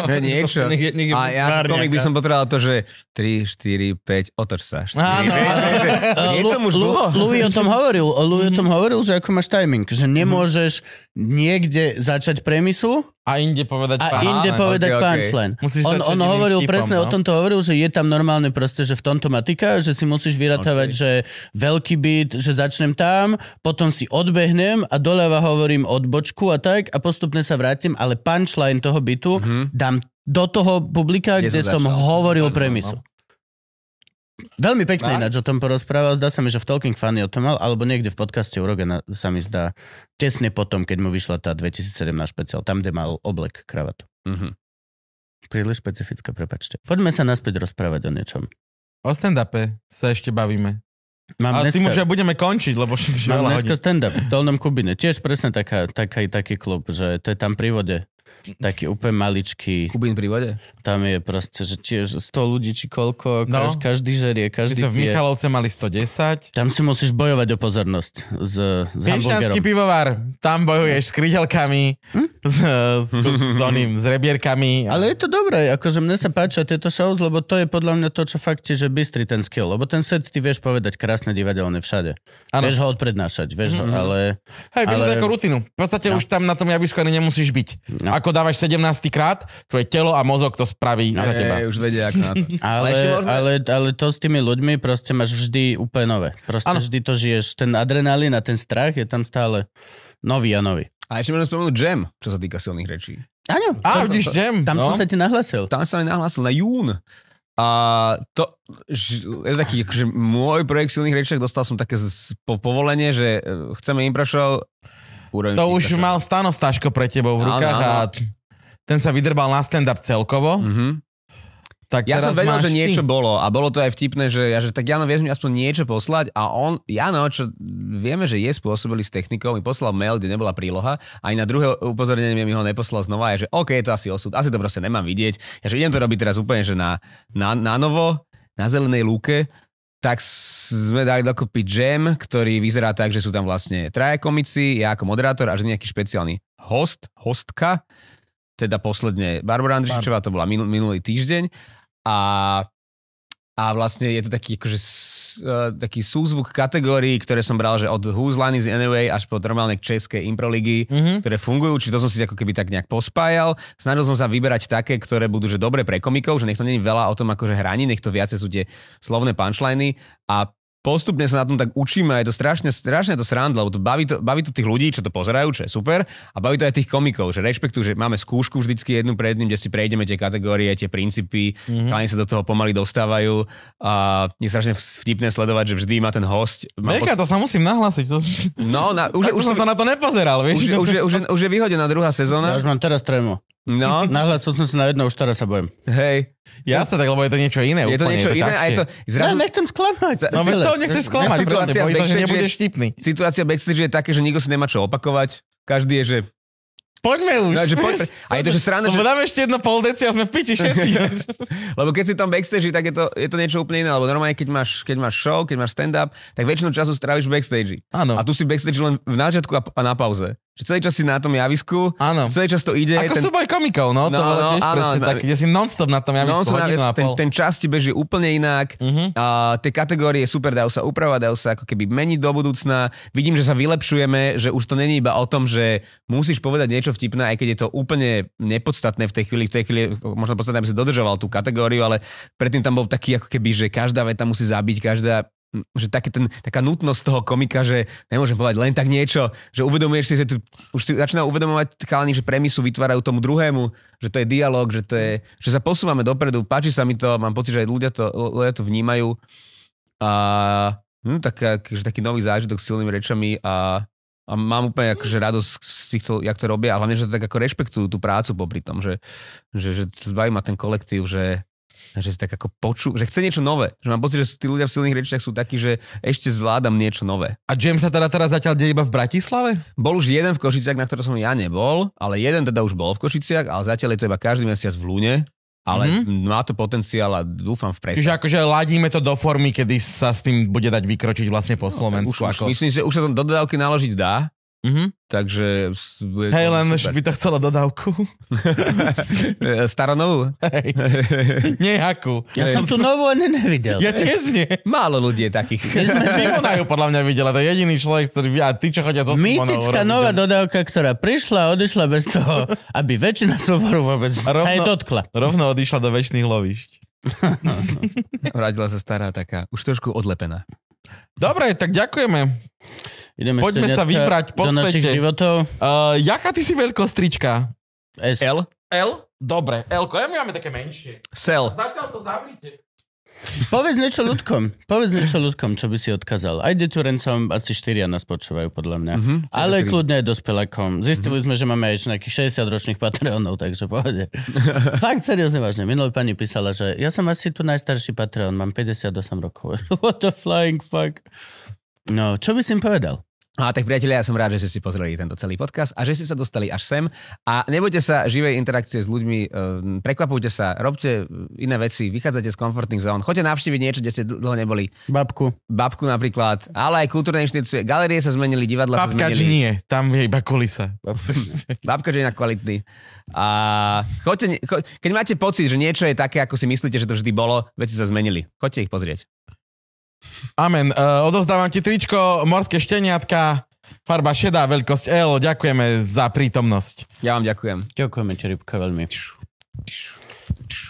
S5: [laughs] Ne, niečo. nie, nie, nie, a ja ako komik by som potreboval to, že 3,
S2: 4, 5, otoč sa. 4, Áno.
S4: 5, 5, 5. som už dlho. Louis o tom [laughs]
S1: hovoril, Louis o tom hovoril, že ako máš timing, že nemôžeš niekde začať premysl
S3: a inde povedať A inde povedať okay, punchline. Okay. On, on hovoril typom, presne no? o tomto,
S1: hovoril, že je tam normálne proste, že v tomto matika, že si musíš vyratávať, okay. že veľký byt, že začnem tam, potom si odbehnem a doľava hovorím odbočku a tak a postupne sa vrátim, ale punchline toho bytu mm-hmm. dám do toho publika, kde, kde som začal. hovoril no, premisu. No. Veľmi pekne ináč o tom porozprával. Zdá sa mi, že v Talking Funny o tom mal, alebo niekde v podcaste u Rogana sa mi zdá tesne potom, keď mu vyšla tá 2017 špeciál, tam, kde mal oblek kravatu. Uh-huh. Príliš špecifické prepačte. Poďme sa naspäť rozprávať o niečom.
S3: O stand sa ešte bavíme. Mám Ale dneska, tým už ja budeme končiť, lebo všetko. Mám dneska
S1: stand-up v Dolnom Kubine. Tiež presne taká, taká, taký klub, že to je tam pri vode. Taký úplne maličký. Kubín pri vode? Tam je proste, že tiež 100 ľudí či koľko, no. každý žerie, každý My v Michalovce mali 110. Tam si musíš bojovať o pozornosť s,
S3: s hamburgerom. pivovar, tam bojuješ s krydelkami, hm? s, s, s, oným, s rebierkami.
S1: Ale je to dobré, akože mne sa páčia tieto shows, lebo to je podľa mňa to, čo fakt je, že bystri ten skill, lebo ten set ty vieš povedať krásne divadelné všade. Ano. Vieš ho odprednášať,
S3: vieš mm-hmm. ho, mhm. ale... Hej, vieš ale... ako rutinu. V podstate no. už tam na tom javisku ani nemusíš byť. No. Ako ako dávaš 17 krát, tvoje telo a mozog to spraví no, za teba. Je, už vedia, ako na to. [laughs] ale, ale,
S1: ale to s tými ľuďmi proste máš vždy úplne nové. Proste ano. vždy to žiješ. Ten adrenalín a ten
S2: strach je tam stále nový a nový. A ešte môžem spomenúť Jam, čo sa týka silných rečí. Áno. A, vidíš, Jam. Tam no? som sa ti nahlasil. Tam som sa mi nahlasil na jún. A to je taký, že akože môj projekt silných rečiek, dostal som také z, po, povolenie, že e,
S3: chceme imprašov Urobím to už mal Stano Staško pre tebou v rukách a ten sa vydrbal na stand-up celkovo. Mm-hmm. Tak ja som vedel, že niečo ty.
S2: bolo a bolo to aj vtipné, že, ja, že tak Jano, vieš mi aspoň niečo poslať a on, Jano, čo vieme, že je spôsobili s technikou, mi poslal mail, kde nebola príloha a aj na druhé upozornenie mi ho neposlal znova a že OK, je to asi osud, asi to proste nemám vidieť. Ja že idem to robiť teraz úplne, že na, na, na novo, na zelenej lúke tak sme dali dokopy jam, ktorý vyzerá tak, že sú tam vlastne traje komici, ja ako moderátor a že nejaký špeciálny host, hostka, teda posledne Barbara Andrišičová, to bola minulý týždeň a a vlastne je to taký, akože, uh, taký súzvuk kategórií, ktoré som bral, že od Who's Line is Anyway až po normálne české improligy, mm-hmm. ktoré fungujú, či to som si ako keby tak nejak pospájal. Snažil som sa vyberať také, ktoré budú že dobre pre komikov, že nech to není veľa o tom akože hraní, nech to viacej sú tie slovné punchliny a postupne sa na tom tak učíme, je to strašne, strašne to srand, lebo to baví, to baví to tých ľudí, čo to pozerajú, čo je super, a baví to aj tých komikov, že rešpektujú, že máme skúšku vždycky jednu pred ním, kde si prejdeme tie kategórie, tie princípy, mm-hmm. oni sa do toho pomaly dostávajú a je strašne vtipné sledovať, že vždy má ten host. Má Meka, pod... to sa
S3: musím nahlásiť. To...
S2: No, na, už, už som sa na to nepozeral, vieš. Už, už, už, už, už je vyhodená druhá sezóna. Ja už mám
S1: teraz tremo.
S3: No. [laughs] Nahlas som sa na jedno, už teraz sa bojím. Hej. Ja sa tak lebo je to niečo iné. Je to úplne, niečo je to iné a je to... Zrazu... Ja
S1: nechcem sklamať. No veď to nechceš sklamať,
S3: situácia bojím, že nebude štipný. Situácia
S2: backstage je také, že nikto si nemá čo opakovať. Každý je, že Poďme už. No, že poďme. A je to, že sranda, že... dáme
S3: ešte jedno pol deci a sme v piči všetci.
S2: [laughs] lebo keď si tam backstage, tak je to, je to niečo úplne iné. Lebo normálne, keď máš, keď máš show, keď máš stand-up, tak väčšinu času stráviš backstage. Áno. A tu si backstage len v náčiatku a, a na pauze že celý čas si na tom javisku, áno. celý čas to ide. Ako ten... súboj
S3: komikov, no, no to bolo no, tiež áno, presne no, tak, kde
S2: si non-stop na tom javisku, non-stop hodinu Ten, ten čas ti beží úplne inak, uh-huh. uh, tie kategórie super, dajú sa upravovať, dajú sa ako keby meniť do budúcna, vidím, že sa vylepšujeme, že už to není iba o tom, že musíš povedať niečo vtipné, aj keď je to úplne nepodstatné v tej chvíli, v tej chvíli možno podstatné, aby si dodržoval tú kategóriu, ale predtým tam bol taký ako keby, že každá veta musí zabiť, každá že taký ten, taká nutnosť toho komika, že nemôžem povedať len tak niečo, že uvedomuješ si, že tu, už si začína uvedomovať chalani, že premisu vytvárajú tomu druhému, že to je dialog, že to je, že sa posúvame dopredu, páči sa mi to, mám pocit, že aj ľudia to, ľudia to vnímajú a no, tak, že taký nový zážitok s silnými rečami a, a mám úplne akože radosť z týchto, jak to robia a hlavne, že to tak ako rešpektujú tú prácu popri tom, že, že, že ma ten kolektív, že že si tak ako poču, že chce niečo nové. Že mám pocit, že tí ľudia v silných rečiach sú takí, že ešte zvládam niečo nové.
S3: A Jam sa teda teraz zatiaľ
S2: deje iba v Bratislave? Bol už jeden v Košiciach, na ktorom som ja nebol, ale jeden teda už bol v Košiciach, ale zatiaľ je to iba každý mesiac v Lune. Ale mm-hmm. má to potenciál a dúfam v presne. Čiže
S3: akože ladíme to do formy, kedy sa s tým bude dať vykročiť vlastne po no, Slovensku. No, už, ako... Myslím, že už sa tam do dodávky naložiť dá, Mm-hmm. Takže... Hej, len super. by to chcela dodávku. [laughs] Staronovú? Hej. [laughs] Nejakú. Ja Hej. som tu novú ani
S1: nevidel. Ja tiež
S3: nie. Málo ľudí je takých. Simona ju podľa mňa videla, to je jediný človek, ktorý... A ty, čo chodia so Simonou... Mýtická
S1: nová dodávka, ktorá prišla a odišla bez toho, aby väčšina súboru vôbec rovno, sa jej dotkla.
S3: Rovno odišla do väčšných lovišť. [laughs] Vrátila sa stará taká, už trošku odlepená. Dobre, tak ďakujeme. Ideme Poďme sa vybrať po do našich svete. životov. Uh, jaká ty si veľkosť trička? S. L. L? Dobre, L. Ja my máme také menšie. Sel. Zatiaľ to zavrite.
S1: Povedz niečo ľudkom. Povedz niečo ľudkom, čo by si odkázal. Aj deturencom asi štyria nás počúvajú, podľa mňa. Mm-hmm, Ale kľudne aj dospelakom. Zistili mm-hmm. sme, že máme aj nejakých 60-ročných Patreonov, takže povede. [laughs] Fakt, seriózne, vážne. Minulý pani písala, že ja som asi tu najstarší Patreon, mám
S2: 58 rokov. [laughs] What the flying fuck? No, čo by si im povedal? No a tak priatelia, ja som rád, že ste si pozreli tento celý podcast a že ste sa dostali až sem. A nebojte sa živej interakcie s ľuďmi, eh, prekvapujte sa, robte eh, iné veci, vychádzate z komfortných zón, choďte navštíviť niečo, kde ste dlho neboli. Babku. Babku napríklad, ale aj kultúrne inštitúcie, galerie sa zmenili, divadla
S3: Babka, sa zmenili. Babka nie, tam je iba kulisa.
S2: Babka je na kvalitný. A choďte, keď máte pocit, že niečo je také, ako si myslíte, že to vždy bolo, veci sa zmenili. Choďte
S3: ich pozrieť. Amen. Uh, odozdávam ti tričko Morské šteniatka, farba šedá, veľkosť L. Ďakujeme za prítomnosť. Ja vám ďakujem. Ďakujeme Čš, čš, veľmi.